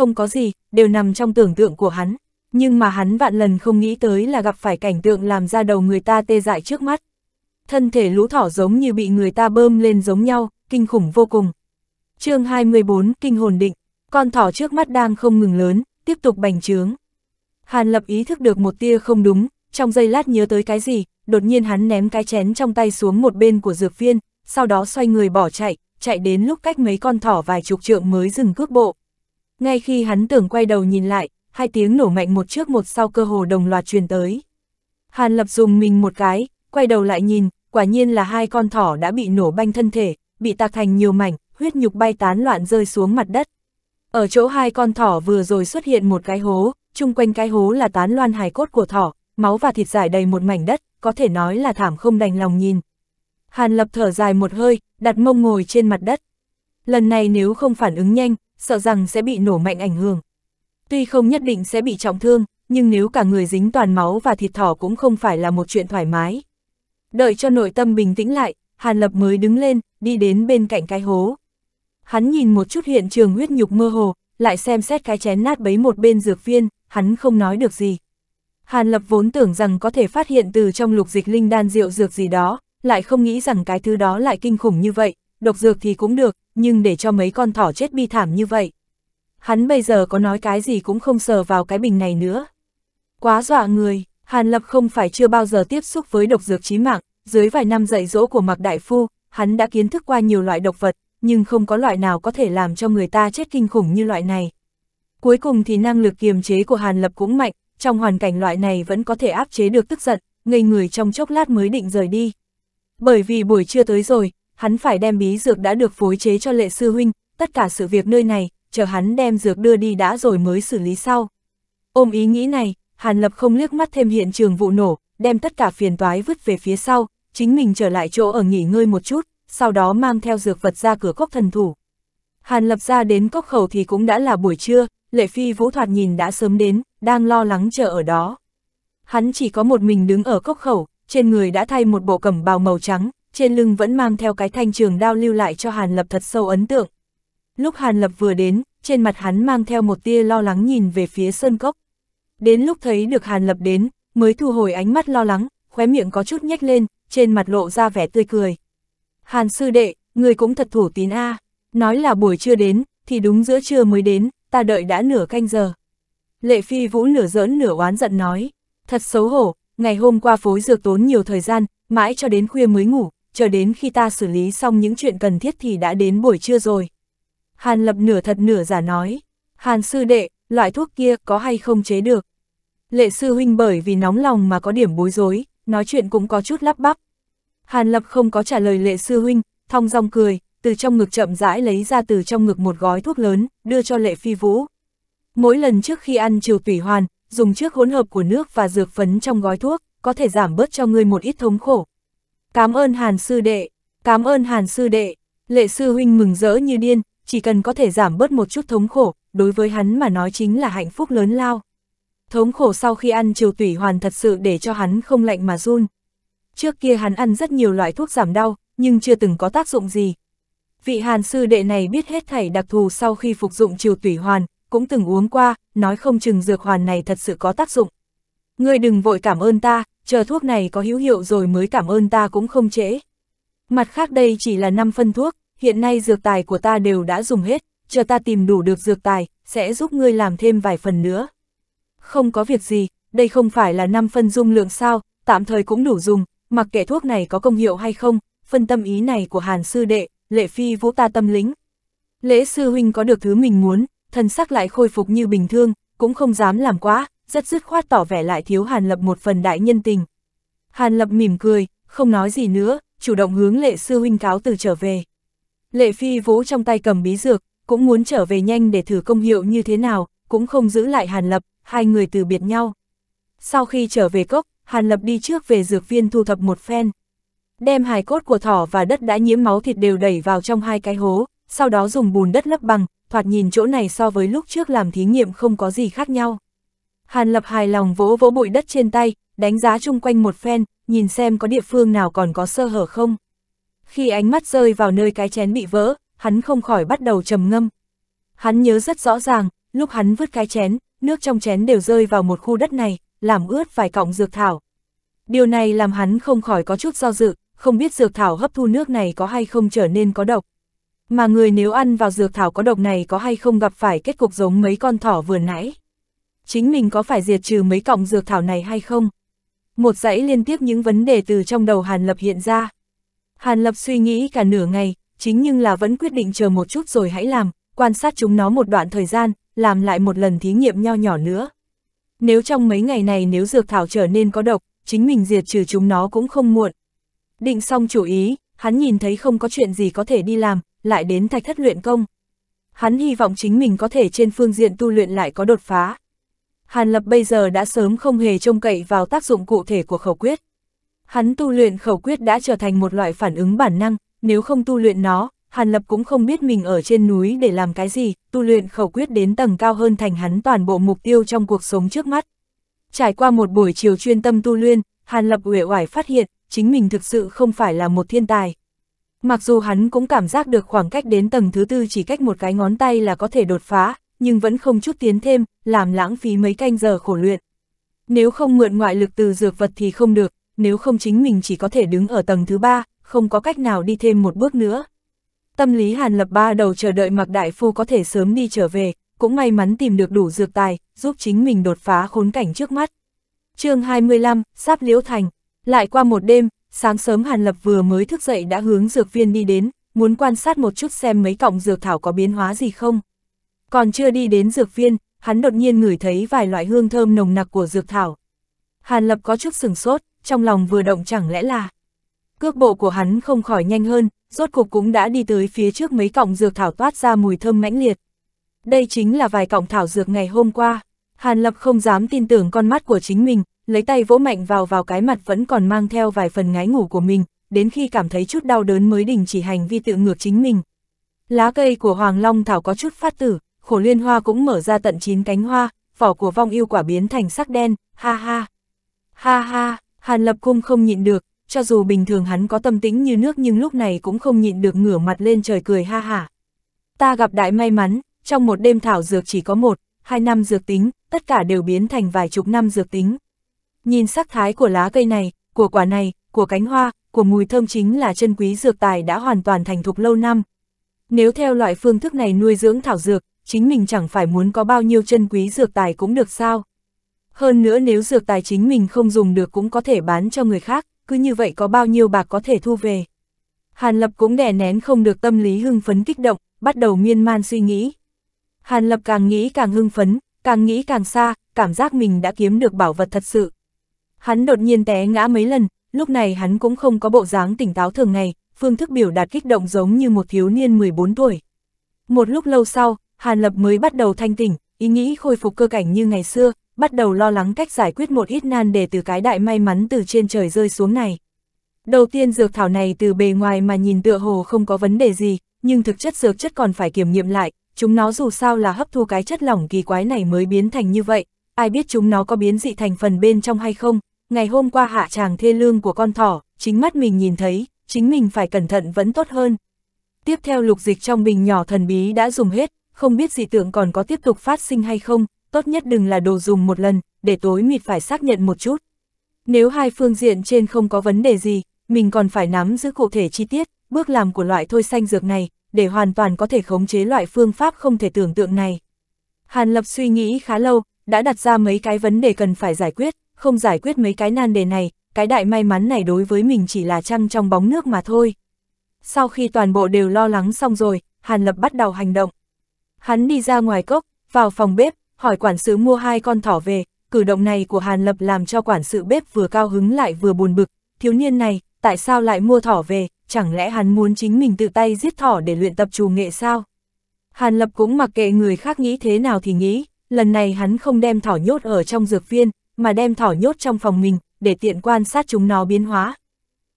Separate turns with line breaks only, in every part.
không có gì, đều nằm trong tưởng tượng của hắn. Nhưng mà hắn vạn lần không nghĩ tới là gặp phải cảnh tượng làm ra đầu người ta tê dại trước mắt. Thân thể lũ thỏ giống như bị người ta bơm lên giống nhau, kinh khủng vô cùng. chương 24, Kinh hồn định, con thỏ trước mắt đang không ngừng lớn, tiếp tục bành trướng. Hàn lập ý thức được một tia không đúng, trong giây lát nhớ tới cái gì, đột nhiên hắn ném cái chén trong tay xuống một bên của dược viên, sau đó xoay người bỏ chạy, chạy đến lúc cách mấy con thỏ vài chục trượng mới dừng cước bộ. Ngay khi hắn tưởng quay đầu nhìn lại, hai tiếng nổ mạnh một trước một sau cơ hồ đồng loạt truyền tới. Hàn Lập dùng mình một cái, quay đầu lại nhìn, quả nhiên là hai con thỏ đã bị nổ banh thân thể, bị tạc thành nhiều mảnh, huyết nhục bay tán loạn rơi xuống mặt đất. Ở chỗ hai con thỏ vừa rồi xuất hiện một cái hố, chung quanh cái hố là tán loan hài cốt của thỏ, máu và thịt giải đầy một mảnh đất, có thể nói là thảm không đành lòng nhìn. Hàn Lập thở dài một hơi, đặt mông ngồi trên mặt đất. Lần này nếu không phản ứng nhanh, sợ rằng sẽ bị nổ mạnh ảnh hưởng. Tuy không nhất định sẽ bị trọng thương, nhưng nếu cả người dính toàn máu và thịt thỏ cũng không phải là một chuyện thoải mái. Đợi cho nội tâm bình tĩnh lại, Hàn Lập mới đứng lên, đi đến bên cạnh cái hố. Hắn nhìn một chút hiện trường huyết nhục mơ hồ, lại xem xét cái chén nát bấy một bên dược viên, hắn không nói được gì. Hàn Lập vốn tưởng rằng có thể phát hiện từ trong lục dịch linh đan rượu dược gì đó, lại không nghĩ rằng cái thứ đó lại kinh khủng như vậy, độc dược thì cũng được, nhưng để cho mấy con thỏ chết bi thảm như vậy. Hắn bây giờ có nói cái gì cũng không sờ vào cái bình này nữa. Quá dọa người, Hàn Lập không phải chưa bao giờ tiếp xúc với độc dược chí mạng, dưới vài năm dạy dỗ của Mạc Đại Phu, hắn đã kiến thức qua nhiều loại độc vật, nhưng không có loại nào có thể làm cho người ta chết kinh khủng như loại này. Cuối cùng thì năng lực kiềm chế của Hàn Lập cũng mạnh, trong hoàn cảnh loại này vẫn có thể áp chế được tức giận, ngây người trong chốc lát mới định rời đi. Bởi vì buổi trưa tới rồi, hắn phải đem bí dược đã được phối chế cho lệ sư huynh, tất cả sự việc nơi này, chờ hắn đem dược đưa đi đã rồi mới xử lý sau. Ôm ý nghĩ này, Hàn Lập không liếc mắt thêm hiện trường vụ nổ, đem tất cả phiền toái vứt về phía sau, chính mình trở lại chỗ ở nghỉ ngơi một chút, sau đó mang theo dược vật ra cửa cốc thần thủ. Hàn Lập ra đến cốc khẩu thì cũng đã là buổi trưa, Lệ Phi Vũ Thoạt nhìn đã sớm đến, đang lo lắng chờ ở đó. Hắn chỉ có một mình đứng ở cốc khẩu, trên người đã thay một bộ cẩm bào màu trắng, trên lưng vẫn mang theo cái thanh trường đao lưu lại cho Hàn Lập thật sâu ấn tượng. Lúc Hàn Lập vừa đến, trên mặt hắn mang theo một tia lo lắng nhìn về phía Sơn Cốc. Đến lúc thấy được Hàn Lập đến, mới thu hồi ánh mắt lo lắng, khóe miệng có chút nhếch lên, trên mặt lộ ra vẻ tươi cười. Hàn sư đệ, người cũng thật thủ tín A, nói là buổi trưa đến, thì đúng giữa trưa mới đến, ta đợi đã nửa canh giờ. Lệ Phi Vũ nửa giỡn nửa oán giận nói, thật xấu hổ, ngày hôm qua phối dược tốn nhiều thời gian, mãi cho đến khuya mới ngủ, chờ đến khi ta xử lý xong những chuyện cần thiết thì đã đến buổi trưa rồi. Hàn lập nửa thật nửa giả nói, Hàn sư đệ, loại thuốc kia có hay không chế được. Lệ sư huynh bởi vì nóng lòng mà có điểm bối rối, nói chuyện cũng có chút lắp bắp. Hàn lập không có trả lời lệ sư huynh, thong dong cười, từ trong ngực chậm rãi lấy ra từ trong ngực một gói thuốc lớn, đưa cho lệ phi vũ. Mỗi lần trước khi ăn trừ tủy hoàn, dùng trước hỗn hợp của nước và dược phấn trong gói thuốc, có thể giảm bớt cho ngươi một ít thống khổ, Cảm ơn Hàn sư đệ, cảm ơn Hàn sư đệ. Lệ sư huynh mừng rỡ như điên, chỉ cần có thể giảm bớt một chút thống khổ, đối với hắn mà nói chính là hạnh phúc lớn lao. Thống khổ sau khi ăn chiều tủy hoàn thật sự để cho hắn không lạnh mà run. Trước kia hắn ăn rất nhiều loại thuốc giảm đau, nhưng chưa từng có tác dụng gì. Vị hàn sư đệ này biết hết thảy đặc thù sau khi phục dụng chiều tủy hoàn, cũng từng uống qua, nói không chừng dược hoàn này thật sự có tác dụng. Ngươi đừng vội cảm ơn ta, chờ thuốc này có hữu hiệu rồi mới cảm ơn ta cũng không trễ. Mặt khác đây chỉ là 5 phân thuốc, hiện nay dược tài của ta đều đã dùng hết, chờ ta tìm đủ được dược tài, sẽ giúp ngươi làm thêm vài phần nữa. Không có việc gì, đây không phải là 5 phân dung lượng sao, tạm thời cũng đủ dùng, mặc kệ thuốc này có công hiệu hay không, phân tâm ý này của Hàn Sư Đệ, lệ phi vũ ta tâm lính. Lễ Sư Huynh có được thứ mình muốn, thân sắc lại khôi phục như bình thường, cũng không dám làm quá, rất dứt khoát tỏ vẻ lại thiếu Hàn Lập một phần đại nhân tình. Hàn Lập mỉm cười, không nói gì nữa, chủ động hướng lệ sư huynh cáo từ trở về. Lệ Phi vỗ trong tay cầm bí dược, cũng muốn trở về nhanh để thử công hiệu như thế nào, cũng không giữ lại Hàn Lập, hai người từ biệt nhau. Sau khi trở về cốc, Hàn Lập đi trước về dược viên thu thập một phen. Đem hài cốt của thỏ và đất đã nhiễm máu thịt đều đẩy vào trong hai cái hố, sau đó dùng bùn đất lấp bằng, thoạt nhìn chỗ này so với lúc trước làm thí nghiệm không có gì khác nhau. Hàn Lập hài lòng vỗ vỗ bụi đất trên tay, đánh giá chung quanh một phen, nhìn xem có địa phương nào còn có sơ hở không. Khi ánh mắt rơi vào nơi cái chén bị vỡ, hắn không khỏi bắt đầu trầm ngâm. Hắn nhớ rất rõ ràng, lúc hắn vứt cái chén, nước trong chén đều rơi vào một khu đất này, làm ướt vài cọng dược thảo. Điều này làm hắn không khỏi có chút do dự, không biết dược thảo hấp thu nước này có hay không trở nên có độc. Mà người nếu ăn vào dược thảo có độc này có hay không gặp phải kết cục giống mấy con thỏ vừa nãy chính mình có phải diệt trừ mấy cọng dược thảo này hay không? Một dãy liên tiếp những vấn đề từ trong đầu Hàn Lập hiện ra. Hàn Lập suy nghĩ cả nửa ngày, chính nhưng là vẫn quyết định chờ một chút rồi hãy làm, quan sát chúng nó một đoạn thời gian, làm lại một lần thí nghiệm nho nhỏ nữa. Nếu trong mấy ngày này nếu dược thảo trở nên có độc, chính mình diệt trừ chúng nó cũng không muộn. Định xong chủ ý, hắn nhìn thấy không có chuyện gì có thể đi làm, lại đến thạch thất luyện công. Hắn hy vọng chính mình có thể trên phương diện tu luyện lại có đột phá. Hàn Lập bây giờ đã sớm không hề trông cậy vào tác dụng cụ thể của khẩu quyết. Hắn tu luyện khẩu quyết đã trở thành một loại phản ứng bản năng, nếu không tu luyện nó, Hàn Lập cũng không biết mình ở trên núi để làm cái gì, tu luyện khẩu quyết đến tầng cao hơn thành hắn toàn bộ mục tiêu trong cuộc sống trước mắt. Trải qua một buổi chiều chuyên tâm tu luyện, Hàn Lập uể oải phát hiện, chính mình thực sự không phải là một thiên tài. Mặc dù hắn cũng cảm giác được khoảng cách đến tầng thứ tư chỉ cách một cái ngón tay là có thể đột phá, nhưng vẫn không chút tiến thêm, làm lãng phí mấy canh giờ khổ luyện. Nếu không mượn ngoại lực từ dược vật thì không được, nếu không chính mình chỉ có thể đứng ở tầng thứ ba, không có cách nào đi thêm một bước nữa. Tâm lý Hàn Lập ba đầu chờ đợi Mặc Đại Phu có thể sớm đi trở về, cũng may mắn tìm được đủ dược tài, giúp chính mình đột phá khốn cảnh trước mắt. chương 25, sắp Liễu Thành. Lại qua một đêm, sáng sớm Hàn Lập vừa mới thức dậy đã hướng dược viên đi đến, muốn quan sát một chút xem mấy cọng dược thảo có biến hóa gì không. Còn chưa đi đến dược viên, hắn đột nhiên ngửi thấy vài loại hương thơm nồng nặc của dược thảo. Hàn Lập có chút sừng sốt, trong lòng vừa động chẳng lẽ là... Cước bộ của hắn không khỏi nhanh hơn, rốt cục cũng đã đi tới phía trước mấy cọng dược thảo toát ra mùi thơm mãnh liệt. Đây chính là vài cọng thảo dược ngày hôm qua. Hàn Lập không dám tin tưởng con mắt của chính mình, lấy tay vỗ mạnh vào vào cái mặt vẫn còn mang theo vài phần ngái ngủ của mình, đến khi cảm thấy chút đau đớn mới đình chỉ hành vi tự ngược chính mình. Lá cây của Hoàng Long Thảo có chút phát tử, khổ liên hoa cũng mở ra tận chín cánh hoa, vỏ của vong yêu quả biến thành sắc đen, ha ha. Ha ha, Hàn Lập Cung không nhịn được, cho dù bình thường hắn có tâm tĩnh như nước nhưng lúc này cũng không nhịn được ngửa mặt lên trời cười ha ha. Ta gặp đại may mắn, trong một đêm thảo dược chỉ có một, hai năm dược tính, tất cả đều biến thành vài chục năm dược tính. Nhìn sắc thái của lá cây này, của quả này, của cánh hoa, của mùi thơm chính là chân quý dược tài đã hoàn toàn thành thục lâu năm. Nếu theo loại phương thức này nuôi dưỡng thảo dược, chính mình chẳng phải muốn có bao nhiêu chân quý dược tài cũng được sao. Hơn nữa nếu dược tài chính mình không dùng được cũng có thể bán cho người khác, cứ như vậy có bao nhiêu bạc có thể thu về. Hàn Lập cũng đè nén không được tâm lý hưng phấn kích động, bắt đầu miên man suy nghĩ. Hàn Lập càng nghĩ càng hưng phấn, càng nghĩ càng xa, cảm giác mình đã kiếm được bảo vật thật sự. Hắn đột nhiên té ngã mấy lần, lúc này hắn cũng không có bộ dáng tỉnh táo thường ngày, phương thức biểu đạt kích động giống như một thiếu niên 14 tuổi. Một lúc lâu sau, Hàn Lập mới bắt đầu thanh tỉnh, ý nghĩ khôi phục cơ cảnh như ngày xưa, bắt đầu lo lắng cách giải quyết một ít nan đề từ cái đại may mắn từ trên trời rơi xuống này. Đầu tiên dược thảo này từ bề ngoài mà nhìn tựa hồ không có vấn đề gì, nhưng thực chất dược chất còn phải kiểm nghiệm lại, chúng nó dù sao là hấp thu cái chất lỏng kỳ quái này mới biến thành như vậy, ai biết chúng nó có biến dị thành phần bên trong hay không. Ngày hôm qua hạ tràng thê lương của con thỏ, chính mắt mình nhìn thấy, chính mình phải cẩn thận vẫn tốt hơn. Tiếp theo lục dịch trong bình nhỏ thần bí đã dùng hết, không biết dị tưởng còn có tiếp tục phát sinh hay không, tốt nhất đừng là đồ dùng một lần, để tối mịt phải xác nhận một chút. Nếu hai phương diện trên không có vấn đề gì, mình còn phải nắm giữ cụ thể chi tiết, bước làm của loại thôi xanh dược này, để hoàn toàn có thể khống chế loại phương pháp không thể tưởng tượng này. Hàn Lập suy nghĩ khá lâu, đã đặt ra mấy cái vấn đề cần phải giải quyết, không giải quyết mấy cái nan đề này, cái đại may mắn này đối với mình chỉ là trăng trong bóng nước mà thôi. Sau khi toàn bộ đều lo lắng xong rồi, Hàn Lập bắt đầu hành động. Hắn đi ra ngoài cốc, vào phòng bếp, hỏi quản sự mua hai con thỏ về, cử động này của Hàn Lập làm cho quản sự bếp vừa cao hứng lại vừa buồn bực, thiếu niên này, tại sao lại mua thỏ về, chẳng lẽ hắn muốn chính mình tự tay giết thỏ để luyện tập trù nghệ sao? Hàn Lập cũng mặc kệ người khác nghĩ thế nào thì nghĩ, lần này hắn không đem thỏ nhốt ở trong dược viên, mà đem thỏ nhốt trong phòng mình, để tiện quan sát chúng nó biến hóa.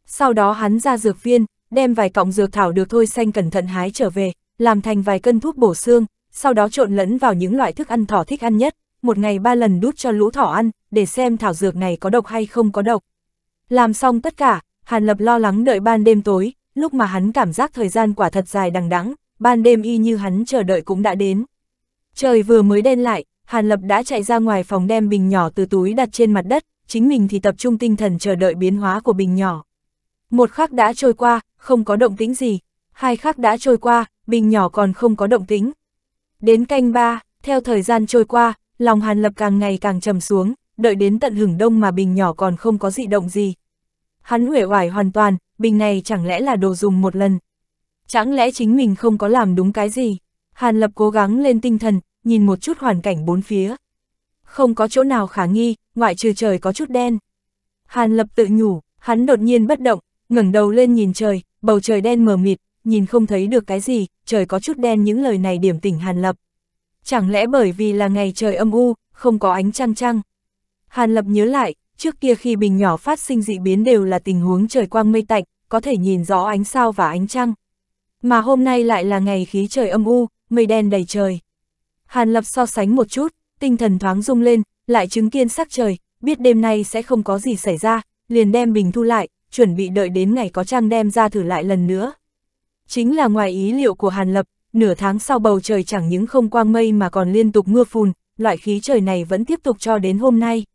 Sau đó hắn ra dược viên, đem vài cọng dược thảo được thôi xanh cẩn thận hái trở về, làm thành vài cân thuốc bổ xương, sau đó trộn lẫn vào những loại thức ăn thỏ thích ăn nhất, một ngày ba lần đút cho lũ thỏ ăn, để xem thảo dược này có độc hay không có độc. Làm xong tất cả, Hàn Lập lo lắng đợi ban đêm tối, lúc mà hắn cảm giác thời gian quả thật dài đằng đẵng, ban đêm y như hắn chờ đợi cũng đã đến. Trời vừa mới đen lại, Hàn Lập đã chạy ra ngoài phòng đem bình nhỏ từ túi đặt trên mặt đất, chính mình thì tập trung tinh thần chờ đợi biến hóa của bình nhỏ. Một khắc đã trôi qua, không có động tĩnh gì. Hai khắc đã trôi qua, bình nhỏ còn không có động tính. Đến canh ba, theo thời gian trôi qua, lòng Hàn Lập càng ngày càng trầm xuống, đợi đến tận hưởng đông mà bình nhỏ còn không có dị động gì. Hắn uể hoài hoàn toàn, bình này chẳng lẽ là đồ dùng một lần. Chẳng lẽ chính mình không có làm đúng cái gì? Hàn Lập cố gắng lên tinh thần, nhìn một chút hoàn cảnh bốn phía. Không có chỗ nào khả nghi, ngoại trừ trời có chút đen. Hàn Lập tự nhủ, hắn đột nhiên bất động, ngẩng đầu lên nhìn trời, bầu trời đen mờ mịt, nhìn không thấy được cái gì, trời có chút đen những lời này điểm tỉnh Hàn Lập. Chẳng lẽ bởi vì là ngày trời âm u, không có ánh trăng trăng? Hàn Lập nhớ lại, trước kia khi bình nhỏ phát sinh dị biến đều là tình huống trời quang mây tạnh, có thể nhìn rõ ánh sao và ánh trăng. Mà hôm nay lại là ngày khí trời âm u, mây đen đầy trời. Hàn Lập so sánh một chút, tinh thần thoáng rung lên, lại chứng kiến sắc trời, biết đêm nay sẽ không có gì xảy ra, liền đem bình thu lại, chuẩn bị đợi đến ngày có trăng đem ra thử lại lần nữa. Chính là ngoài ý liệu của Hàn Lập, nửa tháng sau bầu trời chẳng những không quang mây mà còn liên tục mưa phùn, loại khí trời này vẫn tiếp tục cho đến hôm nay.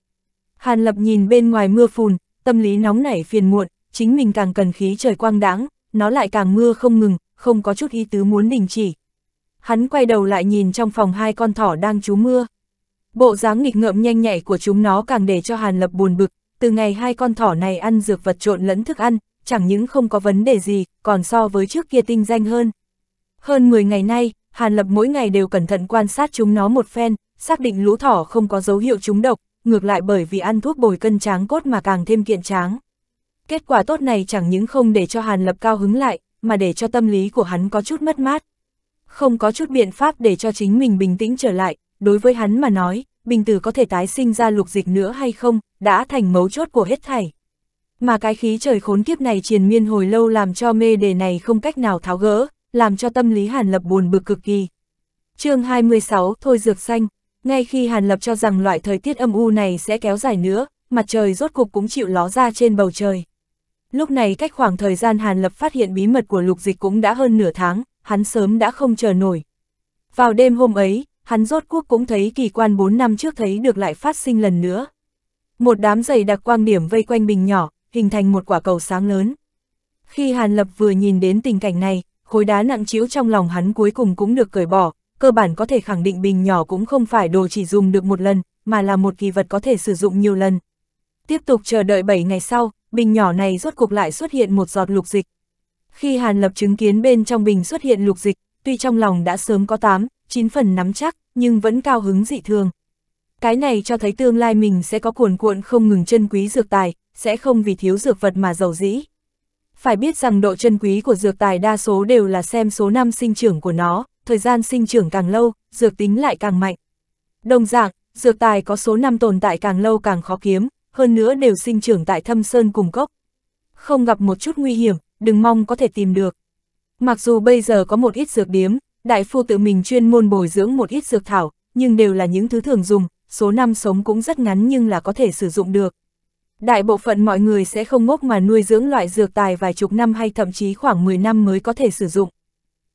Hàn Lập nhìn bên ngoài mưa phùn, tâm lý nóng nảy phiền muộn, chính mình càng cần khí trời quang đáng, nó lại càng mưa không ngừng, không có chút ý tứ muốn đình chỉ. Hắn quay đầu lại nhìn trong phòng hai con thỏ đang trú mưa. Bộ dáng nghịch ngợm nhanh nhạy của chúng nó càng để cho Hàn Lập buồn bực, từ ngày hai con thỏ này ăn dược vật trộn lẫn thức ăn, chẳng những không có vấn đề gì, còn so với trước kia tinh danh hơn. Hơn 10 ngày nay, Hàn Lập mỗi ngày đều cẩn thận quan sát chúng nó một phen, xác định lũ thỏ không có dấu hiệu trúng độc, ngược lại bởi vì ăn thuốc bồi cân tráng cốt mà càng thêm kiện tráng. Kết quả tốt này chẳng những không để cho Hàn Lập cao hứng lại, mà để cho tâm lý của hắn có chút mất mát. Không có chút biện pháp để cho chính mình bình tĩnh trở lại, đối với hắn mà nói, bình tử có thể tái sinh ra lục dịch nữa hay không, đã thành mấu chốt của hết thảy. Mà cái khí trời khốn kiếp này triền miên hồi lâu làm cho mê đề này không cách nào tháo gỡ, làm cho tâm lý Hàn Lập buồn bực cực kỳ. chương 26, Thôi Dược Xanh, ngay khi Hàn Lập cho rằng loại thời tiết âm u này sẽ kéo dài nữa, mặt trời rốt cục cũng chịu ló ra trên bầu trời. Lúc này cách khoảng thời gian Hàn Lập phát hiện bí mật của lục dịch cũng đã hơn nửa tháng, hắn sớm đã không chờ nổi. Vào đêm hôm ấy, hắn rốt cuộc cũng thấy kỳ quan 4 năm trước thấy được lại phát sinh lần nữa. Một đám giày đặc quang điểm vây quanh bình nhỏ, hình thành một quả cầu sáng lớn. Khi Hàn Lập vừa nhìn đến tình cảnh này, khối đá nặng chiếu trong lòng hắn cuối cùng cũng được cởi bỏ, cơ bản có thể khẳng định bình nhỏ cũng không phải đồ chỉ dùng được một lần, mà là một kỳ vật có thể sử dụng nhiều lần. Tiếp tục chờ đợi 7 ngày sau, bình nhỏ này rốt cuộc lại xuất hiện một giọt lục dịch. Khi Hàn Lập chứng kiến bên trong bình xuất hiện lục dịch, tuy trong lòng đã sớm có 8, 9 phần nắm chắc, nhưng vẫn cao hứng dị thường. Cái này cho thấy tương lai mình sẽ có cuồn cuộn không ngừng chân quý dược tài, sẽ không vì thiếu dược vật mà giàu dĩ. Phải biết rằng độ chân quý của dược tài đa số đều là xem số năm sinh trưởng của nó, thời gian sinh trưởng càng lâu, dược tính lại càng mạnh. Đồng dạng, dược tài có số năm tồn tại càng lâu càng khó kiếm, hơn nữa đều sinh trưởng tại thâm sơn cùng cốc. Không gặp một chút nguy hiểm, đừng mong có thể tìm được. Mặc dù bây giờ có một ít dược điếm, đại phu tự mình chuyên môn bồi dưỡng một ít dược thảo, nhưng đều là những thứ thường dùng, số năm sống cũng rất ngắn nhưng là có thể sử dụng được. Đại bộ phận mọi người sẽ không ngốc mà nuôi dưỡng loại dược tài vài chục năm hay thậm chí khoảng 10 năm mới có thể sử dụng.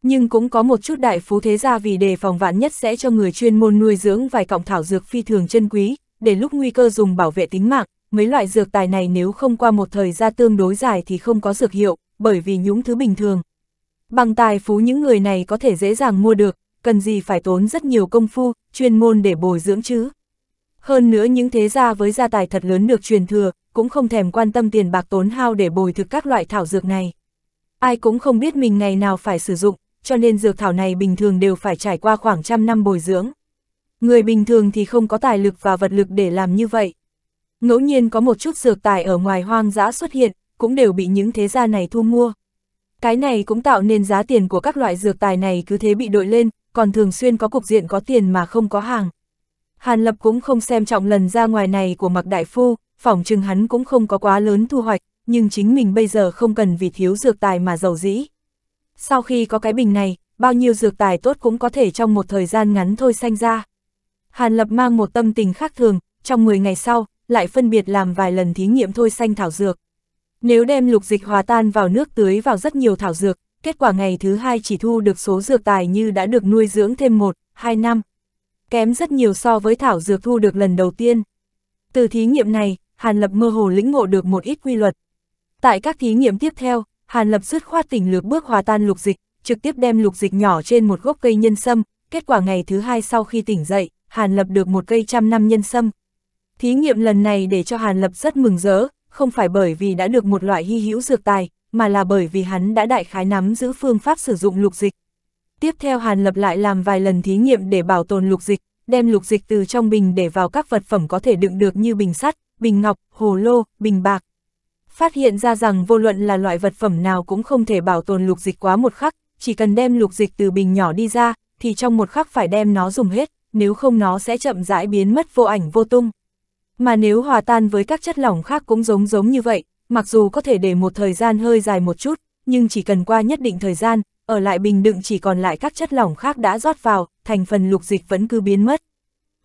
Nhưng cũng có một chút đại phú thế gia vì đề phòng vạn nhất sẽ cho người chuyên môn nuôi dưỡng vài cọng thảo dược phi thường chân quý, để lúc nguy cơ dùng bảo vệ tính mạng, mấy loại dược tài này nếu không qua một thời gian tương đối dài thì không có dược hiệu, bởi vì những thứ bình thường. Bằng tài phú những người này có thể dễ dàng mua được, cần gì phải tốn rất nhiều công phu, chuyên môn để bồi dưỡng chứ. Hơn nữa những thế gia với gia tài thật lớn được truyền thừa, cũng không thèm quan tâm tiền bạc tốn hao để bồi thực các loại thảo dược này. Ai cũng không biết mình ngày nào phải sử dụng, cho nên dược thảo này bình thường đều phải trải qua khoảng trăm năm bồi dưỡng. Người bình thường thì không có tài lực và vật lực để làm như vậy. Ngẫu nhiên có một chút dược tài ở ngoài hoang dã xuất hiện, cũng đều bị những thế gia này thu mua. Cái này cũng tạo nên giá tiền của các loại dược tài này cứ thế bị đội lên, còn thường xuyên có cục diện có tiền mà không có hàng. Hàn Lập cũng không xem trọng lần ra ngoài này của Mạc Đại Phu, phỏng chừng hắn cũng không có quá lớn thu hoạch, nhưng chính mình bây giờ không cần vì thiếu dược tài mà giàu dĩ. Sau khi có cái bình này, bao nhiêu dược tài tốt cũng có thể trong một thời gian ngắn thôi sanh ra. Hàn Lập mang một tâm tình khác thường, trong 10 ngày sau, lại phân biệt làm vài lần thí nghiệm thôi sanh thảo dược. Nếu đem lục dịch hòa tan vào nước tưới vào rất nhiều thảo dược, kết quả ngày thứ hai chỉ thu được số dược tài như đã được nuôi dưỡng thêm 1, 2 năm kém rất nhiều so với thảo dược thu được lần đầu tiên. Từ thí nghiệm này, Hàn Lập mơ hồ lĩnh ngộ được một ít quy luật. Tại các thí nghiệm tiếp theo, Hàn Lập dứt khoát tỉnh lược bước hòa tan lục dịch, trực tiếp đem lục dịch nhỏ trên một gốc cây nhân sâm, kết quả ngày thứ hai sau khi tỉnh dậy, Hàn Lập được một cây trăm năm nhân sâm. Thí nghiệm lần này để cho Hàn Lập rất mừng rỡ, không phải bởi vì đã được một loại hy hữu dược tài, mà là bởi vì hắn đã đại khái nắm giữ phương pháp sử dụng lục dịch. Tiếp theo Hàn Lập lại làm vài lần thí nghiệm để bảo tồn lục dịch, đem lục dịch từ trong bình để vào các vật phẩm có thể đựng được như bình sắt, bình ngọc, hồ lô, bình bạc. Phát hiện ra rằng vô luận là loại vật phẩm nào cũng không thể bảo tồn lục dịch quá một khắc, chỉ cần đem lục dịch từ bình nhỏ đi ra, thì trong một khắc phải đem nó dùng hết, nếu không nó sẽ chậm rãi biến mất vô ảnh vô tung. Mà nếu hòa tan với các chất lỏng khác cũng giống giống như vậy, mặc dù có thể để một thời gian hơi dài một chút, nhưng chỉ cần qua nhất định thời gian, ở lại bình đựng chỉ còn lại các chất lỏng khác đã rót vào, thành phần lục dịch vẫn cứ biến mất.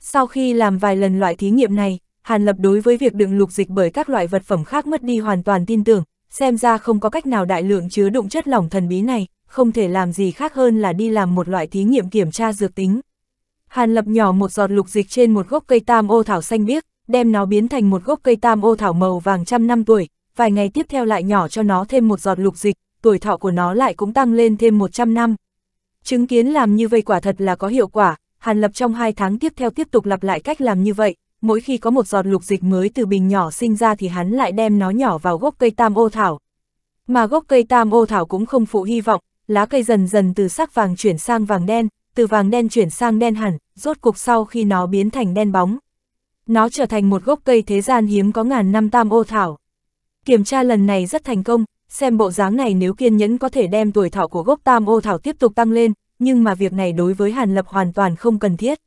Sau khi làm vài lần loại thí nghiệm này, Hàn Lập đối với việc đựng lục dịch bởi các loại vật phẩm khác mất đi hoàn toàn tin tưởng, xem ra không có cách nào đại lượng chứa đựng chất lỏng thần bí này, không thể làm gì khác hơn là đi làm một loại thí nghiệm kiểm tra dược tính. Hàn Lập nhỏ một giọt lục dịch trên một gốc cây tam ô thảo xanh biếc, đem nó biến thành một gốc cây tam ô thảo màu vàng trăm năm tuổi, vài ngày tiếp theo lại nhỏ cho nó thêm một giọt lục dịch, tuổi thọ của nó lại cũng tăng lên thêm 100 năm. Chứng kiến làm như vậy quả thật là có hiệu quả, Hàn Lập trong hai tháng tiếp theo tiếp tục lặp lại cách làm như vậy, mỗi khi có một giọt lục dịch mới từ bình nhỏ sinh ra thì hắn lại đem nó nhỏ vào gốc cây tam ô thảo. Mà gốc cây tam ô thảo cũng không phụ hy vọng, lá cây dần dần từ sắc vàng chuyển sang vàng đen, từ vàng đen chuyển sang đen hẳn, rốt cục sau khi nó biến thành đen bóng. Nó trở thành một gốc cây thế gian hiếm có ngàn năm tam ô thảo. Kiểm tra lần này rất thành công, xem bộ dáng này nếu kiên nhẫn có thể đem tuổi thọ của gốc tam ô thảo tiếp tục tăng lên, nhưng mà việc này đối với Hàn Lập hoàn toàn không cần thiết.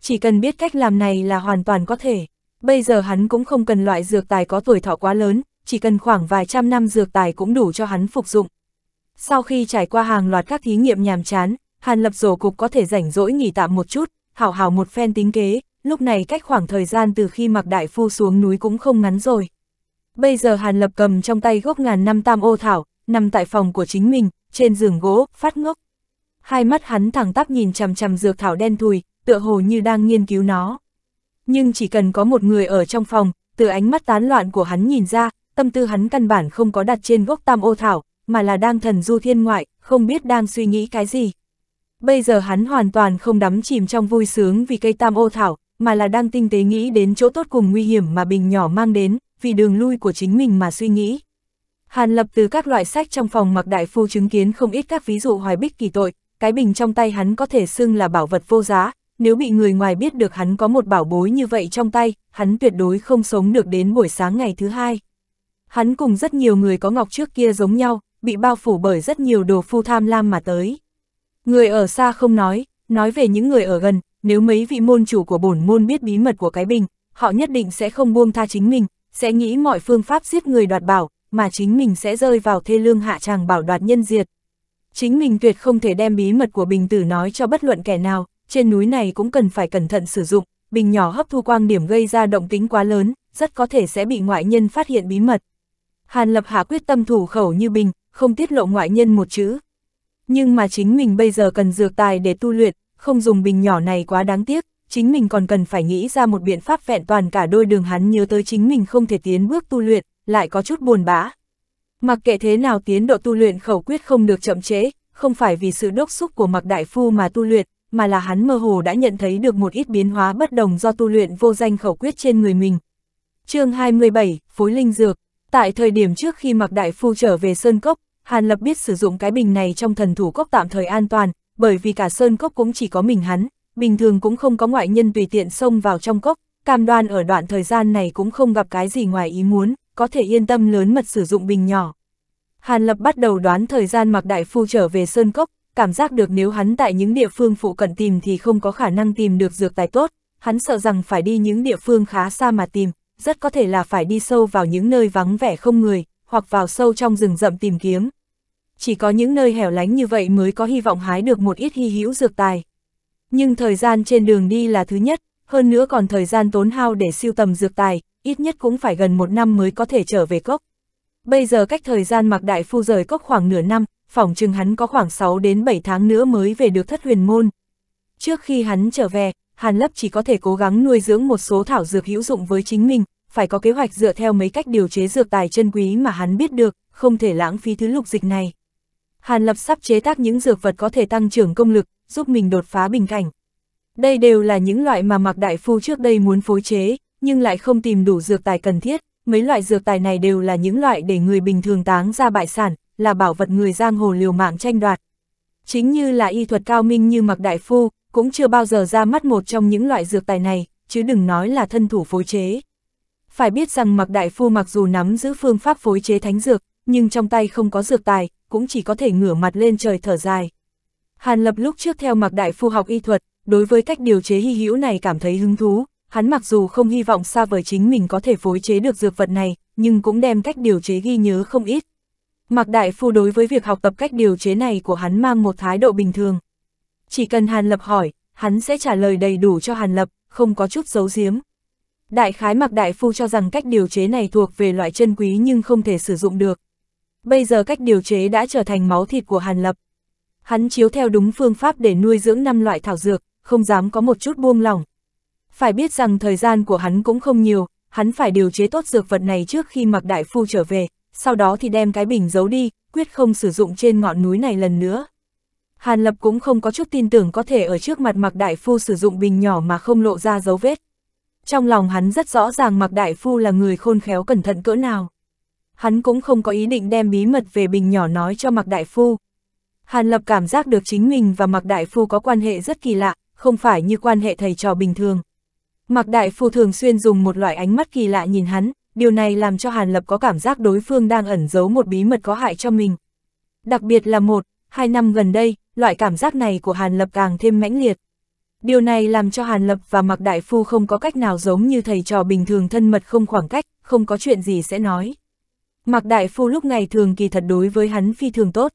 Chỉ cần biết cách làm này là hoàn toàn có thể. Bây giờ hắn cũng không cần loại dược tài có tuổi thọ quá lớn, chỉ cần khoảng vài trăm năm dược tài cũng đủ cho hắn phục dụng. Sau khi trải qua hàng loạt các thí nghiệm nhàm chán, Hàn Lập rổ cục có thể rảnh rỗi nghỉ tạm một chút, hảo hảo một phen tính kế, lúc này cách khoảng thời gian từ khi mặc đại phu xuống núi cũng không ngắn rồi. Bây giờ Hàn Lập cầm trong tay gốc ngàn năm tam ô thảo, nằm tại phòng của chính mình, trên giường gỗ, phát ngốc. Hai mắt hắn thẳng tắp nhìn chằm chằm dược thảo đen thùi, tựa hồ như đang nghiên cứu nó. Nhưng chỉ cần có một người ở trong phòng, từ ánh mắt tán loạn của hắn nhìn ra, tâm tư hắn căn bản không có đặt trên gốc tam ô thảo, mà là đang thần du thiên ngoại, không biết đang suy nghĩ cái gì. Bây giờ hắn hoàn toàn không đắm chìm trong vui sướng vì cây tam ô thảo, mà là đang tinh tế nghĩ đến chỗ tốt cùng nguy hiểm mà bình nhỏ mang đến, vì đường lui của chính mình mà suy nghĩ. Hàn Lập từ các loại sách trong phòng mặc đại phu chứng kiến không ít các ví dụ hoài bích kỳ tội, cái bình trong tay hắn có thể xưng là bảo vật vô giá, nếu bị người ngoài biết được hắn có một bảo bối như vậy trong tay, hắn tuyệt đối không sống được đến buổi sáng ngày thứ hai. Hắn cùng rất nhiều người có ngọc trước kia giống nhau, bị bao phủ bởi rất nhiều đồ phu tham lam mà tới. Người ở xa không nói, nói về những người ở gần, nếu mấy vị môn chủ của bổn môn biết bí mật của cái bình, họ nhất định sẽ không buông tha chính mình, sẽ nghĩ mọi phương pháp giết người đoạt bảo, mà chính mình sẽ rơi vào thê lương hạ tràng bảo đoạt nhân diệt. Chính mình tuyệt không thể đem bí mật của Bình Tử nói cho bất luận kẻ nào, trên núi này cũng cần phải cẩn thận sử dụng, Bình nhỏ hấp thu quang điểm gây ra động tính quá lớn, rất có thể sẽ bị ngoại nhân phát hiện bí mật. Hàn Lập Hạ quyết tâm thủ khẩu như Bình, không tiết lộ ngoại nhân một chữ. Nhưng mà chính mình bây giờ cần dược tài để tu luyện, không dùng Bình nhỏ này quá đáng tiếc chính mình còn cần phải nghĩ ra một biện pháp vẹn toàn cả đôi đường hắn nhớ tới chính mình không thể tiến bước tu luyện, lại có chút buồn bã. Mặc kệ thế nào tiến độ tu luyện khẩu quyết không được chậm chế không phải vì sự đốc xúc của mặc Đại Phu mà tu luyện, mà là hắn mơ hồ đã nhận thấy được một ít biến hóa bất đồng do tu luyện vô danh khẩu quyết trên người mình. chương 27, Phối Linh Dược Tại thời điểm trước khi mặc Đại Phu trở về Sơn Cốc, Hàn Lập biết sử dụng cái bình này trong thần thủ cốc tạm thời an toàn, bởi vì cả Sơn Cốc cũng chỉ có mình hắn, bình thường cũng không có ngoại nhân tùy tiện xông vào trong cốc, cam đoan ở đoạn thời gian này cũng không gặp cái gì ngoài ý muốn, có thể yên tâm lớn mật sử dụng bình nhỏ. Hàn Lập bắt đầu đoán thời gian mặc Đại Phu trở về Sơn Cốc, cảm giác được nếu hắn tại những địa phương phụ cận tìm thì không có khả năng tìm được dược tài tốt, hắn sợ rằng phải đi những địa phương khá xa mà tìm, rất có thể là phải đi sâu vào những nơi vắng vẻ không người, hoặc vào sâu trong rừng rậm tìm kiếm. Chỉ có những nơi hẻo lánh như vậy mới có hy vọng hái được một ít hy hữu dược tài. Nhưng thời gian trên đường đi là thứ nhất, hơn nữa còn thời gian tốn hao để siêu tầm dược tài, ít nhất cũng phải gần một năm mới có thể trở về cốc. Bây giờ cách thời gian mặc Đại Phu rời cốc khoảng nửa năm, phỏng chừng hắn có khoảng 6 đến 7 tháng nữa mới về được thất huyền môn. Trước khi hắn trở về, Hàn Lấp chỉ có thể cố gắng nuôi dưỡng một số thảo dược hữu dụng với chính mình, phải có kế hoạch dựa theo mấy cách điều chế dược tài chân quý mà hắn biết được, không thể lãng phí thứ lục dịch này. Hàn Lập sắp chế tác những dược vật có thể tăng trưởng công lực, giúp mình đột phá bình cảnh. Đây đều là những loại mà Mạc Đại Phu trước đây muốn phối chế, nhưng lại không tìm đủ dược tài cần thiết, mấy loại dược tài này đều là những loại để người bình thường táng ra bại sản, là bảo vật người giang hồ liều mạng tranh đoạt. Chính như là y thuật cao minh như Mạc Đại Phu, cũng chưa bao giờ ra mắt một trong những loại dược tài này, chứ đừng nói là thân thủ phối chế. Phải biết rằng Mạc Đại Phu mặc dù nắm giữ phương pháp phối chế thánh dược, nhưng trong tay không có dược tài, cũng chỉ có thể ngửa mặt lên trời thở dài. Hàn Lập lúc trước theo Mặc Đại Phu học y thuật, đối với cách điều chế hy hữu này cảm thấy hứng thú, hắn mặc dù không hy vọng xa vời chính mình có thể phối chế được dược vật này, nhưng cũng đem cách điều chế ghi nhớ không ít. Mặc Đại Phu đối với việc học tập cách điều chế này của hắn mang một thái độ bình thường. Chỉ cần Hàn Lập hỏi, hắn sẽ trả lời đầy đủ cho Hàn Lập, không có chút giấu giếm. Đại khái Mặc Đại Phu cho rằng cách điều chế này thuộc về loại chân quý nhưng không thể sử dụng được. Bây giờ cách điều chế đã trở thành máu thịt của Hàn Lập hắn chiếu theo đúng phương pháp để nuôi dưỡng năm loại thảo dược, không dám có một chút buông lỏng. Phải biết rằng thời gian của hắn cũng không nhiều, hắn phải điều chế tốt dược vật này trước khi mặc đại phu trở về, sau đó thì đem cái bình giấu đi, quyết không sử dụng trên ngọn núi này lần nữa. Hàn Lập cũng không có chút tin tưởng có thể ở trước mặt mặc đại phu sử dụng bình nhỏ mà không lộ ra dấu vết. Trong lòng hắn rất rõ ràng mặc đại phu là người khôn khéo cẩn thận cỡ nào. Hắn cũng không có ý định đem bí mật về bình nhỏ nói cho mặc đại phu. Hàn Lập cảm giác được chính mình và Mạc Đại Phu có quan hệ rất kỳ lạ, không phải như quan hệ thầy trò bình thường. Mạc Đại Phu thường xuyên dùng một loại ánh mắt kỳ lạ nhìn hắn, điều này làm cho Hàn Lập có cảm giác đối phương đang ẩn giấu một bí mật có hại cho mình. Đặc biệt là một, hai năm gần đây, loại cảm giác này của Hàn Lập càng thêm mãnh liệt. Điều này làm cho Hàn Lập và Mạc Đại Phu không có cách nào giống như thầy trò bình thường thân mật không khoảng cách, không có chuyện gì sẽ nói. Mạc Đại Phu lúc này thường kỳ thật đối với hắn phi thường tốt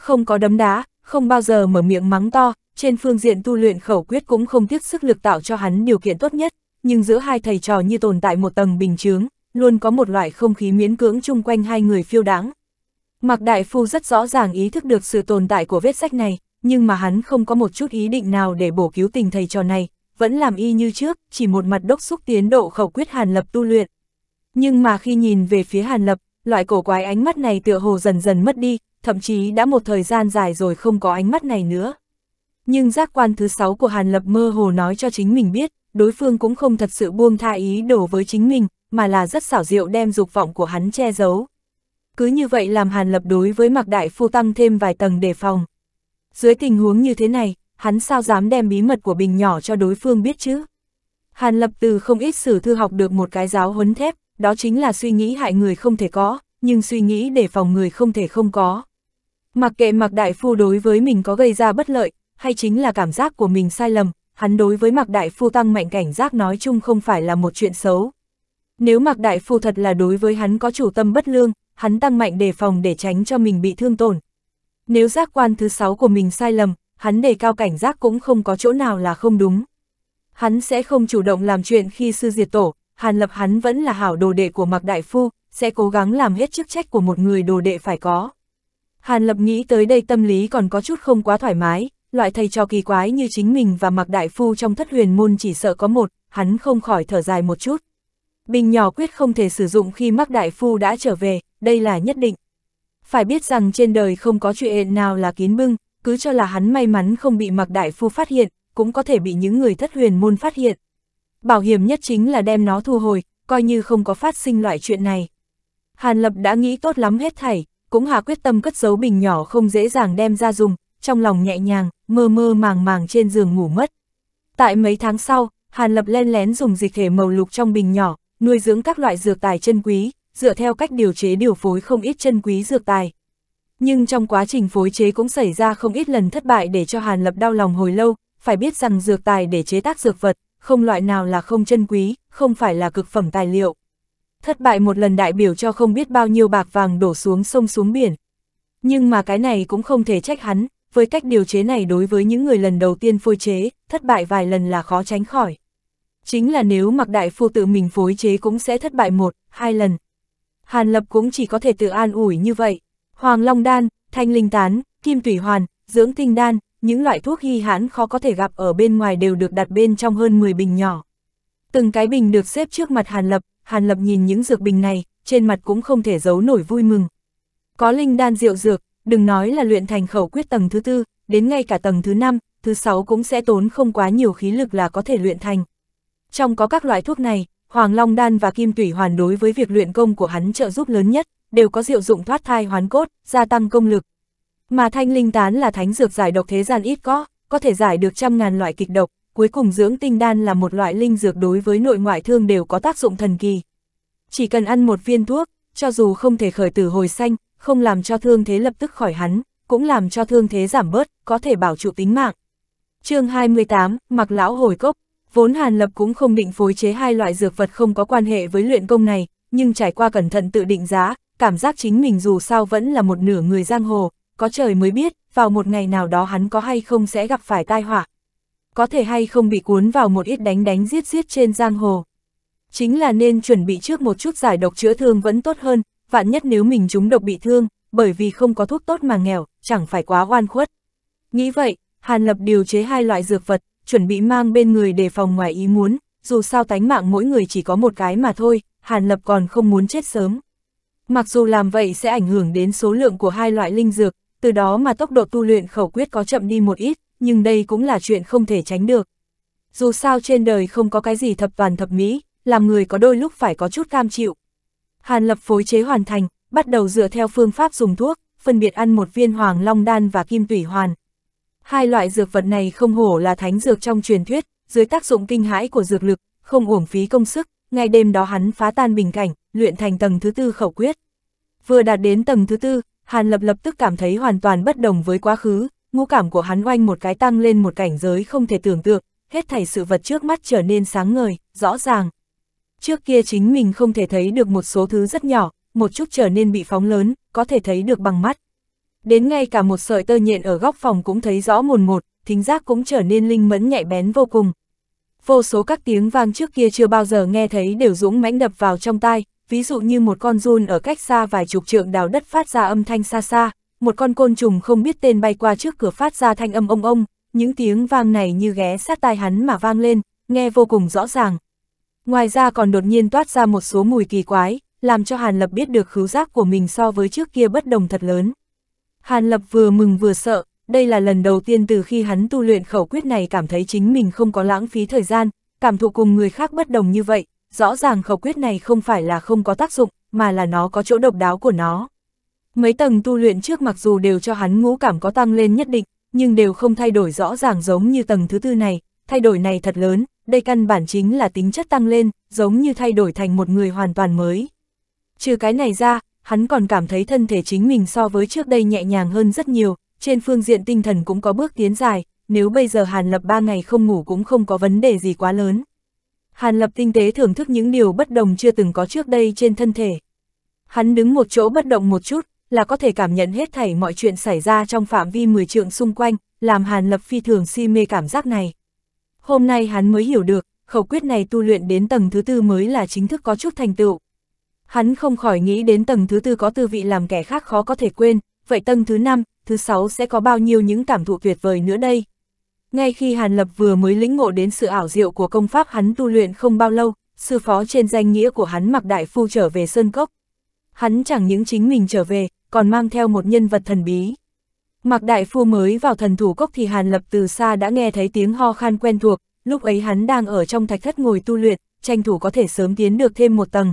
không có đấm đá, không bao giờ mở miệng mắng to, trên phương diện tu luyện khẩu quyết cũng không tiếc sức lực tạo cho hắn điều kiện tốt nhất, nhưng giữa hai thầy trò như tồn tại một tầng bình chướng, luôn có một loại không khí miễn cưỡng chung quanh hai người phiêu đáng. Mạc Đại Phu rất rõ ràng ý thức được sự tồn tại của vết sách này, nhưng mà hắn không có một chút ý định nào để bổ cứu tình thầy trò này, vẫn làm y như trước, chỉ một mặt đốc xúc tiến độ khẩu quyết Hàn Lập tu luyện. Nhưng mà khi nhìn về phía Hàn Lập, loại cổ quái ánh mắt này tựa hồ dần dần mất đi, thậm chí đã một thời gian dài rồi không có ánh mắt này nữa. Nhưng giác quan thứ sáu của Hàn Lập mơ hồ nói cho chính mình biết, đối phương cũng không thật sự buông tha ý đồ với chính mình, mà là rất xảo diệu đem dục vọng của hắn che giấu. Cứ như vậy làm Hàn Lập đối với Mạc Đại Phu tăng thêm vài tầng đề phòng. Dưới tình huống như thế này, hắn sao dám đem bí mật của bình nhỏ cho đối phương biết chứ? Hàn Lập từ không ít sử thư học được một cái giáo huấn thép, đó chính là suy nghĩ hại người không thể có, nhưng suy nghĩ đề phòng người không thể không có. Mặc kệ Mạc Đại Phu đối với mình có gây ra bất lợi, hay chính là cảm giác của mình sai lầm, hắn đối với Mạc Đại Phu tăng mạnh cảnh giác nói chung không phải là một chuyện xấu. Nếu Mạc Đại Phu thật là đối với hắn có chủ tâm bất lương, hắn tăng mạnh đề phòng để tránh cho mình bị thương tổn. Nếu giác quan thứ sáu của mình sai lầm, hắn đề cao cảnh giác cũng không có chỗ nào là không đúng. Hắn sẽ không chủ động làm chuyện khi sư diệt tổ, Hàn Lập hắn vẫn là hảo đồ đệ của Mạc Đại Phu, sẽ cố gắng làm hết chức trách của một người đồ đệ phải có. Hàn Lập nghĩ tới đây tâm lý còn có chút không quá thoải mái, loại thầy trò kỳ quái như chính mình và Mạc Đại Phu trong thất huyền môn chỉ sợ có một, hắn không khỏi thở dài một chút. Bình nhỏ quyết không thể sử dụng khi Mạc Đại Phu đã trở về, đây là nhất định. Phải biết rằng trên đời không có chuyện nào là kín bưng, cứ cho là hắn may mắn không bị Mạc Đại Phu phát hiện, cũng có thể bị những người thất huyền môn phát hiện. Bảo hiểm nhất chính là đem nó thu hồi, coi như không có phát sinh loại chuyện này. Hàn Lập đã nghĩ tốt lắm hết thảy, cũng hà quyết tâm cất giấu bình nhỏ không dễ dàng đem ra dùng, trong lòng nhẹ nhàng, mơ mơ màng màng trên giường ngủ mất. Tại mấy tháng sau, Hàn Lập len lén dùng dịch thể màu lục trong bình nhỏ, nuôi dưỡng các loại dược tài chân quý, dựa theo cách điều chế điều phối không ít chân quý dược tài. Nhưng trong quá trình phối chế cũng xảy ra không ít lần thất bại để cho Hàn Lập đau lòng hồi lâu, phải biết rằng dược tài để chế tác dược vật, không loại nào là không chân quý, không phải là cực phẩm tài liệu thất bại một lần đại biểu cho không biết bao nhiêu bạc vàng đổ xuống sông xuống biển. Nhưng mà cái này cũng không thể trách hắn, với cách điều chế này đối với những người lần đầu tiên phôi chế, thất bại vài lần là khó tránh khỏi. Chính là nếu mặc đại phu tự mình phối chế cũng sẽ thất bại một, hai lần. Hàn Lập cũng chỉ có thể tự an ủi như vậy. Hoàng Long Đan, Thanh Linh Tán, Kim Tủy Hoàn, Dưỡng Tinh Đan, những loại thuốc hy hãn khó có thể gặp ở bên ngoài đều được đặt bên trong hơn 10 bình nhỏ. Từng cái bình được xếp trước mặt Hàn Lập, Hàn Lập nhìn những dược bình này, trên mặt cũng không thể giấu nổi vui mừng. Có linh đan rượu dược, đừng nói là luyện thành khẩu quyết tầng thứ tư, đến ngay cả tầng thứ năm, thứ sáu cũng sẽ tốn không quá nhiều khí lực là có thể luyện thành. Trong có các loại thuốc này, Hoàng Long Đan và Kim Tủy Hoàn đối với việc luyện công của hắn trợ giúp lớn nhất, đều có diệu dụng thoát thai hoán cốt, gia tăng công lực. Mà Thanh Linh Tán là thánh dược giải độc thế gian ít có, có thể giải được trăm ngàn loại kịch độc, cuối cùng dưỡng tinh đan là một loại linh dược đối với nội ngoại thương đều có tác dụng thần kỳ. Chỉ cần ăn một viên thuốc, cho dù không thể khởi tử hồi xanh, không làm cho thương thế lập tức khỏi hắn, cũng làm cho thương thế giảm bớt, có thể bảo trụ tính mạng. chương 28, mặc lão hồi cốc, vốn Hàn Lập cũng không định phối chế hai loại dược vật không có quan hệ với luyện công này, nhưng trải qua cẩn thận tự định giá, cảm giác chính mình dù sao vẫn là một nửa người giang hồ, có trời mới biết, vào một ngày nào đó hắn có hay không sẽ gặp phải tai họa, có thể hay không bị cuốn vào một ít đánh đánh giết giết trên giang hồ. Chính là nên chuẩn bị trước một chút giải độc chữa thương vẫn tốt hơn, vạn nhất nếu mình chúng độc bị thương, bởi vì không có thuốc tốt mà nghèo, chẳng phải quá oan khuất. Nghĩ vậy, Hàn Lập điều chế hai loại dược vật, chuẩn bị mang bên người đề phòng ngoài ý muốn, dù sao tánh mạng mỗi người chỉ có một cái mà thôi, Hàn Lập còn không muốn chết sớm. Mặc dù làm vậy sẽ ảnh hưởng đến số lượng của hai loại linh dược, từ đó mà tốc độ tu luyện khẩu quyết có chậm đi một ít, nhưng đây cũng là chuyện không thể tránh được. Dù sao trên đời không có cái gì thập toàn thập mỹ, làm người có đôi lúc phải có chút cam chịu. Hàn lập phối chế hoàn thành, bắt đầu dựa theo phương pháp dùng thuốc, phân biệt ăn một viên hoàng long đan và kim tủy hoàn. Hai loại dược vật này không hổ là thánh dược trong truyền thuyết, dưới tác dụng kinh hãi của dược lực, không uổng phí công sức, ngay đêm đó hắn phá tan bình cảnh, luyện thành tầng thứ tư khẩu quyết. Vừa đạt đến tầng thứ tư, Hàn Lập lập tức cảm thấy hoàn toàn bất đồng với quá khứ, ngũ cảm của hắn oanh một cái tăng lên một cảnh giới không thể tưởng tượng, hết thảy sự vật trước mắt trở nên sáng ngời, rõ ràng. Trước kia chính mình không thể thấy được một số thứ rất nhỏ, một chút trở nên bị phóng lớn, có thể thấy được bằng mắt. Đến ngay cả một sợi tơ nhện ở góc phòng cũng thấy rõ mồn một, thính giác cũng trở nên linh mẫn nhạy bén vô cùng. Vô số các tiếng vang trước kia chưa bao giờ nghe thấy đều dũng mãnh đập vào trong tai, ví dụ như một con run ở cách xa vài chục trượng đào đất phát ra âm thanh xa xa, một con côn trùng không biết tên bay qua trước cửa phát ra thanh âm ông ông, những tiếng vang này như ghé sát tai hắn mà vang lên, nghe vô cùng rõ ràng. Ngoài ra còn đột nhiên toát ra một số mùi kỳ quái, làm cho Hàn Lập biết được khứu giác của mình so với trước kia bất đồng thật lớn. Hàn Lập vừa mừng vừa sợ, đây là lần đầu tiên từ khi hắn tu luyện khẩu quyết này cảm thấy chính mình không có lãng phí thời gian, cảm thụ cùng người khác bất đồng như vậy, rõ ràng khẩu quyết này không phải là không có tác dụng, mà là nó có chỗ độc đáo của nó. Mấy tầng tu luyện trước mặc dù đều cho hắn ngũ cảm có tăng lên nhất định, nhưng đều không thay đổi rõ ràng giống như tầng thứ tư này, thay đổi này thật lớn, đây căn bản chính là tính chất tăng lên, giống như thay đổi thành một người hoàn toàn mới. Trừ cái này ra, hắn còn cảm thấy thân thể chính mình so với trước đây nhẹ nhàng hơn rất nhiều, trên phương diện tinh thần cũng có bước tiến dài, nếu bây giờ Hàn Lập ba ngày không ngủ cũng không có vấn đề gì quá lớn. Hàn Lập tinh tế thưởng thức những điều bất đồng chưa từng có trước đây trên thân thể. Hắn đứng một chỗ bất động một chút, là có thể cảm nhận hết thảy mọi chuyện xảy ra trong phạm vi 10 trượng xung quanh, làm Hàn Lập phi thường si mê cảm giác này. Hôm nay hắn mới hiểu được, khẩu quyết này tu luyện đến tầng thứ tư mới là chính thức có chút thành tựu. Hắn không khỏi nghĩ đến tầng thứ tư có tư vị làm kẻ khác khó có thể quên, vậy tầng thứ năm, thứ sáu sẽ có bao nhiêu những cảm thụ tuyệt vời nữa đây. Ngay khi Hàn Lập vừa mới lĩnh ngộ đến sự ảo diệu của công pháp hắn tu luyện không bao lâu, sư phó trên danh nghĩa của hắn mặc đại phu trở về Sơn Cốc. Hắn chẳng những chính mình trở về, còn mang theo một nhân vật thần bí. Mạc Đại Phu mới vào thần thủ cốc thì Hàn Lập từ xa đã nghe thấy tiếng ho khan quen thuộc, lúc ấy hắn đang ở trong thạch thất ngồi tu luyện, tranh thủ có thể sớm tiến được thêm một tầng.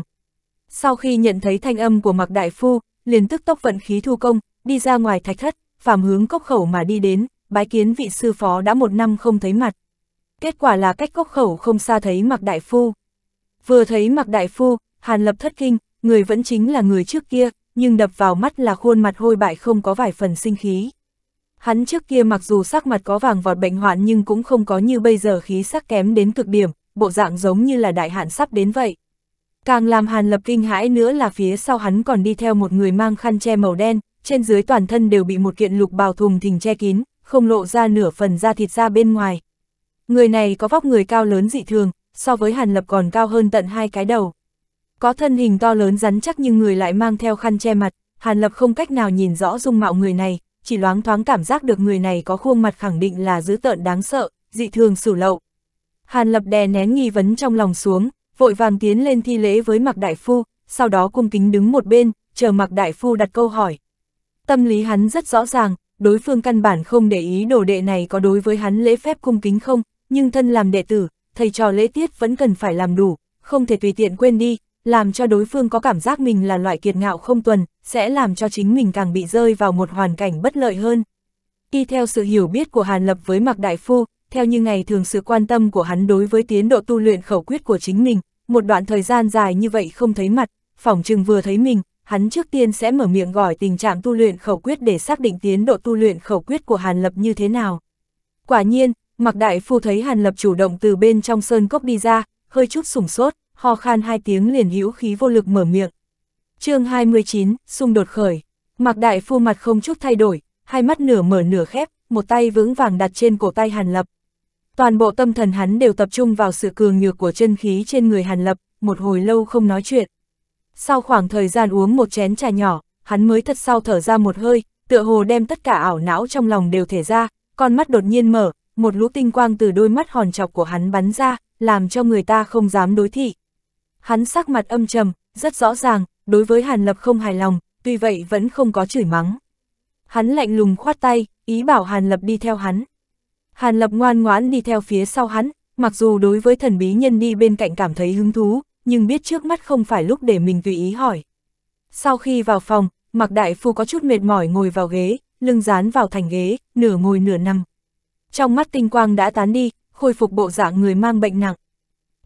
Sau khi nhận thấy thanh âm của Mạc Đại Phu, liền tức tốc vận khí thu công, đi ra ngoài thạch thất, phàm hướng cốc khẩu mà đi đến, bái kiến vị sư phó đã một năm không thấy mặt. Kết quả là cách cốc khẩu không xa thấy Mạc Đại Phu. Vừa thấy Mạc Đại Phu, Hàn Lập thất kinh, người vẫn chính là người trước kia, nhưng đập vào mắt là khuôn mặt hôi bại không có vài phần sinh khí. Hắn trước kia mặc dù sắc mặt có vàng vọt bệnh hoạn nhưng cũng không có như bây giờ khí sắc kém đến cực điểm, bộ dạng giống như là đại hạn sắp đến vậy. Càng làm Hàn Lập kinh hãi nữa là phía sau hắn còn đi theo một người mang khăn che màu đen, trên dưới toàn thân đều bị một kiện lục bào thùng thình che kín, không lộ ra nửa phần da thịt ra bên ngoài. Người này có vóc người cao lớn dị thường, so với Hàn Lập còn cao hơn tận hai cái đầu. Có thân hình to lớn rắn chắc nhưng người lại mang theo khăn che mặt, Hàn Lập không cách nào nhìn rõ dung mạo người này, chỉ loáng thoáng cảm giác được người này có khuôn mặt khẳng định là dữ tợn đáng sợ, dị thường sủ lậu. Hàn Lập đè nén nghi vấn trong lòng xuống, vội vàng tiến lên thi lễ với Mạc Đại Phu, sau đó cung kính đứng một bên, chờ Mạc Đại Phu đặt câu hỏi. Tâm lý hắn rất rõ ràng, đối phương căn bản không để ý đồ đệ này có đối với hắn lễ phép cung kính không, nhưng thân làm đệ tử, thầy trò lễ tiết vẫn cần phải làm đủ, không thể tùy tiện quên đi, làm cho đối phương có cảm giác mình là loại kiệt ngạo không tuần, sẽ làm cho chính mình càng bị rơi vào một hoàn cảnh bất lợi hơn. Y theo sự hiểu biết của Hàn Lập với Mạc Đại Phu, theo như ngày thường sự quan tâm của hắn đối với tiến độ tu luyện khẩu quyết của chính mình, một đoạn thời gian dài như vậy không thấy mặt, phỏng chừng vừa thấy mình, hắn trước tiên sẽ mở miệng gọi tình trạng tu luyện khẩu quyết để xác định tiến độ tu luyện khẩu quyết của Hàn Lập như thế nào. Quả nhiên, Mạc Đại Phu thấy Hàn Lập chủ động từ bên trong sơn cốc đi ra, hơi chút sủng sốt, ho khan hai tiếng liền hữu khí vô lực mở miệng. chương 29, xung đột khởi. mặc Đại Phu mặt không chút thay đổi, hai mắt nửa mở nửa khép, một tay vững vàng đặt trên cổ tay Hàn Lập. Toàn bộ tâm thần hắn đều tập trung vào sự cường nhược của chân khí trên người Hàn Lập, một hồi lâu không nói chuyện. Sau khoảng thời gian uống một chén trà nhỏ, hắn mới thật sau thở ra một hơi, tựa hồ đem tất cả ảo não trong lòng đều thể ra, con mắt đột nhiên mở, một lũ tinh quang từ đôi mắt hòn chọc của hắn bắn ra, làm cho người ta không dám đối thị. Hắn sắc mặt âm trầm, rất rõ ràng, đối với Hàn Lập không hài lòng, tuy vậy vẫn không có chửi mắng. Hắn lạnh lùng khoát tay, ý bảo Hàn Lập đi theo hắn. Hàn Lập ngoan ngoãn đi theo phía sau hắn, mặc dù đối với thần bí nhân đi bên cạnh cảm thấy hứng thú, nhưng biết trước mắt không phải lúc để mình tùy ý hỏi. Sau khi vào phòng, Mạc Đại Phu có chút mệt mỏi ngồi vào ghế, lưng dán vào thành ghế, nửa ngồi nửa nằm. Trong mắt tinh quang đã tán đi, khôi phục bộ dạng người mang bệnh nặng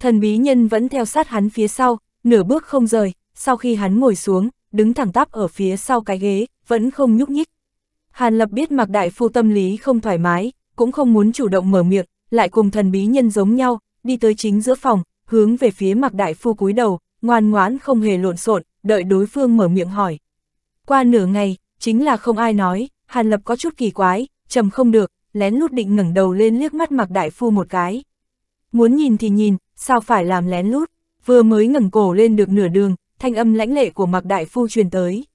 thần bí nhân vẫn theo sát hắn phía sau, nửa bước không rời, sau khi hắn ngồi xuống, đứng thẳng tắp ở phía sau cái ghế, vẫn không nhúc nhích. Hàn Lập biết Mặc Đại Phu tâm lý không thoải mái, cũng không muốn chủ động mở miệng, lại cùng thần bí nhân giống nhau, đi tới chính giữa phòng, hướng về phía Mặc Đại Phu cúi đầu, ngoan ngoãn không hề lộn xộn, đợi đối phương mở miệng hỏi. Qua nửa ngày, chính là không ai nói, Hàn Lập có chút kỳ quái, trầm không được, lén lút định ngẩng đầu lên liếc mắt Mặc Đại Phu một cái. Muốn nhìn thì nhìn, sao phải làm lén lút, vừa mới ngẩng cổ lên được nửa đường, thanh âm lãnh lệ của Mạc Đại Phu truyền tới.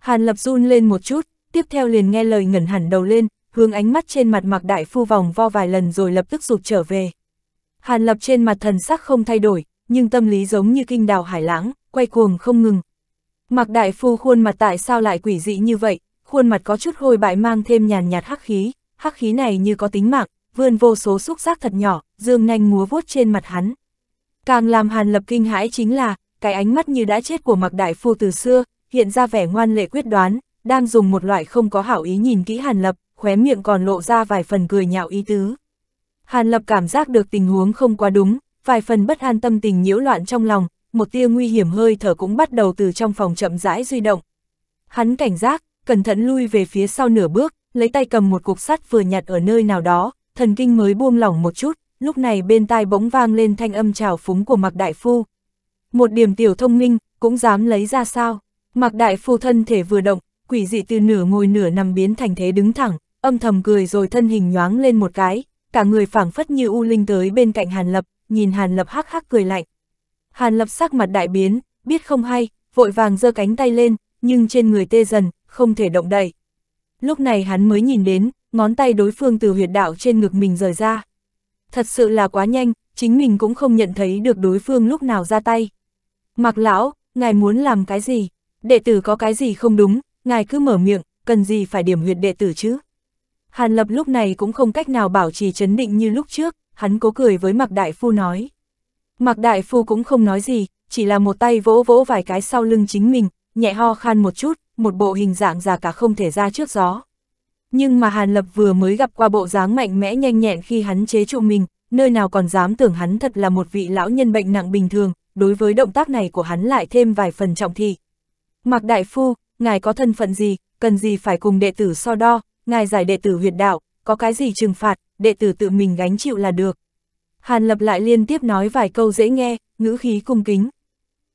Hàn Lập run lên một chút, tiếp theo liền nghe lời ngẩn hẳn đầu lên, hướng ánh mắt trên mặt Mạc Đại Phu vòng vo vài lần rồi lập tức rụt trở về. Hàn Lập trên mặt thần sắc không thay đổi, nhưng tâm lý giống như kinh đào hải lãng, quay cuồng không ngừng. Mạc Đại Phu khuôn mặt tại sao lại quỷ dị như vậy, khuôn mặt có chút hôi bại mang thêm nhàn nhạt hắc khí, hắc khí này như có tính mạng, vươn vô số xúc giác thật nhỏ, dương nhanh múa vuốt trên mặt hắn. Càng làm Hàn Lập kinh hãi chính là, cái ánh mắt như đã chết của Mạc Đại Phu từ xưa, hiện ra vẻ ngoan lệ quyết đoán, đang dùng một loại không có hảo ý nhìn kỹ Hàn Lập, khóe miệng còn lộ ra vài phần cười nhạo ý tứ. Hàn Lập cảm giác được tình huống không quá đúng, vài phần bất an tâm tình nhiễu loạn trong lòng, một tia nguy hiểm hơi thở cũng bắt đầu từ trong phòng chậm rãi duy động. Hắn cảnh giác, cẩn thận lui về phía sau nửa bước, lấy tay cầm một cục sắt vừa nhặt ở nơi nào đó, thần kinh mới buông lỏng một chút, lúc này bên tai bỗng vang lên thanh âm trào phúng của Mạc Đại Phu. Một điểm tiểu thông minh, cũng dám lấy ra sao. Mạc Đại Phu thân thể vừa động, quỷ dị từ nửa ngồi nửa nằm biến thành thế đứng thẳng, âm thầm cười rồi thân hình nhoáng lên một cái, cả người phảng phất như u linh tới bên cạnh Hàn Lập, nhìn Hàn Lập hắc hắc cười lạnh. Hàn Lập sắc mặt đại biến, biết không hay, vội vàng giơ cánh tay lên, nhưng trên người tê dần, không thể động đậy. Lúc này hắn mới nhìn đến, ngón tay đối phương từ huyệt đạo trên ngực mình rời ra. Thật sự là quá nhanh, chính mình cũng không nhận thấy được đối phương lúc nào ra tay. Mặc lão, ngài muốn làm cái gì? Đệ tử có cái gì không đúng, ngài cứ mở miệng, cần gì phải điểm huyệt đệ tử chứ? Hàn Lập lúc này cũng không cách nào bảo trì chấn định như lúc trước, hắn cố cười với Mạc Đại Phu nói. Mạc Đại Phu cũng không nói gì, chỉ là một tay vỗ vỗ vài cái sau lưng chính mình, nhẹ ho khan một chút, một bộ hình dạng già cả không thể ra trước gió. Nhưng mà Hàn Lập vừa mới gặp qua bộ dáng mạnh mẽ nhanh nhẹn khi hắn chế trụ mình, nơi nào còn dám tưởng hắn thật là một vị lão nhân bệnh nặng bình thường, đối với động tác này của hắn lại thêm vài phần trọng thị. Mạc Đại Phu, ngài có thân phận gì, cần gì phải cùng đệ tử so đo, ngài giải đệ tử huyệt đạo, có cái gì trừng phạt, đệ tử tự mình gánh chịu là được. Hàn Lập lại liên tiếp nói vài câu dễ nghe, ngữ khí cung kính.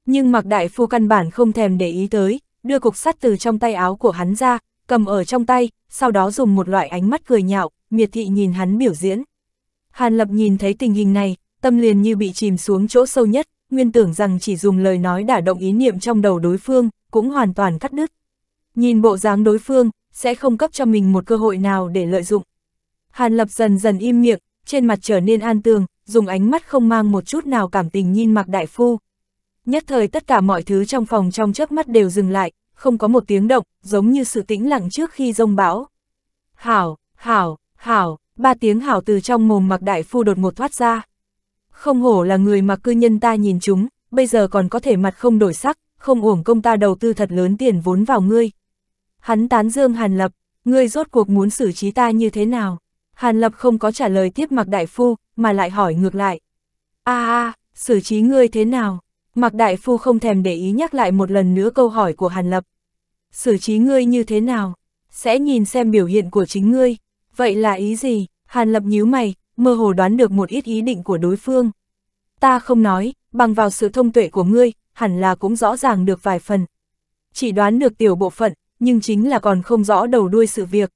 Nhưng Mạc Đại Phu căn bản không thèm để ý tới, đưa cục sắt từ trong tay áo của hắn ra, cầm ở trong tay, sau đó dùng một loại ánh mắt cười nhạo, miệt thị nhìn hắn biểu diễn. Hàn Lập nhìn thấy tình hình này, tâm liền như bị chìm xuống chỗ sâu nhất, nguyên tưởng rằng chỉ dùng lời nói đả động ý niệm trong đầu đối phương, cũng hoàn toàn cắt đứt. Nhìn bộ dáng đối phương, sẽ không cấp cho mình một cơ hội nào để lợi dụng. Hàn Lập dần dần im miệng, trên mặt trở nên an tường, dùng ánh mắt không mang một chút nào cảm tình nhìn mặc đại phu. Nhất thời tất cả mọi thứ trong phòng trong chớp mắt đều dừng lại, không có một tiếng động, giống như sự tĩnh lặng trước khi rông bão. Hảo, hảo, hảo, ba tiếng hảo từ trong mồm mặc đại phu đột ngột thoát ra. Không hổ là người mà cư nhân ta nhìn chúng, bây giờ còn có thể mặt không đổi sắc, không uổng công ta đầu tư thật lớn tiền vốn vào ngươi. Hắn tán dương Hàn Lập, ngươi rốt cuộc muốn xử trí ta như thế nào? Hàn Lập không có trả lời tiếp mặc đại phu, mà lại hỏi ngược lại. a à, xử trí ngươi thế nào? Mạc Đại Phu không thèm để ý nhắc lại một lần nữa câu hỏi của Hàn Lập. Xử trí ngươi như thế nào? Sẽ nhìn xem biểu hiện của chính ngươi. Vậy là ý gì? Hàn Lập nhíu mày, mơ hồ đoán được một ít ý định của đối phương. Ta không nói, bằng vào sự thông tuệ của ngươi, hẳn là cũng rõ ràng được vài phần. Chỉ đoán được tiểu bộ phận, nhưng chính là còn không rõ đầu đuôi sự việc.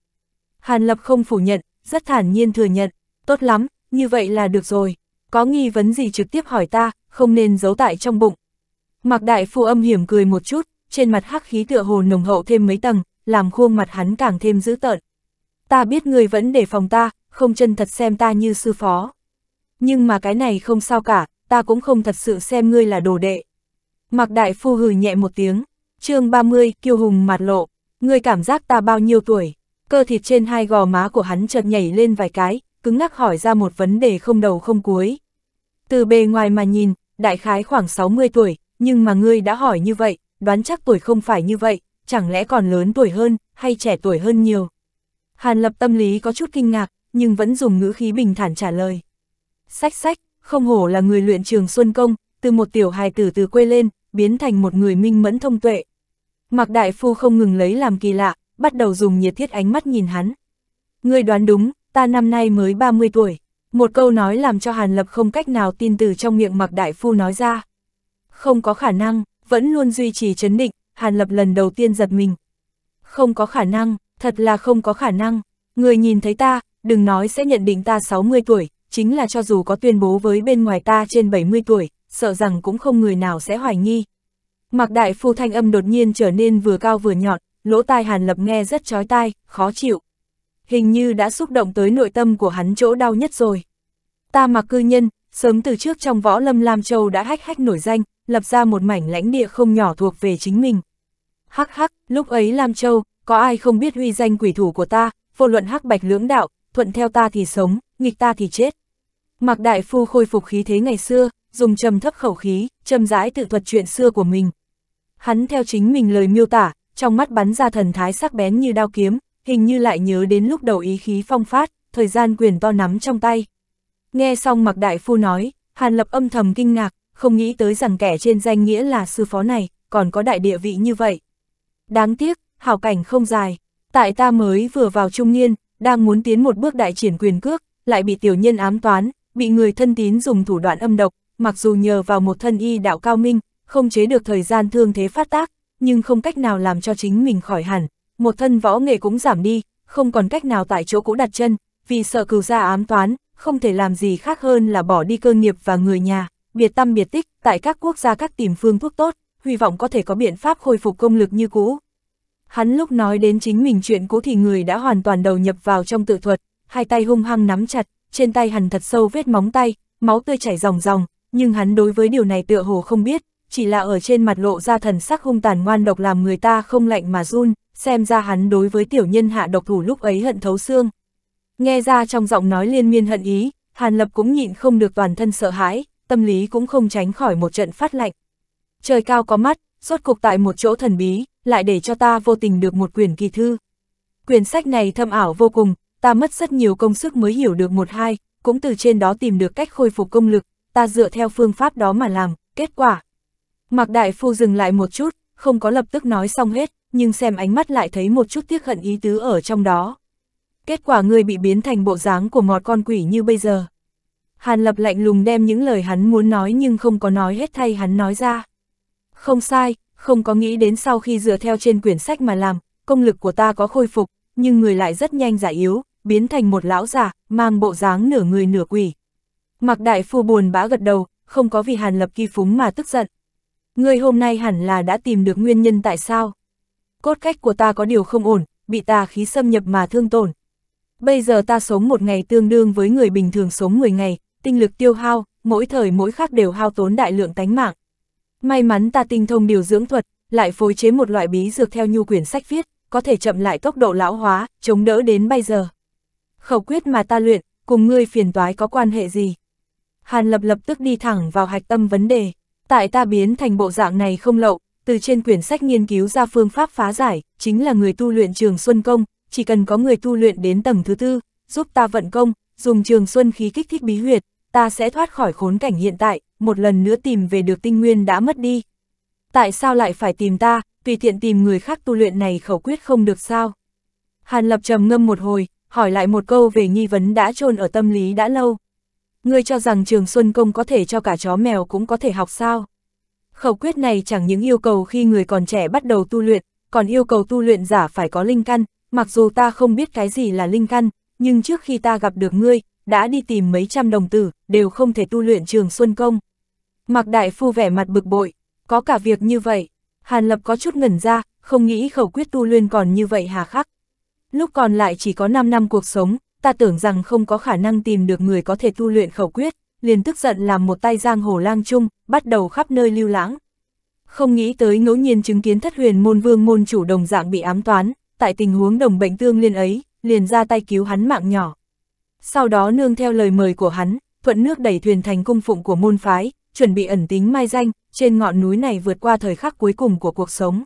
Hàn Lập không phủ nhận, rất thản nhiên thừa nhận, tốt lắm, như vậy là được rồi có nghi vấn gì trực tiếp hỏi ta, không nên giấu tại trong bụng. Mạc Đại Phu âm hiểm cười một chút, trên mặt hắc khí tựa hồ nồng hậu thêm mấy tầng, làm khuôn mặt hắn càng thêm dữ tợn. Ta biết người vẫn để phòng ta, không chân thật xem ta như sư phó. Nhưng mà cái này không sao cả, ta cũng không thật sự xem ngươi là đồ đệ. Mạc Đại Phu hừ nhẹ một tiếng, chương 30, kiêu hùng mặt lộ, ngươi cảm giác ta bao nhiêu tuổi, cơ thịt trên hai gò má của hắn chợt nhảy lên vài cái, cứng ngắc hỏi ra một vấn đề không đầu không cuối. Từ bề ngoài mà nhìn, đại khái khoảng 60 tuổi, nhưng mà ngươi đã hỏi như vậy, đoán chắc tuổi không phải như vậy, chẳng lẽ còn lớn tuổi hơn, hay trẻ tuổi hơn nhiều. Hàn lập tâm lý có chút kinh ngạc, nhưng vẫn dùng ngữ khí bình thản trả lời. Sách sách, không hổ là người luyện trường Xuân Công, từ một tiểu hài tử từ quê lên, biến thành một người minh mẫn thông tuệ. Mạc Đại Phu không ngừng lấy làm kỳ lạ, bắt đầu dùng nhiệt thiết ánh mắt nhìn hắn. Ngươi đoán đúng, ta năm nay mới 30 tuổi. Một câu nói làm cho Hàn Lập không cách nào tin từ trong miệng Mạc Đại Phu nói ra. Không có khả năng, vẫn luôn duy trì chấn định, Hàn Lập lần đầu tiên giật mình. Không có khả năng, thật là không có khả năng. Người nhìn thấy ta, đừng nói sẽ nhận định ta 60 tuổi, chính là cho dù có tuyên bố với bên ngoài ta trên 70 tuổi, sợ rằng cũng không người nào sẽ hoài nghi. Mạc Đại Phu thanh âm đột nhiên trở nên vừa cao vừa nhọn, lỗ tai Hàn Lập nghe rất chói tai, khó chịu hình như đã xúc động tới nội tâm của hắn chỗ đau nhất rồi. Ta mặc cư nhân, sớm từ trước trong võ lâm Lam Châu đã hách hách nổi danh, lập ra một mảnh lãnh địa không nhỏ thuộc về chính mình. Hắc hắc, lúc ấy Lam Châu, có ai không biết huy danh quỷ thủ của ta, vô luận hắc bạch lưỡng đạo, thuận theo ta thì sống, nghịch ta thì chết. mặc Đại Phu khôi phục khí thế ngày xưa, dùng trầm thấp khẩu khí, trầm rãi tự thuật chuyện xưa của mình. Hắn theo chính mình lời miêu tả, trong mắt bắn ra thần thái sắc bén như đao kiếm, hình như lại nhớ đến lúc đầu ý khí phong phát, thời gian quyền to nắm trong tay. Nghe xong mặc Đại Phu nói, Hàn Lập âm thầm kinh ngạc, không nghĩ tới rằng kẻ trên danh nghĩa là sư phó này, còn có đại địa vị như vậy. Đáng tiếc, hảo cảnh không dài, tại ta mới vừa vào trung niên, đang muốn tiến một bước đại triển quyền cước, lại bị tiểu nhân ám toán, bị người thân tín dùng thủ đoạn âm độc, mặc dù nhờ vào một thân y đạo cao minh, không chế được thời gian thương thế phát tác, nhưng không cách nào làm cho chính mình khỏi hẳn, một thân võ nghề cũng giảm đi, không còn cách nào tại chỗ cũ đặt chân, vì sợ cừu gia ám toán, không thể làm gì khác hơn là bỏ đi cơ nghiệp và người nhà, biệt tâm biệt tích, tại các quốc gia các tìm phương thuốc tốt, hy vọng có thể có biện pháp khôi phục công lực như cũ. Hắn lúc nói đến chính mình chuyện cũ thì người đã hoàn toàn đầu nhập vào trong tự thuật, hai tay hung hăng nắm chặt, trên tay hắn thật sâu vết móng tay, máu tươi chảy ròng ròng, nhưng hắn đối với điều này tựa hồ không biết, chỉ là ở trên mặt lộ ra thần sắc hung tàn ngoan độc làm người ta không lạnh mà run, xem ra hắn đối với tiểu nhân hạ độc thủ lúc ấy hận thấu xương. Nghe ra trong giọng nói liên miên hận ý, Hàn Lập cũng nhịn không được toàn thân sợ hãi, tâm lý cũng không tránh khỏi một trận phát lạnh. Trời cao có mắt, rốt cục tại một chỗ thần bí, lại để cho ta vô tình được một quyển kỳ thư. Quyển sách này thâm ảo vô cùng, ta mất rất nhiều công sức mới hiểu được một hai, cũng từ trên đó tìm được cách khôi phục công lực, ta dựa theo phương pháp đó mà làm, kết quả, Mạc Đại Phu dừng lại một chút, không có lập tức nói xong hết, nhưng xem ánh mắt lại thấy một chút tiếc hận ý tứ ở trong đó. Kết quả người bị biến thành bộ dáng của một con quỷ như bây giờ. Hàn Lập lạnh lùng đem những lời hắn muốn nói nhưng không có nói hết thay hắn nói ra. Không sai, không có nghĩ đến sau khi dựa theo trên quyển sách mà làm, công lực của ta có khôi phục, nhưng người lại rất nhanh giả yếu, biến thành một lão giả, mang bộ dáng nửa người nửa quỷ. Mạc Đại Phu buồn bã gật đầu, không có vì Hàn Lập kỳ phúng mà tức giận, ngươi hôm nay hẳn là đã tìm được nguyên nhân tại sao. Cốt cách của ta có điều không ổn, bị tà khí xâm nhập mà thương tổn. Bây giờ ta sống một ngày tương đương với người bình thường sống 10 ngày, tinh lực tiêu hao, mỗi thời mỗi khắc đều hao tốn đại lượng tánh mạng. May mắn ta tinh thông điều dưỡng thuật, lại phối chế một loại bí dược theo nhu quyển sách viết, có thể chậm lại tốc độ lão hóa, chống đỡ đến bây giờ. Khẩu quyết mà ta luyện, cùng ngươi phiền toái có quan hệ gì? Hàn Lập lập tức đi thẳng vào hạch tâm vấn đề. Tại ta biến thành bộ dạng này không lậu, từ trên quyển sách nghiên cứu ra phương pháp phá giải, chính là người tu luyện trường xuân công, chỉ cần có người tu luyện đến tầng thứ tư, giúp ta vận công, dùng trường xuân khí kích thích bí huyệt, ta sẽ thoát khỏi khốn cảnh hiện tại, một lần nữa tìm về được tinh nguyên đã mất đi. Tại sao lại phải tìm ta, tùy tiện tìm người khác tu luyện này khẩu quyết không được sao? Hàn Lập trầm ngâm một hồi, hỏi lại một câu về nghi vấn đã chôn ở tâm lý đã lâu ngươi cho rằng trường Xuân Công có thể cho cả chó mèo cũng có thể học sao. Khẩu quyết này chẳng những yêu cầu khi người còn trẻ bắt đầu tu luyện, còn yêu cầu tu luyện giả phải có linh căn, mặc dù ta không biết cái gì là linh căn, nhưng trước khi ta gặp được ngươi, đã đi tìm mấy trăm đồng tử, đều không thể tu luyện trường Xuân Công. Mạc Đại Phu vẻ mặt bực bội, có cả việc như vậy, Hàn Lập có chút ngẩn ra, không nghĩ khẩu quyết tu luyện còn như vậy hà khắc. Lúc còn lại chỉ có 5 năm cuộc sống, ta tưởng rằng không có khả năng tìm được người có thể tu luyện khẩu quyết, liền tức giận làm một tay giang hồ lang chung, bắt đầu khắp nơi lưu lãng. Không nghĩ tới ngẫu nhiên chứng kiến thất huyền môn vương môn chủ đồng dạng bị ám toán, tại tình huống đồng bệnh tương liên ấy, liền ra tay cứu hắn mạng nhỏ. Sau đó nương theo lời mời của hắn, thuận nước đẩy thuyền thành cung phụng của môn phái, chuẩn bị ẩn tính mai danh, trên ngọn núi này vượt qua thời khắc cuối cùng của cuộc sống.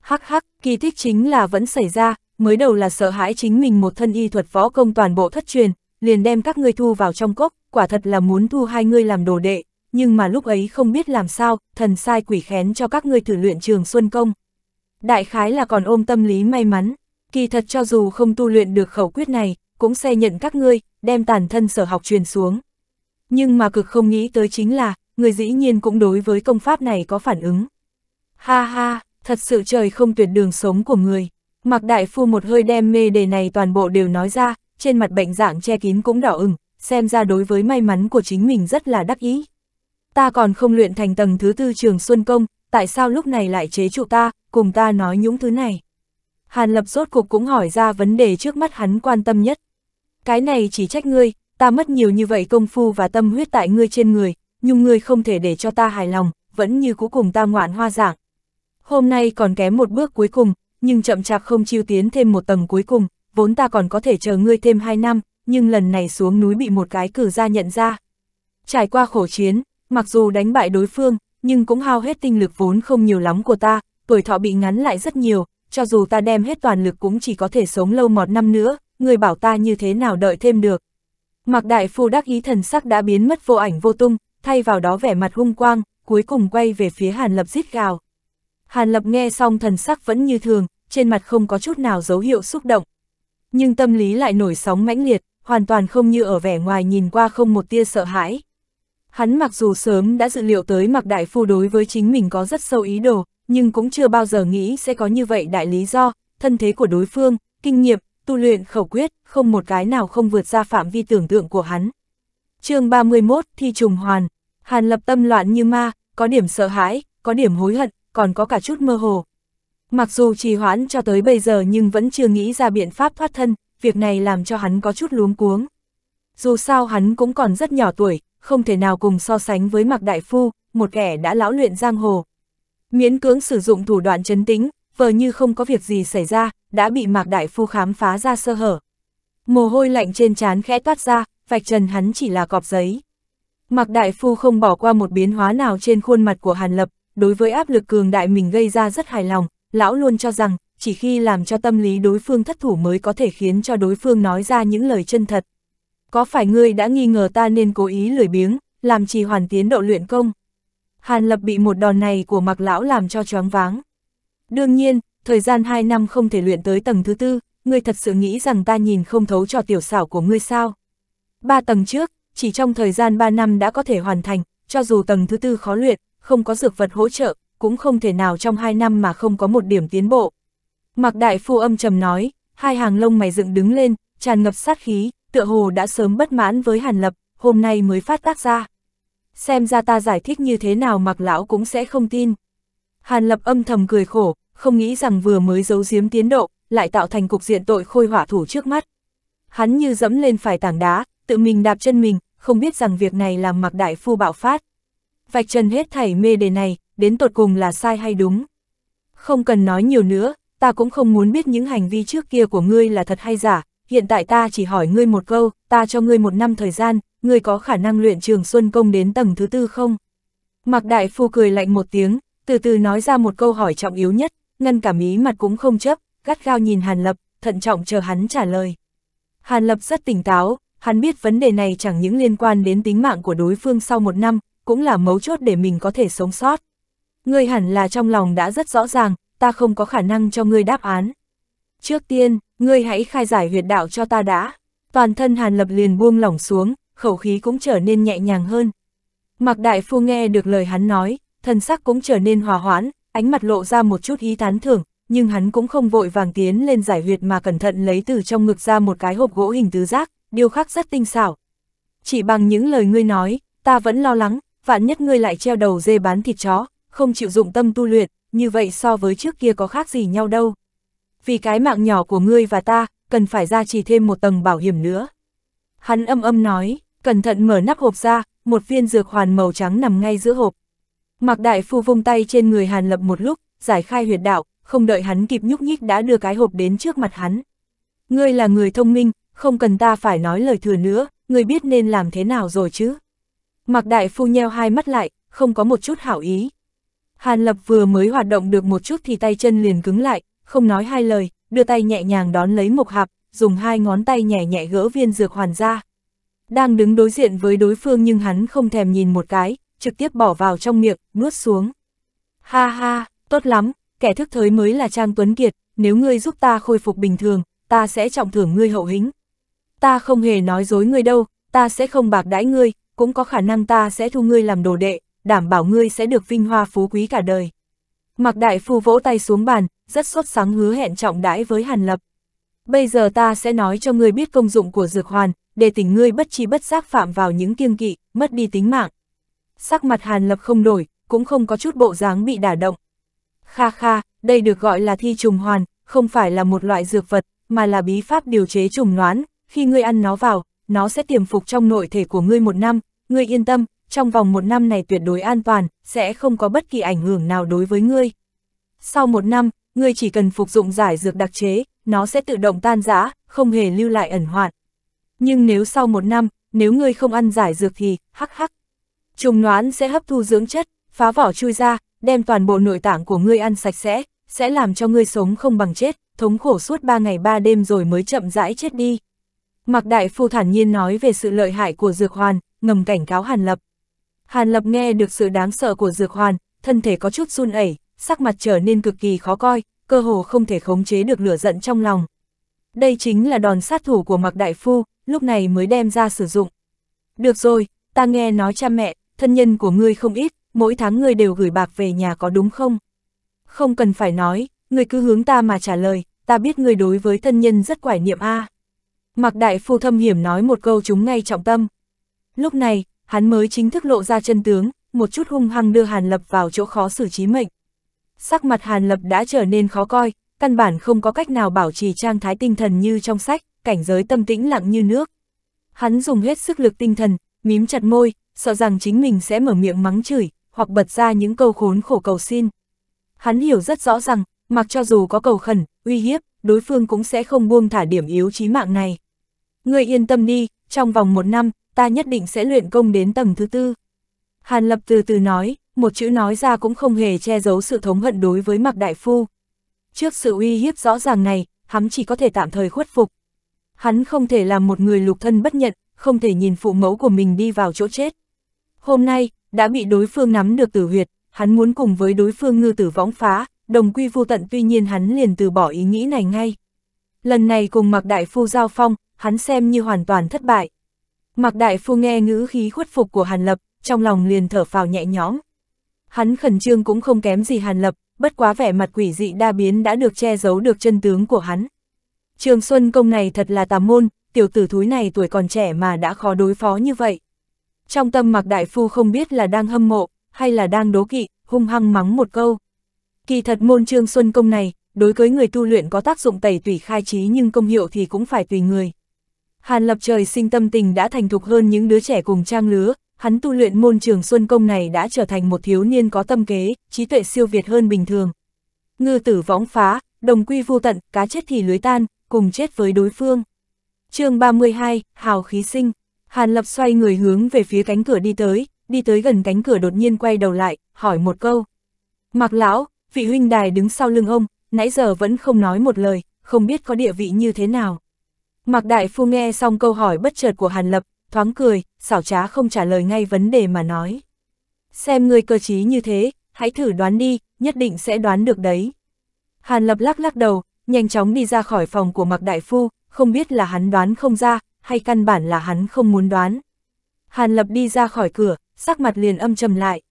Hắc hắc, kỳ tích chính là vẫn xảy ra, mới đầu là sợ hãi chính mình một thân y thuật võ công toàn bộ thất truyền, liền đem các ngươi thu vào trong cốc, quả thật là muốn thu hai ngươi làm đồ đệ, nhưng mà lúc ấy không biết làm sao, thần sai quỷ khén cho các ngươi thử luyện trường xuân công. Đại khái là còn ôm tâm lý may mắn, kỳ thật cho dù không tu luyện được khẩu quyết này, cũng xe nhận các ngươi, đem tàn thân sở học truyền xuống. Nhưng mà cực không nghĩ tới chính là, người dĩ nhiên cũng đối với công pháp này có phản ứng. Ha ha, thật sự trời không tuyệt đường sống của người. Mạc Đại Phu một hơi đem mê đề này toàn bộ đều nói ra, trên mặt bệnh dạng che kín cũng đỏ ửng, xem ra đối với may mắn của chính mình rất là đắc ý. Ta còn không luyện thành tầng thứ tư trường Xuân Công, tại sao lúc này lại chế trụ ta, cùng ta nói những thứ này. Hàn Lập rốt cục cũng hỏi ra vấn đề trước mắt hắn quan tâm nhất. Cái này chỉ trách ngươi, ta mất nhiều như vậy công phu và tâm huyết tại ngươi trên người, nhưng ngươi không thể để cho ta hài lòng, vẫn như cuối cùng ta ngoạn hoa dạng. Hôm nay còn kém một bước cuối cùng, nhưng chậm chạp không chiêu tiến thêm một tầng cuối cùng, vốn ta còn có thể chờ ngươi thêm hai năm, nhưng lần này xuống núi bị một cái cử ra nhận ra. Trải qua khổ chiến, mặc dù đánh bại đối phương, nhưng cũng hao hết tinh lực vốn không nhiều lắm của ta, tuổi thọ bị ngắn lại rất nhiều, cho dù ta đem hết toàn lực cũng chỉ có thể sống lâu một năm nữa, người bảo ta như thế nào đợi thêm được. Mặc đại phu đắc ý thần sắc đã biến mất vô ảnh vô tung, thay vào đó vẻ mặt hung quang, cuối cùng quay về phía Hàn Lập giết gào. Hàn Lập nghe xong thần sắc vẫn như thường, trên mặt không có chút nào dấu hiệu xúc động. Nhưng tâm lý lại nổi sóng mãnh liệt, hoàn toàn không như ở vẻ ngoài nhìn qua không một tia sợ hãi. Hắn mặc dù sớm đã dự liệu tới mặc đại phu đối với chính mình có rất sâu ý đồ, nhưng cũng chưa bao giờ nghĩ sẽ có như vậy đại lý do, thân thế của đối phương, kinh nghiệm, tu luyện khẩu quyết, không một cái nào không vượt ra phạm vi tưởng tượng của hắn. chương 31 Thi Trùng Hoàn Hàn lập tâm loạn như ma, có điểm sợ hãi, có điểm hối hận, còn có cả chút mơ hồ, Mặc dù trì hoãn cho tới bây giờ nhưng vẫn chưa nghĩ ra biện pháp thoát thân, việc này làm cho hắn có chút luống cuống. Dù sao hắn cũng còn rất nhỏ tuổi, không thể nào cùng so sánh với Mạc Đại Phu, một kẻ đã lão luyện giang hồ. Miễn cưỡng sử dụng thủ đoạn chấn tĩnh, vờ như không có việc gì xảy ra, đã bị Mạc Đại Phu khám phá ra sơ hở. Mồ hôi lạnh trên trán khẽ toát ra, vạch trần hắn chỉ là cọp giấy. Mạc Đại Phu không bỏ qua một biến hóa nào trên khuôn mặt của Hàn Lập, đối với áp lực cường đại mình gây ra rất hài lòng, lão luôn cho rằng, chỉ khi làm cho tâm lý đối phương thất thủ mới có thể khiến cho đối phương nói ra những lời chân thật. Có phải ngươi đã nghi ngờ ta nên cố ý lười biếng, làm trì hoàn tiến độ luyện công? Hàn Lập bị một đòn này của mặc lão làm cho choáng váng. Đương nhiên, thời gian 2 năm không thể luyện tới tầng thứ tư, ngươi thật sự nghĩ rằng ta nhìn không thấu trò tiểu xảo của ngươi sao? Ba tầng trước, chỉ trong thời gian 3 năm đã có thể hoàn thành, cho dù tầng thứ tư khó luyện, không có dược vật hỗ trợ, cũng không thể nào trong hai năm mà không có một điểm tiến bộ. Mạc Đại Phu âm trầm nói, hai hàng lông mày dựng đứng lên, tràn ngập sát khí, tựa hồ đã sớm bất mãn với Hàn Lập, hôm nay mới phát tác ra. Xem ra ta giải thích như thế nào Mạc Lão cũng sẽ không tin. Hàn Lập âm thầm cười khổ, không nghĩ rằng vừa mới giấu giếm tiến độ, lại tạo thành cục diện tội khôi hỏa thủ trước mắt. Hắn như dẫm lên phải tảng đá, tự mình đạp chân mình, không biết rằng việc này làm Mạc Đại Phu bạo phát. Vạch trần hết thảy mê đề này, đến tột cùng là sai hay đúng. Không cần nói nhiều nữa, ta cũng không muốn biết những hành vi trước kia của ngươi là thật hay giả, hiện tại ta chỉ hỏi ngươi một câu, ta cho ngươi một năm thời gian, ngươi có khả năng luyện trường xuân công đến tầng thứ tư không? Mạc Đại Phu cười lạnh một tiếng, từ từ nói ra một câu hỏi trọng yếu nhất, ngân cả mí mặt cũng không chấp, gắt gao nhìn Hàn Lập, thận trọng chờ hắn trả lời. Hàn Lập rất tỉnh táo, hắn biết vấn đề này chẳng những liên quan đến tính mạng của đối phương sau một năm, cũng là mấu chốt để mình có thể sống sót ngươi hẳn là trong lòng đã rất rõ ràng, ta không có khả năng cho ngươi đáp án. Trước tiên, ngươi hãy khai giải huyệt đạo cho ta đã. Toàn thân Hàn Lập liền buông lỏng xuống, khẩu khí cũng trở nên nhẹ nhàng hơn. Mạc Đại Phu nghe được lời hắn nói, thần sắc cũng trở nên hòa hoãn, ánh mặt lộ ra một chút ý tán thưởng, nhưng hắn cũng không vội vàng tiến lên giải huyệt mà cẩn thận lấy từ trong ngực ra một cái hộp gỗ hình tứ giác, điêu khắc rất tinh xảo. Chỉ bằng những lời ngươi nói, ta vẫn lo lắng, vạn nhất ngươi lại treo đầu dê bán thịt chó, không chịu dụng tâm tu luyện, như vậy so với trước kia có khác gì nhau đâu. Vì cái mạng nhỏ của ngươi và ta, cần phải ra trì thêm một tầng bảo hiểm nữa. Hắn âm âm nói, cẩn thận mở nắp hộp ra, một viên dược hoàn màu trắng nằm ngay giữa hộp. Mạc Đại Phu vung tay trên người Hàn Lập một lúc, giải khai huyệt đạo, không đợi hắn kịp nhúc nhích đã đưa cái hộp đến trước mặt hắn. Ngươi là người thông minh, không cần ta phải nói lời thừa nữa, ngươi biết nên làm thế nào rồi chứ. Mạc Đại Phu nheo hai mắt lại, không có một chút hảo ý, Hàn Lập vừa mới hoạt động được một chút thì tay chân liền cứng lại, không nói hai lời, đưa tay nhẹ nhàng đón lấy một hạp, dùng hai ngón tay nhẹ nhẹ gỡ viên dược hoàn ra. Đang đứng đối diện với đối phương nhưng hắn không thèm nhìn một cái, trực tiếp bỏ vào trong miệng, nuốt xuống. Ha ha, tốt lắm, kẻ thức thới mới là Trang Tuấn Kiệt, nếu ngươi giúp ta khôi phục bình thường, ta sẽ trọng thưởng ngươi hậu hĩnh. Ta không hề nói dối ngươi đâu, ta sẽ không bạc đãi ngươi, cũng có khả năng ta sẽ thu ngươi làm đồ đệ, đảm bảo ngươi sẽ được vinh hoa phú quý cả đời. Mạc Đại Phu vỗ tay xuống bàn, rất sốt sáng hứa hẹn trọng đãi với Hàn Lập. Bây giờ ta sẽ nói cho ngươi biết công dụng của dược hoàn, để tỉnh ngươi bất chi bất giác phạm vào những kiêng kỵ, mất đi tính mạng. Sắc mặt Hàn Lập không đổi, cũng không có chút bộ dáng bị đả động. Kha kha, đây được gọi là thi trùng hoàn, không phải là một loại dược vật, mà là bí pháp điều chế trùng noán, khi ngươi ăn nó vào, nó sẽ tiềm phục trong nội thể của ngươi một năm, ngươi yên tâm, trong vòng một năm này tuyệt đối an toàn, sẽ không có bất kỳ ảnh hưởng nào đối với ngươi. Sau một năm, ngươi chỉ cần phục dụng giải dược đặc chế, nó sẽ tự động tan rã, không hề lưu lại ẩn hoạn. Nhưng nếu sau một năm, nếu ngươi không ăn giải dược thì, hắc hắc. Trùng noãn sẽ hấp thu dưỡng chất, phá vỏ chui ra, đem toàn bộ nội tạng của ngươi ăn sạch sẽ, sẽ làm cho ngươi sống không bằng chết, thống khổ suốt ba ngày ba đêm rồi mới chậm rãi chết đi. Mạc Đại Phu thản nhiên nói về sự lợi hại của dược hoàn, ngầm cảnh cáo Hàn Lập. Hàn Lập nghe được sự đáng sợ của dược hoàn, thân thể có chút run ẩy, sắc mặt trở nên cực kỳ khó coi, cơ hồ không thể khống chế được lửa giận trong lòng. Đây chính là đòn sát thủ của Mạc Đại Phu, lúc này mới đem ra sử dụng. Được rồi, ta nghe nói cha mẹ, thân nhân của ngươi không ít, mỗi tháng ngươi đều gửi bạc về nhà có đúng không? Không cần phải nói, ngươi cứ hướng ta mà trả lời, ta biết ngươi đối với thân nhân rất quải niệm a. À. Mạc Đại Phu thâm hiểm nói một câu chúng ngay trọng tâm. Lúc này, hắn mới chính thức lộ ra chân tướng, một chút hung hăng đưa Hàn Lập vào chỗ khó xử trí mệnh. Sắc mặt Hàn Lập đã trở nên khó coi, căn bản không có cách nào bảo trì trang thái tinh thần như trong sách, cảnh giới tâm tĩnh lặng như nước. Hắn dùng hết sức lực tinh thần, mím chặt môi, sợ rằng chính mình sẽ mở miệng mắng chửi, hoặc bật ra những câu khốn khổ cầu xin. Hắn hiểu rất rõ rằng, mặc cho dù có cầu khẩn, uy hiếp, đối phương cũng sẽ không buông thả điểm yếu chí mạng này. Người yên tâm đi, trong vòng một năm, ta nhất định sẽ luyện công đến tầng thứ tư. Hàn Lập từ từ nói, một chữ nói ra cũng không hề che giấu sự thống hận đối với Mạc Đại Phu. Trước sự uy hiếp rõ ràng này, hắn chỉ có thể tạm thời khuất phục. Hắn không thể làm một người lục thân bất nhận, không thể nhìn phụ mẫu của mình đi vào chỗ chết. Hôm nay, đã bị đối phương nắm được tử huyệt, hắn muốn cùng với đối phương ngư tử võng phá, đồng quy vô tận tuy nhiên hắn liền từ bỏ ý nghĩ này ngay. Lần này cùng Mạc Đại Phu giao phong, hắn xem như hoàn toàn thất bại. Mạc Đại Phu nghe ngữ khí khuất phục của Hàn Lập, trong lòng liền thở phào nhẹ nhõm. Hắn khẩn trương cũng không kém gì Hàn Lập, bất quá vẻ mặt quỷ dị đa biến đã được che giấu được chân tướng của hắn. Trường Xuân Công này thật là tà môn, tiểu tử thúi này tuổi còn trẻ mà đã khó đối phó như vậy. Trong tâm Mạc Đại Phu không biết là đang hâm mộ, hay là đang đố kỵ, hung hăng mắng một câu. Kỳ thật môn Trương Xuân Công này, đối với người tu luyện có tác dụng tẩy tủy khai trí nhưng công hiệu thì cũng phải tùy người. Hàn Lập trời sinh tâm tình đã thành thục hơn những đứa trẻ cùng trang lứa, hắn tu luyện môn trường xuân công này đã trở thành một thiếu niên có tâm kế, trí tuệ siêu việt hơn bình thường. Ngư tử võng phá, đồng quy vô tận, cá chết thì lưới tan, cùng chết với đối phương. chương 32, Hào khí sinh, Hàn Lập xoay người hướng về phía cánh cửa đi tới, đi tới gần cánh cửa đột nhiên quay đầu lại, hỏi một câu. Mặc lão, vị huynh đài đứng sau lưng ông, nãy giờ vẫn không nói một lời, không biết có địa vị như thế nào. Mạc Đại Phu nghe xong câu hỏi bất chợt của Hàn Lập, thoáng cười, xảo trá không trả lời ngay vấn đề mà nói. Xem người cơ trí như thế, hãy thử đoán đi, nhất định sẽ đoán được đấy. Hàn Lập lắc lắc đầu, nhanh chóng đi ra khỏi phòng của Mạc Đại Phu, không biết là hắn đoán không ra, hay căn bản là hắn không muốn đoán. Hàn Lập đi ra khỏi cửa, sắc mặt liền âm trầm lại.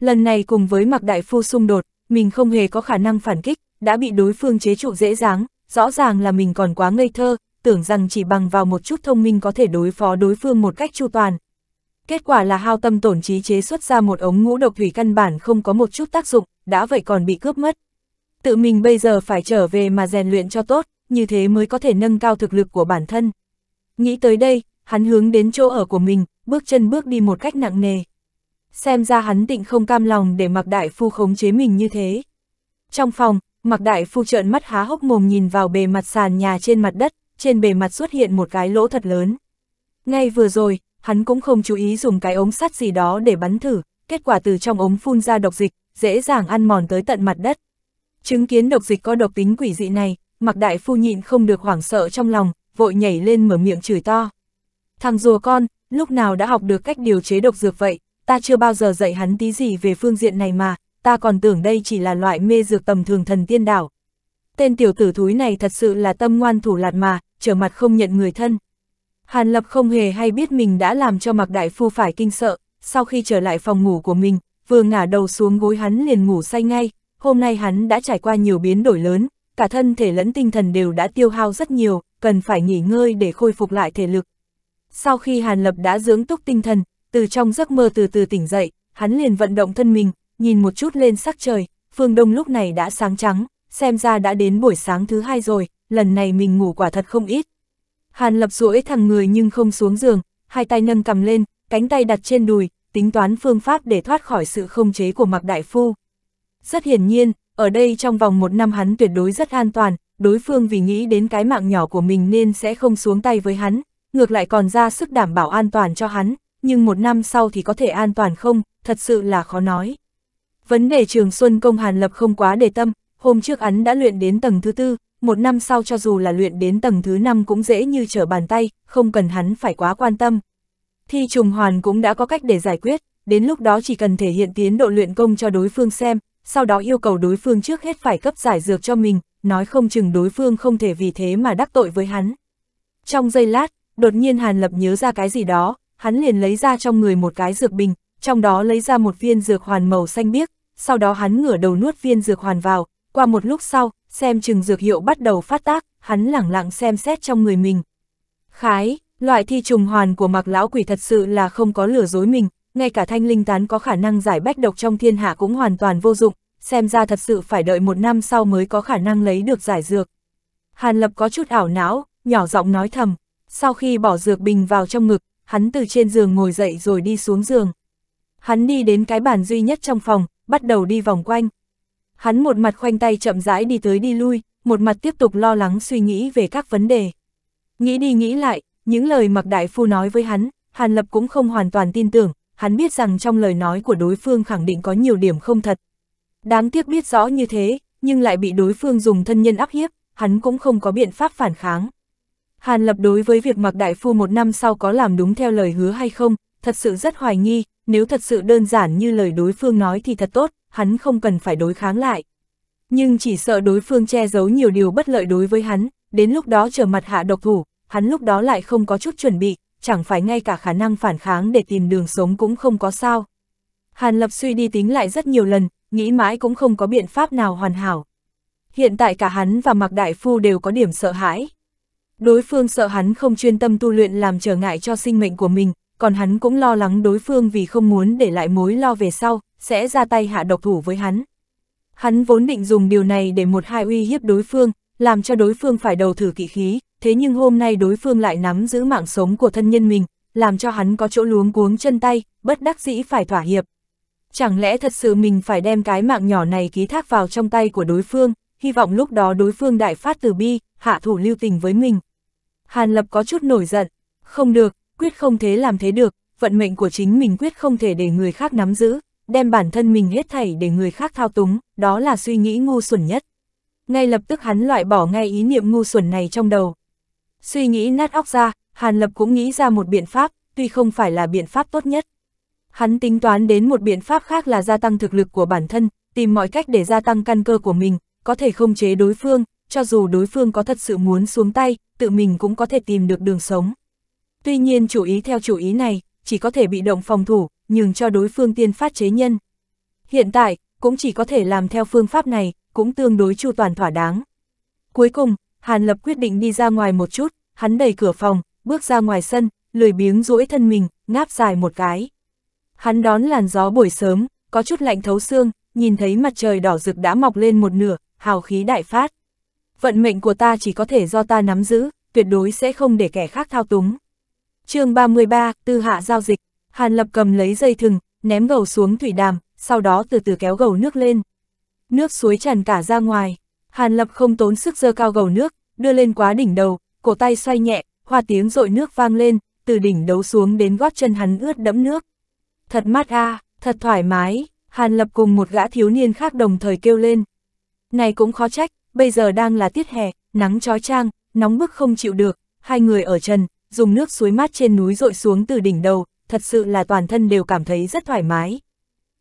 Lần này cùng với Mạc Đại Phu xung đột, mình không hề có khả năng phản kích, đã bị đối phương chế trụ dễ dàng, rõ ràng là mình còn quá ngây thơ, tưởng rằng chỉ bằng vào một chút thông minh có thể đối phó đối phương một cách chu toàn. Kết quả là hao tâm tổn trí chế xuất ra một ống ngũ độc thủy căn bản không có một chút tác dụng, đã vậy còn bị cướp mất. Tự mình bây giờ phải trở về mà rèn luyện cho tốt, như thế mới có thể nâng cao thực lực của bản thân. Nghĩ tới đây, hắn hướng đến chỗ ở của mình, bước chân bước đi một cách nặng nề. Xem ra hắn định không cam lòng để mặc đại phu khống chế mình như thế. Trong phòng, mặc đại phu trợn mắt há hốc mồm nhìn vào bề mặt sàn nhà trên mặt đất, trên bề mặt xuất hiện một cái lỗ thật lớn. Ngay vừa rồi, hắn cũng không chú ý dùng cái ống sắt gì đó để bắn thử, kết quả từ trong ống phun ra độc dịch, dễ dàng ăn mòn tới tận mặt đất. Chứng kiến độc dịch có độc tính quỷ dị này, mặc đại phu nhịn không được hoảng sợ trong lòng, vội nhảy lên mở miệng chửi to. Thằng rùa con, lúc nào đã học được cách điều chế độc dược vậy, ta chưa bao giờ dạy hắn tí gì về phương diện này mà, ta còn tưởng đây chỉ là loại mê dược tầm thường thần tiên đảo. Tên tiểu tử thúi này thật sự là tâm ngoan thủ lạt mà, trở mặt không nhận người thân. Hàn Lập không hề hay biết mình đã làm cho Mạc Đại Phu phải kinh sợ, sau khi trở lại phòng ngủ của mình, vừa ngả đầu xuống gối hắn liền ngủ say ngay, hôm nay hắn đã trải qua nhiều biến đổi lớn, cả thân thể lẫn tinh thần đều đã tiêu hao rất nhiều, cần phải nghỉ ngơi để khôi phục lại thể lực. Sau khi Hàn Lập đã dưỡng túc tinh thần, từ trong giấc mơ từ từ tỉnh dậy, hắn liền vận động thân mình, nhìn một chút lên sắc trời, phương đông lúc này đã sáng trắng, xem ra đã đến buổi sáng thứ hai rồi, lần này mình ngủ quả thật không ít. Hàn lập duỗi thẳng người nhưng không xuống giường, hai tay nâng cầm lên, cánh tay đặt trên đùi, tính toán phương pháp để thoát khỏi sự không chế của Mặc Đại Phu. Rất hiển nhiên, ở đây trong vòng một năm hắn tuyệt đối rất an toàn, đối phương vì nghĩ đến cái mạng nhỏ của mình nên sẽ không xuống tay với hắn, ngược lại còn ra sức đảm bảo an toàn cho hắn, nhưng một năm sau thì có thể an toàn không, thật sự là khó nói. Vấn đề trường Xuân Công Hàn Lập không quá đề tâm, hôm trước hắn đã luyện đến tầng thứ tư, một năm sau cho dù là luyện đến tầng thứ năm cũng dễ như trở bàn tay, không cần hắn phải quá quan tâm. Thi trùng hoàn cũng đã có cách để giải quyết, đến lúc đó chỉ cần thể hiện tiến độ luyện công cho đối phương xem, sau đó yêu cầu đối phương trước hết phải cấp giải dược cho mình, nói không chừng đối phương không thể vì thế mà đắc tội với hắn. Trong giây lát, đột nhiên Hàn Lập nhớ ra cái gì đó, hắn liền lấy ra trong người một cái dược bình, trong đó lấy ra một viên dược hoàn màu xanh biếc, sau đó hắn ngửa đầu nuốt viên dược hoàn vào, qua một lúc sau, xem chừng dược hiệu bắt đầu phát tác, hắn lẳng lặng xem xét trong người mình. Khái, loại thi trùng hoàn của mặc lão quỷ thật sự là không có lừa dối mình, ngay cả thanh linh tán có khả năng giải bách độc trong thiên hạ cũng hoàn toàn vô dụng, xem ra thật sự phải đợi một năm sau mới có khả năng lấy được giải dược. Hàn Lập có chút ảo não, nhỏ giọng nói thầm, sau khi bỏ dược bình vào trong ngực, hắn từ trên giường ngồi dậy rồi đi xuống giường. Hắn đi đến cái bàn duy nhất trong phòng, bắt đầu đi vòng quanh hắn một mặt khoanh tay chậm rãi đi tới đi lui, một mặt tiếp tục lo lắng suy nghĩ về các vấn đề. Nghĩ đi nghĩ lại, những lời mặc Đại Phu nói với hắn, Hàn Lập cũng không hoàn toàn tin tưởng, hắn biết rằng trong lời nói của đối phương khẳng định có nhiều điểm không thật. Đáng tiếc biết rõ như thế, nhưng lại bị đối phương dùng thân nhân áp hiếp, hắn cũng không có biện pháp phản kháng. Hàn Lập đối với việc mặc Đại Phu một năm sau có làm đúng theo lời hứa hay không, thật sự rất hoài nghi, nếu thật sự đơn giản như lời đối phương nói thì thật tốt, hắn không cần phải đối kháng lại. Nhưng chỉ sợ đối phương che giấu nhiều điều bất lợi đối với hắn, đến lúc đó trở mặt hạ độc thủ, hắn lúc đó lại không có chút chuẩn bị, chẳng phải ngay cả khả năng phản kháng để tìm đường sống cũng không có sao. Hàn Lập suy đi tính lại rất nhiều lần, nghĩ mãi cũng không có biện pháp nào hoàn hảo. Hiện tại cả hắn và Mạc Đại Phu đều có điểm sợ hãi. Đối phương sợ hắn không chuyên tâm tu luyện làm trở ngại cho sinh mệnh của mình, còn hắn cũng lo lắng đối phương vì không muốn để lại mối lo về sau, sẽ ra tay hạ độc thủ với hắn. Hắn vốn định dùng điều này để một hai uy hiếp đối phương, làm cho đối phương phải đầu thử kỵ khí, thế nhưng hôm nay đối phương lại nắm giữ mạng sống của thân nhân mình, làm cho hắn có chỗ luống cuống chân tay, bất đắc dĩ phải thỏa hiệp. Chẳng lẽ thật sự mình phải đem cái mạng nhỏ này ký thác vào trong tay của đối phương, hy vọng lúc đó đối phương đại phát từ bi, hạ thủ lưu tình với mình. Hàn Lập có chút nổi giận, không được, quyết không thế làm thế được, vận mệnh của chính mình quyết không thể để người khác nắm giữ, đem bản thân mình hết thảy để người khác thao túng, đó là suy nghĩ ngu xuẩn nhất. Ngay lập tức hắn loại bỏ ngay ý niệm ngu xuẩn này trong đầu. Suy nghĩ nát óc ra, Hàn Lập cũng nghĩ ra một biện pháp, tuy không phải là biện pháp tốt nhất. Hắn tính toán đến một biện pháp khác là gia tăng thực lực của bản thân, tìm mọi cách để gia tăng căn cơ của mình, có thể không chế đối phương, cho dù đối phương có thật sự muốn xuống tay, tự mình cũng có thể tìm được đường sống. Tuy nhiên chủ ý theo chủ ý này, chỉ có thể bị động phòng thủ, nhưng cho đối phương tiên phát chế nhân. Hiện tại, cũng chỉ có thể làm theo phương pháp này, cũng tương đối chu toàn thỏa đáng. Cuối cùng, Hàn Lập quyết định đi ra ngoài một chút, hắn đẩy cửa phòng, bước ra ngoài sân, lười biếng duỗi thân mình, ngáp dài một cái. Hắn đón làn gió buổi sớm, có chút lạnh thấu xương, nhìn thấy mặt trời đỏ rực đã mọc lên một nửa, hào khí đại phát. Vận mệnh của ta chỉ có thể do ta nắm giữ, tuyệt đối sẽ không để kẻ khác thao túng chương 33, tư hạ giao dịch, Hàn Lập cầm lấy dây thừng, ném gầu xuống thủy đàm, sau đó từ từ kéo gầu nước lên. Nước suối tràn cả ra ngoài, Hàn Lập không tốn sức dơ cao gầu nước, đưa lên quá đỉnh đầu, cổ tay xoay nhẹ, hoa tiếng rội nước vang lên, từ đỉnh đấu xuống đến gót chân hắn ướt đẫm nước. Thật mát a, thật thoải mái, Hàn Lập cùng một gã thiếu niên khác đồng thời kêu lên. Này cũng khó trách, bây giờ đang là tiết hè, nắng chói trang, nóng bức không chịu được, hai người ở trần, dùng nước suối mát trên núi rội xuống từ đỉnh đầu, thật sự là toàn thân đều cảm thấy rất thoải mái.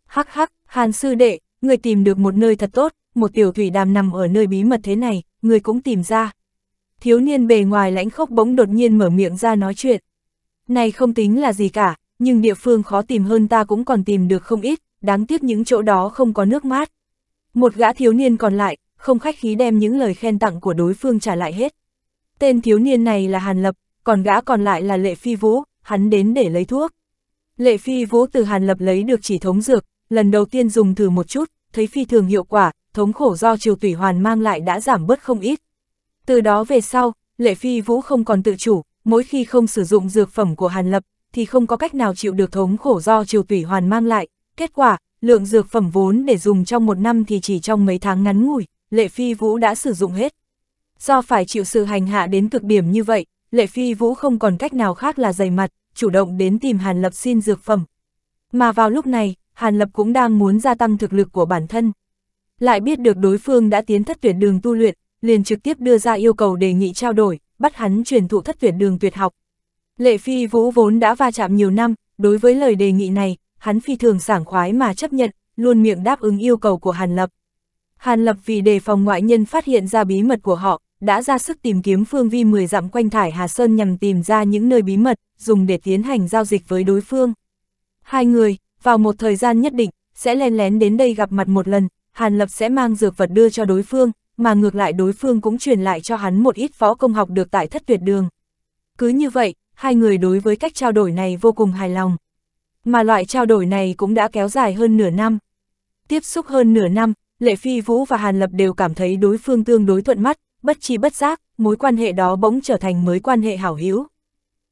Hắc hắc, Hàn sư đệ, người tìm được một nơi thật tốt, một tiểu thủy đàm nằm ở nơi bí mật thế này, người cũng tìm ra. Thiếu niên bề ngoài lãnh khốc bỗng đột nhiên mở miệng ra nói chuyện. Này không tính là gì cả, nhưng địa phương khó tìm hơn ta cũng còn tìm được không ít, đáng tiếc những chỗ đó không có nước mát. Một gã thiếu niên còn lại, không khách khí đem những lời khen tặng của đối phương trả lại hết. Tên thiếu niên này là Hàn Lập, còn gã còn lại là Lệ Phi Vũ, hắn đến để lấy thuốc. Lệ Phi Vũ từ Hàn Lập lấy được chỉ thống dược, lần đầu tiên dùng thử một chút, thấy phi thường hiệu quả, thống khổ do triều tủy hoàn mang lại đã giảm bớt không ít. Từ đó về sau, Lệ Phi Vũ không còn tự chủ, mỗi khi không sử dụng dược phẩm của Hàn Lập, thì không có cách nào chịu được thống khổ do triều tủy hoàn mang lại. Kết quả, lượng dược phẩm vốn để dùng trong một năm thì chỉ trong mấy tháng ngắn ngủi, Lệ Phi Vũ đã sử dụng hết. Do phải chịu sự hành hạ đến cực điểm như vậy, Lệ Phi Vũ không còn cách nào khác là dày mặt, chủ động đến tìm Hàn Lập xin dược phẩm. Mà vào lúc này, Hàn Lập cũng đang muốn gia tăng thực lực của bản thân. Lại biết được đối phương đã tiến thất tuyển đường tu luyện, liền trực tiếp đưa ra yêu cầu đề nghị trao đổi, bắt hắn truyền thụ thất tuyển đường tuyệt học. Lệ Phi Vũ vốn đã va chạm nhiều năm, đối với lời đề nghị này, hắn phi thường sảng khoái mà chấp nhận, luôn miệng đáp ứng yêu cầu của Hàn Lập. Hàn Lập vì đề phòng ngoại nhân phát hiện ra bí mật của họ, đã ra sức tìm kiếm phương vi 10 dặm quanh thải Hà Sơn nhằm tìm ra những nơi bí mật, dùng để tiến hành giao dịch với đối phương. Hai người, vào một thời gian nhất định, sẽ lén lén đến đây gặp mặt một lần, Hàn Lập sẽ mang dược vật đưa cho đối phương, mà ngược lại đối phương cũng truyền lại cho hắn một ít phó công học được tại thất tuyệt đường. Cứ như vậy, hai người đối với cách trao đổi này vô cùng hài lòng. Mà loại trao đổi này cũng đã kéo dài hơn nửa năm. Tiếp xúc hơn nửa năm, Lệ Phi Vũ và Hàn Lập đều cảm thấy đối phương tương đối thuận mắt, bất chi bất giác, mối quan hệ đó bỗng trở thành mối quan hệ hảo hữu.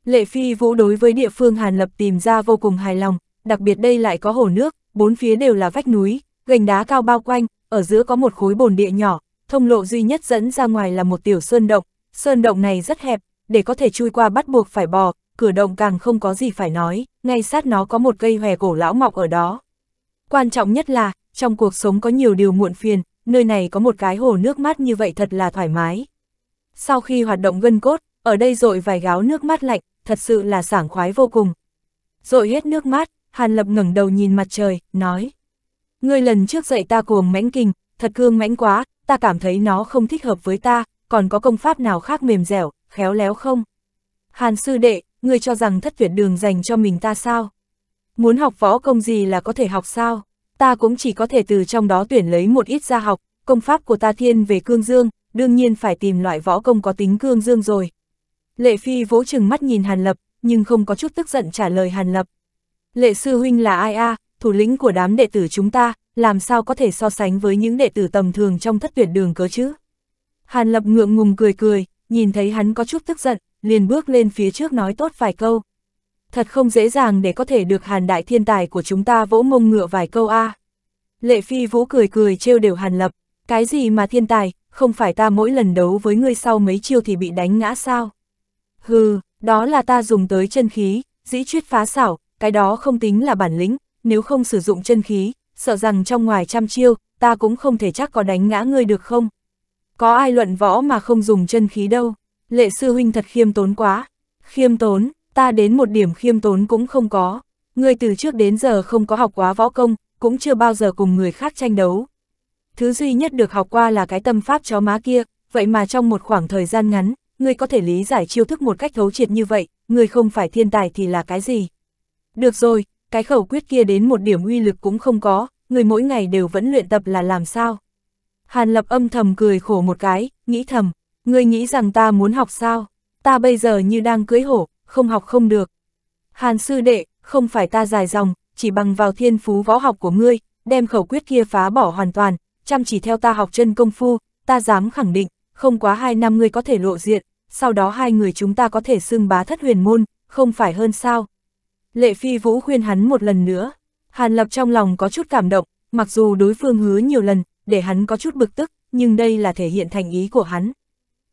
Lệ Phi Vũ đối với địa phương Hàn Lập tìm ra vô cùng hài lòng, đặc biệt đây lại có hồ nước, bốn phía đều là vách núi, gành đá cao bao quanh, ở giữa có một khối bồn địa nhỏ, thông lộ duy nhất dẫn ra ngoài là một tiểu sơn động, sơn động này rất hẹp, để có thể chui qua bắt buộc phải bò, cửa động càng không có gì phải nói, ngay sát nó có một cây hòe cổ lão mọc ở đó. Quan trọng nhất là, trong cuộc sống có nhiều điều muộn phiền, nơi này có một cái hồ nước mát như vậy thật là thoải mái. Sau khi hoạt động gân cốt, ở đây rội vài gáo nước mát lạnh, thật sự là sảng khoái vô cùng. Rội hết nước mát, Hàn Lập ngẩng đầu nhìn mặt trời, nói. Ngươi lần trước dạy ta cuồng mãnh kinh, thật cương mãnh quá, ta cảm thấy nó không thích hợp với ta, còn có công pháp nào khác mềm dẻo, khéo léo không? Hàn sư đệ, ngươi cho rằng thất tuyệt đường dành cho mình ta sao? Muốn học võ công gì là có thể học sao? ta cũng chỉ có thể từ trong đó tuyển lấy một ít gia học, công pháp của ta thiên về cương dương, đương nhiên phải tìm loại võ công có tính cương dương rồi. Lệ Phi vỗ trừng mắt nhìn Hàn Lập, nhưng không có chút tức giận trả lời Hàn Lập. Lệ Sư Huynh là ai a thủ lĩnh của đám đệ tử chúng ta, làm sao có thể so sánh với những đệ tử tầm thường trong thất tuyệt đường cớ chứ? Hàn Lập ngượng ngùng cười cười, nhìn thấy hắn có chút tức giận, liền bước lên phía trước nói tốt vài câu thật không dễ dàng để có thể được hàn đại thiên tài của chúng ta vỗ mông ngựa vài câu a. À. Lệ Phi Vũ cười cười trêu đều hàn lập, cái gì mà thiên tài, không phải ta mỗi lần đấu với ngươi sau mấy chiêu thì bị đánh ngã sao. Hừ, đó là ta dùng tới chân khí, dĩ chuyết phá xảo, cái đó không tính là bản lĩnh, nếu không sử dụng chân khí, sợ rằng trong ngoài trăm chiêu, ta cũng không thể chắc có đánh ngã ngươi được không. Có ai luận võ mà không dùng chân khí đâu, lệ sư huynh thật khiêm tốn quá, khiêm tốn, ta đến một điểm khiêm tốn cũng không có, ngươi từ trước đến giờ không có học quá võ công, cũng chưa bao giờ cùng người khác tranh đấu. Thứ duy nhất được học qua là cái tâm pháp chó má kia, vậy mà trong một khoảng thời gian ngắn, ngươi có thể lý giải chiêu thức một cách thấu triệt như vậy, ngươi không phải thiên tài thì là cái gì? Được rồi, cái khẩu quyết kia đến một điểm uy lực cũng không có, người mỗi ngày đều vẫn luyện tập là làm sao? Hàn lập âm thầm cười khổ một cái, nghĩ thầm, ngươi nghĩ rằng ta muốn học sao? Ta bây giờ như đang cưới hổ, không học không được. Hàn sư đệ, không phải ta dài dòng, chỉ bằng vào thiên phú võ học của ngươi, đem khẩu quyết kia phá bỏ hoàn toàn, chăm chỉ theo ta học chân công phu, ta dám khẳng định, không quá hai năm ngươi có thể lộ diện, sau đó hai người chúng ta có thể xưng bá thất huyền môn, không phải hơn sao. Lệ Phi Vũ khuyên hắn một lần nữa, Hàn Lập trong lòng có chút cảm động, mặc dù đối phương hứa nhiều lần, để hắn có chút bực tức, nhưng đây là thể hiện thành ý của hắn.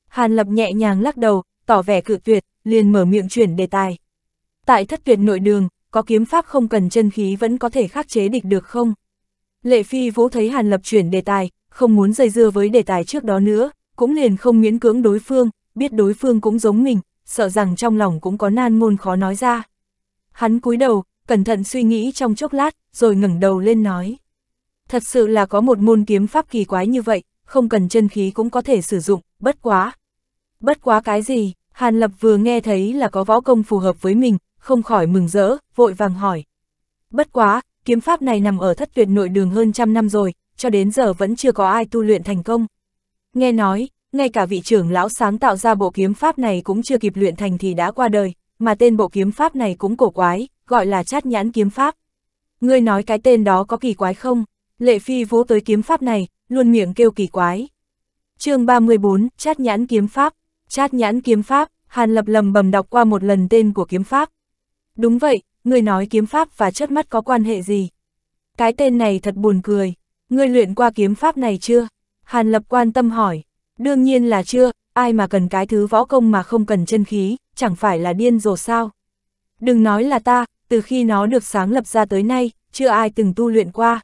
Hàn Lập nhẹ nhàng lắc đầu, tỏ vẻ cự tuyệt, liền mở miệng chuyển đề tài. Tại thất tuyệt nội đường, có kiếm pháp không cần chân khí vẫn có thể khắc chế địch được không? Lệ Phi Vũ thấy Hàn Lập chuyển đề tài, không muốn dây dưa với đề tài trước đó nữa, cũng liền không miễn cưỡng đối phương, biết đối phương cũng giống mình, sợ rằng trong lòng cũng có nan môn khó nói ra. Hắn cúi đầu, cẩn thận suy nghĩ trong chốc lát, rồi ngẩng đầu lên nói. Thật sự là có một môn kiếm pháp kỳ quái như vậy, không cần chân khí cũng có thể sử dụng, bất quá. Bất quá cái gì? Hàn Lập vừa nghe thấy là có võ công phù hợp với mình, không khỏi mừng rỡ, vội vàng hỏi. Bất quá, kiếm pháp này nằm ở thất tuyệt nội đường hơn trăm năm rồi, cho đến giờ vẫn chưa có ai tu luyện thành công. Nghe nói, ngay cả vị trưởng lão sáng tạo ra bộ kiếm pháp này cũng chưa kịp luyện thành thì đã qua đời, mà tên bộ kiếm pháp này cũng cổ quái, gọi là chát nhãn kiếm pháp. Ngươi nói cái tên đó có kỳ quái không? Lệ Phi vỗ tới kiếm pháp này, luôn miệng kêu kỳ quái. chương 34, chát nhãn kiếm pháp. Chát nhãn kiếm pháp, Hàn Lập lầm bầm đọc qua một lần tên của kiếm pháp. Đúng vậy, người nói kiếm pháp và chất mắt có quan hệ gì? Cái tên này thật buồn cười. Người luyện qua kiếm pháp này chưa? Hàn Lập quan tâm hỏi. Đương nhiên là chưa, ai mà cần cái thứ võ công mà không cần chân khí, chẳng phải là điên rồ sao? Đừng nói là ta, từ khi nó được sáng lập ra tới nay, chưa ai từng tu luyện qua.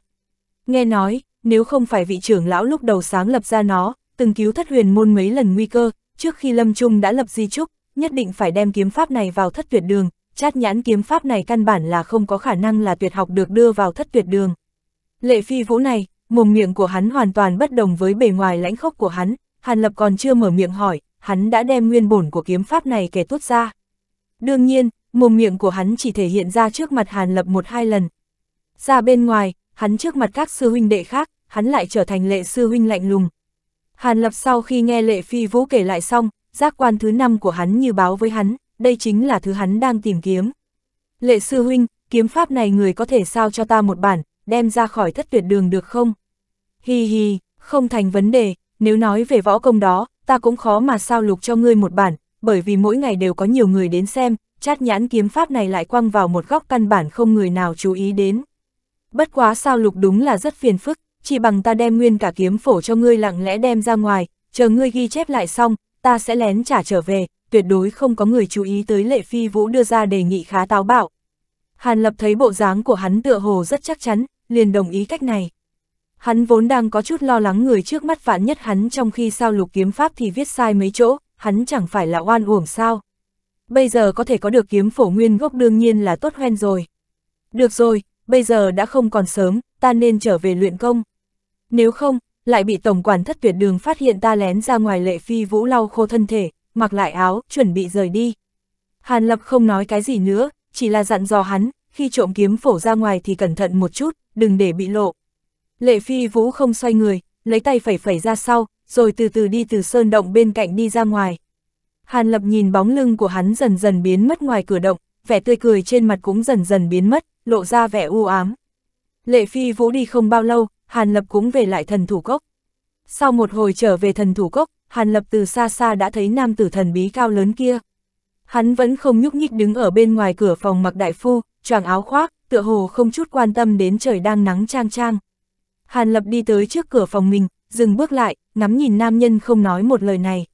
Nghe nói, nếu không phải vị trưởng lão lúc đầu sáng lập ra nó, từng cứu thất huyền môn mấy lần nguy cơ, trước khi Lâm Trung đã lập di trúc, nhất định phải đem kiếm pháp này vào thất tuyệt đường, chát nhãn kiếm pháp này căn bản là không có khả năng là tuyệt học được đưa vào thất tuyệt đường. Lệ phi vũ này, mồm miệng của hắn hoàn toàn bất đồng với bề ngoài lãnh khốc của hắn, Hàn Lập còn chưa mở miệng hỏi, hắn đã đem nguyên bổn của kiếm pháp này kể tốt ra. Đương nhiên, mồm miệng của hắn chỉ thể hiện ra trước mặt Hàn Lập một hai lần. Ra bên ngoài, hắn trước mặt các sư huynh đệ khác, hắn lại trở thành lệ sư huynh lạnh lùng, Hàn Lập sau khi nghe Lệ Phi Vũ kể lại xong, giác quan thứ năm của hắn như báo với hắn, đây chính là thứ hắn đang tìm kiếm. Lệ Sư Huynh, kiếm pháp này người có thể sao cho ta một bản, đem ra khỏi thất tuyệt đường được không? Hi hi, không thành vấn đề, nếu nói về võ công đó, ta cũng khó mà sao lục cho ngươi một bản, bởi vì mỗi ngày đều có nhiều người đến xem, chát nhãn kiếm pháp này lại quăng vào một góc căn bản không người nào chú ý đến. Bất quá sao lục đúng là rất phiền phức, chỉ bằng ta đem nguyên cả kiếm phổ cho ngươi lặng lẽ đem ra ngoài, chờ ngươi ghi chép lại xong, ta sẽ lén trả trở về, tuyệt đối không có người chú ý tới lệ phi vũ đưa ra đề nghị khá táo bạo. Hàn Lập thấy bộ dáng của hắn tựa hồ rất chắc chắn, liền đồng ý cách này. Hắn vốn đang có chút lo lắng người trước mắt vạn nhất hắn trong khi sao lục kiếm pháp thì viết sai mấy chỗ, hắn chẳng phải là oan uổng sao. Bây giờ có thể có được kiếm phổ nguyên gốc đương nhiên là tốt hoen rồi. Được rồi, bây giờ đã không còn sớm, ta nên trở về luyện công. Nếu không, lại bị tổng quản thất tuyệt đường phát hiện ta lén ra ngoài lệ phi vũ lau khô thân thể, mặc lại áo, chuẩn bị rời đi. Hàn Lập không nói cái gì nữa, chỉ là dặn dò hắn, khi trộm kiếm phổ ra ngoài thì cẩn thận một chút, đừng để bị lộ. Lệ phi vũ không xoay người, lấy tay phẩy phẩy ra sau, rồi từ từ đi từ sơn động bên cạnh đi ra ngoài. Hàn Lập nhìn bóng lưng của hắn dần dần biến mất ngoài cửa động, vẻ tươi cười trên mặt cũng dần dần biến mất, lộ ra vẻ u ám. Lệ phi vũ đi không bao lâu, Hàn Lập cũng về lại thần thủ cốc. Sau một hồi trở về thần thủ cốc, Hàn Lập từ xa xa đã thấy nam tử thần bí cao lớn kia. Hắn vẫn không nhúc nhích đứng ở bên ngoài cửa phòng mặc đại phu, choàng áo khoác, tựa hồ không chút quan tâm đến trời đang nắng trang trang. Hàn Lập đi tới trước cửa phòng mình, dừng bước lại, ngắm nhìn nam nhân không nói một lời này.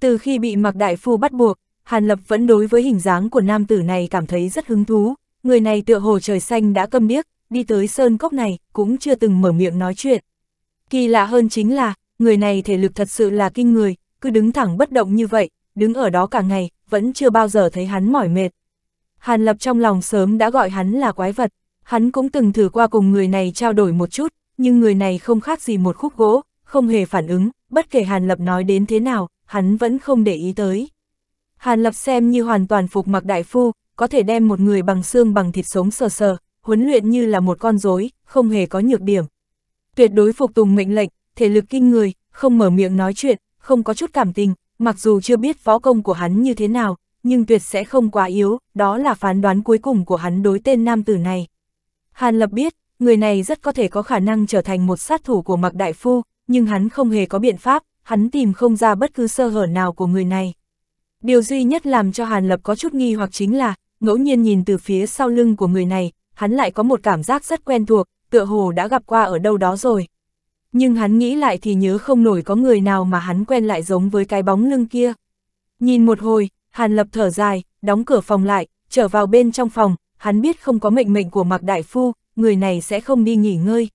Từ khi bị mặc đại phu bắt buộc, Hàn Lập vẫn đối với hình dáng của nam tử này cảm thấy rất hứng thú, người này tựa hồ trời xanh đã câm điếc, đi tới sơn cốc này, cũng chưa từng mở miệng nói chuyện. Kỳ lạ hơn chính là, người này thể lực thật sự là kinh người, cứ đứng thẳng bất động như vậy, đứng ở đó cả ngày, vẫn chưa bao giờ thấy hắn mỏi mệt. Hàn Lập trong lòng sớm đã gọi hắn là quái vật, hắn cũng từng thử qua cùng người này trao đổi một chút, nhưng người này không khác gì một khúc gỗ, không hề phản ứng, bất kể Hàn Lập nói đến thế nào, hắn vẫn không để ý tới. Hàn Lập xem như hoàn toàn phục mặc đại phu, có thể đem một người bằng xương bằng thịt sống sờ sờ, huấn luyện như là một con rối, không hề có nhược điểm. Tuyệt đối phục tùng mệnh lệnh, thể lực kinh người, không mở miệng nói chuyện, không có chút cảm tình, mặc dù chưa biết võ công của hắn như thế nào, nhưng tuyệt sẽ không quá yếu, đó là phán đoán cuối cùng của hắn đối tên nam tử này. Hàn Lập biết, người này rất có thể có khả năng trở thành một sát thủ của Mạc Đại Phu, nhưng hắn không hề có biện pháp, hắn tìm không ra bất cứ sơ hở nào của người này. Điều duy nhất làm cho Hàn Lập có chút nghi hoặc chính là, ngẫu nhiên nhìn từ phía sau lưng của người này, hắn lại có một cảm giác rất quen thuộc, tựa hồ đã gặp qua ở đâu đó rồi. Nhưng hắn nghĩ lại thì nhớ không nổi có người nào mà hắn quen lại giống với cái bóng lưng kia. Nhìn một hồi, Hàn Lập thở dài, đóng cửa phòng lại, trở vào bên trong phòng, hắn biết không có mệnh mệnh của mặc Đại Phu, người này sẽ không đi nghỉ ngơi.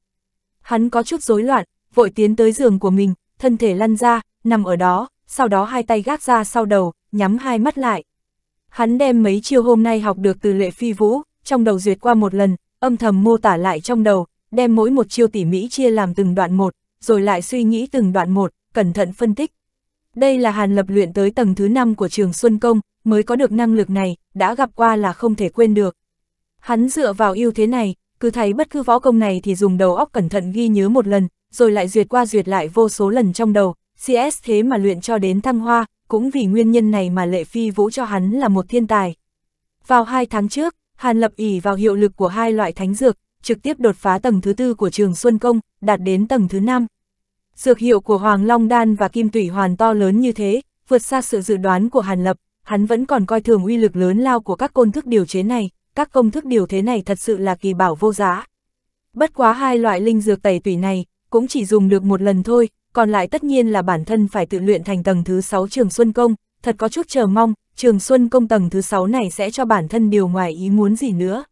Hắn có chút rối loạn, vội tiến tới giường của mình, thân thể lăn ra, nằm ở đó, sau đó hai tay gác ra sau đầu, nhắm hai mắt lại. Hắn đem mấy chiêu hôm nay học được từ lệ phi vũ, trong đầu duyệt qua một lần, âm thầm mô tả lại trong đầu, đem mỗi một chiêu tỉ mỹ chia làm từng đoạn một, rồi lại suy nghĩ từng đoạn một, cẩn thận phân tích. Đây là Hàn Lập luyện tới tầng thứ 5 của trường Xuân Công, mới có được năng lực này, đã gặp qua là không thể quên được. Hắn dựa vào ưu thế này, cứ thấy bất cứ võ công này thì dùng đầu óc cẩn thận ghi nhớ một lần, rồi lại duyệt qua duyệt lại vô số lần trong đầu, CS thế mà luyện cho đến thăng hoa, cũng vì nguyên nhân này mà Lệ Phi Vũ cho hắn là một thiên tài. Vào hai tháng trước, Hàn Lập ỉ vào hiệu lực của hai loại thánh dược, trực tiếp đột phá tầng thứ tư của trường Xuân Công, đạt đến tầng thứ năm. Dược hiệu của Hoàng Long Đan và Kim Tủy Hoàn to lớn như thế, vượt xa sự dự đoán của Hàn Lập, hắn vẫn còn coi thường uy lực lớn lao của các công thức điều chế này, các công thức điều thế này thật sự là kỳ bảo vô giá. Bất quá hai loại linh dược tẩy tủy này, cũng chỉ dùng được một lần thôi, còn lại tất nhiên là bản thân phải tự luyện thành tầng thứ 6 trường Xuân Công, thật có chút chờ mong, trường xuân công tầng thứ 6 này sẽ cho bản thân điều ngoài ý muốn gì nữa.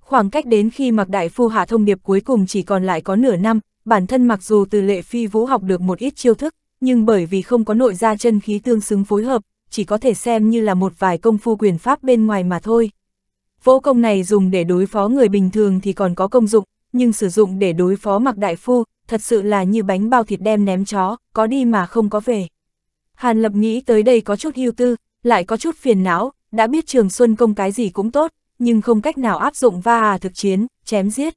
Khoảng cách đến khi mặc đại phu hạ thông điệp cuối cùng chỉ còn lại có nửa năm, bản thân mặc dù từ lệ phi vũ học được một ít chiêu thức, nhưng bởi vì không có nội gia chân khí tương xứng phối hợp, chỉ có thể xem như là một vài công phu quyền pháp bên ngoài mà thôi. Vỗ công này dùng để đối phó người bình thường thì còn có công dụng, nhưng sử dụng để đối phó mặc đại phu, thật sự là như bánh bao thịt đem ném chó, có đi mà không có về. Hàn Lập nghĩ tới đây có chút hưu tư, lại có chút phiền não, đã biết Trường Xuân công cái gì cũng tốt, nhưng không cách nào áp dụng va à thực chiến, chém giết.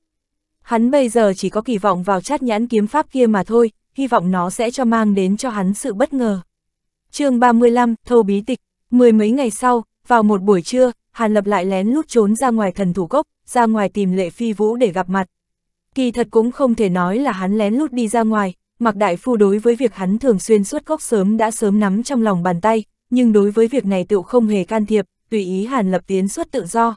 Hắn bây giờ chỉ có kỳ vọng vào chát nhãn kiếm pháp kia mà thôi, hy vọng nó sẽ cho mang đến cho hắn sự bất ngờ. chương 35, Thâu Bí Tịch, mười mấy ngày sau, vào một buổi trưa, Hàn Lập lại lén lút trốn ra ngoài thần thủ cốc, ra ngoài tìm lệ phi vũ để gặp mặt. Kỳ thật cũng không thể nói là hắn lén lút đi ra ngoài, Mạc Đại Phu đối với việc hắn thường xuyên suốt gốc sớm đã sớm nắm trong lòng bàn tay, nhưng đối với việc này tựu không hề can thiệp, tùy ý Hàn Lập tiến xuất tự do.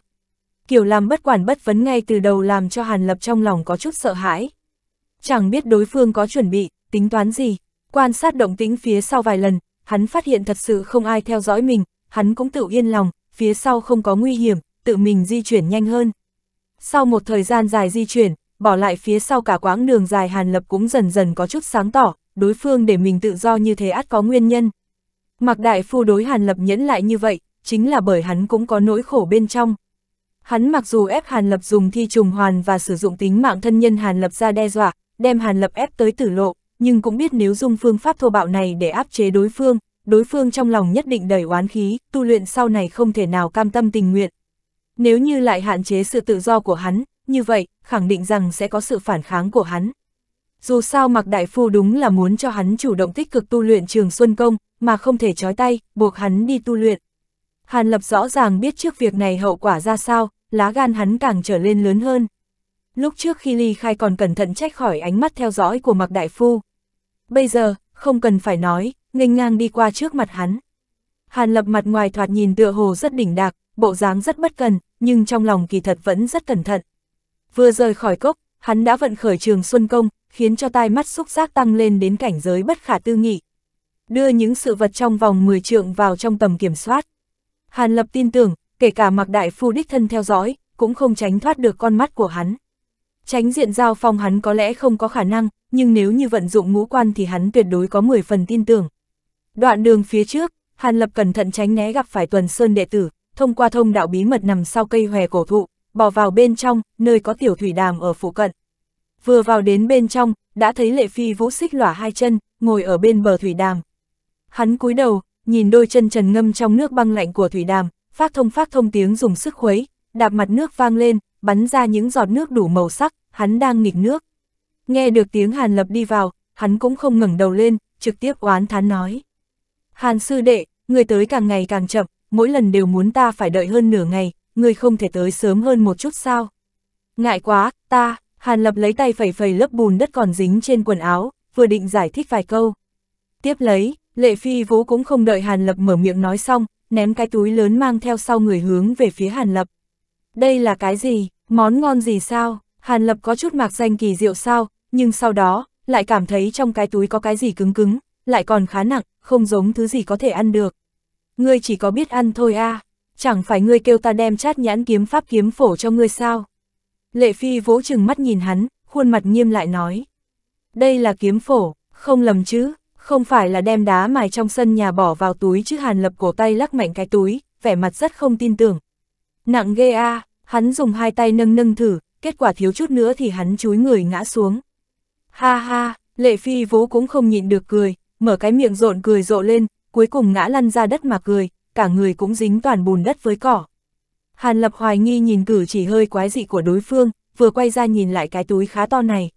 Kiểu làm bất quản bất vấn ngay từ đầu làm cho Hàn Lập trong lòng có chút sợ hãi. Chẳng biết đối phương có chuẩn bị, tính toán gì, quan sát động tĩnh phía sau vài lần, hắn phát hiện thật sự không ai theo dõi mình, hắn cũng tự yên lòng, phía sau không có nguy hiểm, tự mình di chuyển nhanh hơn. Sau một thời gian dài di chuyển, bỏ lại phía sau cả quãng đường dài Hàn Lập cũng dần dần có chút sáng tỏ, đối phương để mình tự do như thế ắt có nguyên nhân. Mặc Đại Phu đối Hàn Lập nhẫn lại như vậy, chính là bởi hắn cũng có nỗi khổ bên trong. Hắn mặc dù ép Hàn Lập dùng thi trùng hoàn và sử dụng tính mạng thân nhân Hàn Lập ra đe dọa, đem Hàn Lập ép tới tử lộ, nhưng cũng biết nếu dùng phương pháp thô bạo này để áp chế đối phương, đối phương trong lòng nhất định đầy oán khí, tu luyện sau này không thể nào cam tâm tình nguyện. Nếu như lại hạn chế sự tự do của hắn, như vậy, khẳng định rằng sẽ có sự phản kháng của hắn. Dù sao Mạc Đại Phu đúng là muốn cho hắn chủ động tích cực tu luyện trường Xuân Công, mà không thể chói tay, buộc hắn đi tu luyện. Hàn Lập rõ ràng biết trước việc này hậu quả ra sao, lá gan hắn càng trở lên lớn hơn. Lúc trước khi ly khai còn cẩn thận trách khỏi ánh mắt theo dõi của Mạc Đại Phu. Bây giờ, không cần phải nói, nghênh ngang đi qua trước mặt hắn. Hàn Lập mặt ngoài thoạt nhìn tựa hồ rất đỉnh đạc, bộ dáng rất bất cần, nhưng trong lòng kỳ thật vẫn rất cẩn thận. Vừa rời khỏi cốc, hắn đã vận khởi trường Xuân Công, khiến cho tai mắt xúc giác tăng lên đến cảnh giới bất khả tư nghị. Đưa những sự vật trong vòng 10 trượng vào trong tầm kiểm soát. Hàn Lập tin tưởng, kể cả mặc đại phu đích thân theo dõi, cũng không tránh thoát được con mắt của hắn. Tránh diện giao phong hắn có lẽ không có khả năng, nhưng nếu như vận dụng ngũ quan thì hắn tuyệt đối có 10 phần tin tưởng. Đoạn đường phía trước, Hàn Lập cẩn thận tránh né gặp phải tuần sơn đệ tử, thông qua thông đạo bí mật nằm sau cây hòe cổ thụ, bỏ vào bên trong, nơi có tiểu thủy đàm ở phụ cận. Vừa vào đến bên trong, đã thấy Lệ Phi Vũ xích lỏa hai chân, ngồi ở bên bờ thủy đàm. Hắn cúi đầu, nhìn đôi chân trần ngâm trong nước băng lạnh của thủy đàm, phát thông phát thông tiếng dùng sức khuấy, đạp mặt nước vang lên, bắn ra những giọt nước đủ màu sắc, hắn đang nghịch nước. Nghe được tiếng Hàn Lập đi vào, hắn cũng không ngẩng đầu lên, trực tiếp oán thán nói. Hàn sư đệ, người tới càng ngày càng chậm, mỗi lần đều muốn ta phải đợi hơn nửa ngày, người không thể tới sớm hơn một chút sao. Ngại quá, ta, Hàn Lập lấy tay phẩy phẩy lớp bùn đất còn dính trên quần áo, vừa định giải thích vài câu. Tiếp lấy, Lệ Phi Vũ cũng không đợi Hàn Lập mở miệng nói xong, ném cái túi lớn mang theo sau người hướng về phía Hàn Lập. Đây là cái gì, món ngon gì sao, Hàn Lập có chút mạc danh kỳ diệu sao, nhưng sau đó, lại cảm thấy trong cái túi có cái gì cứng cứng, lại còn khá nặng, không giống thứ gì có thể ăn được. Ngươi chỉ có biết ăn thôi à chẳng phải ngươi kêu ta đem chát nhãn kiếm pháp kiếm phổ cho ngươi sao? Lệ Phi vỗ chừng mắt nhìn hắn, khuôn mặt nghiêm lại nói. Đây là kiếm phổ, không lầm chứ, không phải là đem đá mài trong sân nhà bỏ vào túi chứ hàn lập cổ tay lắc mạnh cái túi, vẻ mặt rất không tin tưởng. Nặng ghê a hắn dùng hai tay nâng nâng thử, kết quả thiếu chút nữa thì hắn chúi người ngã xuống. Ha ha, Lệ Phi vỗ cũng không nhịn được cười, mở cái miệng rộn cười rộ lên, cuối cùng ngã lăn ra đất mà cười, cả người cũng dính toàn bùn đất với cỏ. Hàn Lập hoài nghi nhìn cử chỉ hơi quái dị của đối phương, vừa quay ra nhìn lại cái túi khá to này.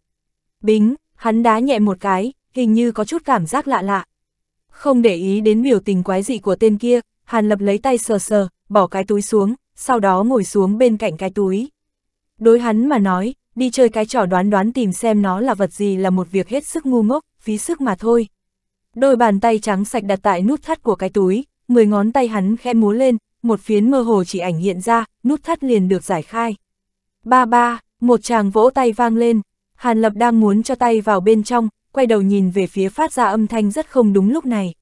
Bính, hắn đá nhẹ một cái, hình như có chút cảm giác lạ lạ. Không để ý đến biểu tình quái dị của tên kia, Hàn Lập lấy tay sờ sờ, bỏ cái túi xuống, sau đó ngồi xuống bên cạnh cái túi. Đối hắn mà nói, đi chơi cái trò đoán đoán tìm xem nó là vật gì là một việc hết sức ngu ngốc, phí sức mà thôi. Đôi bàn tay trắng sạch đặt tại nút thắt của cái túi, mười ngón tay hắn khẽ múa lên, một phiến mơ hồ chỉ ảnh hiện ra, nút thắt liền được giải khai. Ba ba, một chàng vỗ tay vang lên, Hàn Lập đang muốn cho tay vào bên trong, quay đầu nhìn về phía phát ra âm thanh rất không đúng lúc này.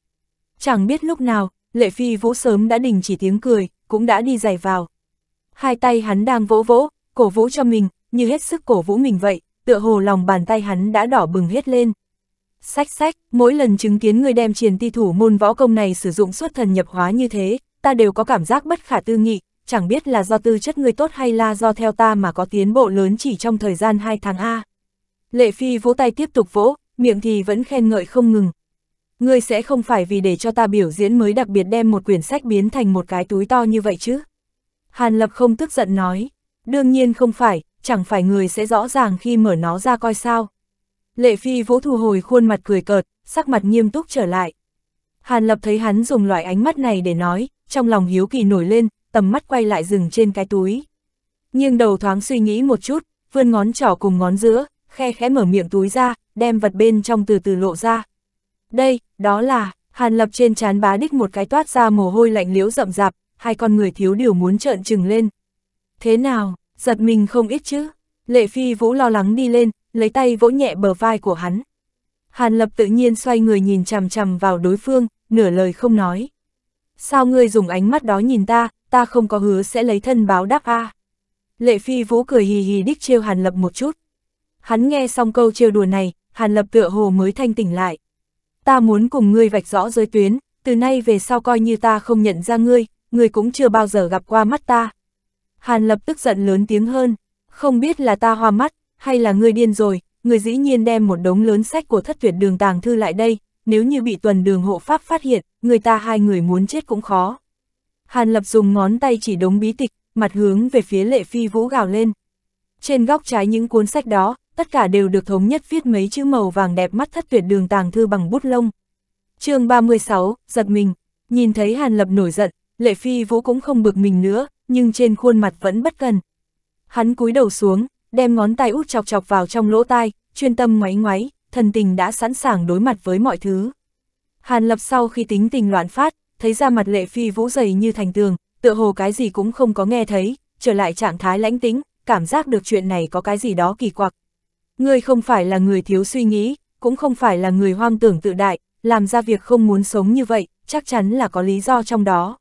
Chẳng biết lúc nào, Lệ Phi Vũ sớm đã đình chỉ tiếng cười, cũng đã đi giày vào. Hai tay hắn đang vỗ vỗ, cổ vũ cho mình, như hết sức cổ vũ mình vậy, tựa hồ lòng bàn tay hắn đã đỏ bừng hết lên. Sách sách, mỗi lần chứng kiến người đem triển ti thủ môn võ công này sử dụng xuất thần nhập hóa như thế, ta đều có cảm giác bất khả tư nghị, chẳng biết là do tư chất người tốt hay là do theo ta mà có tiến bộ lớn chỉ trong thời gian 2 tháng A. Lệ Phi vỗ tay tiếp tục vỗ, miệng thì vẫn khen ngợi không ngừng. Ngươi sẽ không phải vì để cho ta biểu diễn mới đặc biệt đem một quyển sách biến thành một cái túi to như vậy chứ? Hàn Lập không tức giận nói, đương nhiên không phải, chẳng phải người sẽ rõ ràng khi mở nó ra coi sao. Lệ Phi Vũ thu hồi khuôn mặt cười cợt, sắc mặt nghiêm túc trở lại. Hàn Lập thấy hắn dùng loại ánh mắt này để nói, trong lòng hiếu kỳ nổi lên, tầm mắt quay lại dừng trên cái túi. Nhưng đầu thoáng suy nghĩ một chút, vươn ngón trỏ cùng ngón giữa, khe khẽ mở miệng túi ra, đem vật bên trong từ từ lộ ra. Đây, đó là, Hàn Lập trên chán bá đích một cái toát ra mồ hôi lạnh liễu rậm rạp, hai con người thiếu điều muốn trợn trừng lên. Thế nào, giật mình không ít chứ? Lệ Phi Vũ lo lắng đi lên, lấy tay vỗ nhẹ bờ vai của hắn. Hàn Lập tự nhiên xoay người nhìn chằm chằm vào đối phương, nửa lời không nói. Sao ngươi dùng ánh mắt đó nhìn ta, ta không có hứa sẽ lấy thân báo đáp a. À? Lệ Phi Vũ cười hì hì đích trêu Hàn Lập một chút. Hắn nghe xong câu trêu đùa này, Hàn Lập tựa hồ mới thanh tỉnh lại. Ta muốn cùng ngươi vạch rõ giới tuyến, từ nay về sau coi như ta không nhận ra ngươi, ngươi cũng chưa bao giờ gặp qua mắt ta. Hàn Lập tức giận lớn tiếng hơn, không biết là ta hoa mắt, hay là ngươi điên rồi, ngươi dĩ nhiên đem một đống lớn sách của thất tuyệt đường tàng thư lại đây, nếu như bị tuần đường hộ pháp phát hiện, người ta hai người muốn chết cũng khó. Hàn Lập dùng ngón tay chỉ đống bí tịch, mặt hướng về phía lệ phi vũ gào lên. Trên góc trái những cuốn sách đó, tất cả đều được thống nhất viết mấy chữ màu vàng đẹp mắt thất tuyệt đường tàng thư bằng bút lông. chương 36, giật mình, nhìn thấy Hàn Lập nổi giận, lệ phi vũ cũng không bực mình nữa, nhưng trên khuôn mặt vẫn bất cần. Hắn cúi đầu xuống, đem ngón tay út chọc chọc vào trong lỗ tai, chuyên tâm ngoáy ngoáy, thần tình đã sẵn sàng đối mặt với mọi thứ. Hàn lập sau khi tính tình loạn phát, thấy ra mặt lệ phi vũ dày như thành tường, tựa hồ cái gì cũng không có nghe thấy, trở lại trạng thái lãnh tĩnh, cảm giác được chuyện này có cái gì đó kỳ quặc. Ngươi không phải là người thiếu suy nghĩ, cũng không phải là người hoang tưởng tự đại, làm ra việc không muốn sống như vậy, chắc chắn là có lý do trong đó.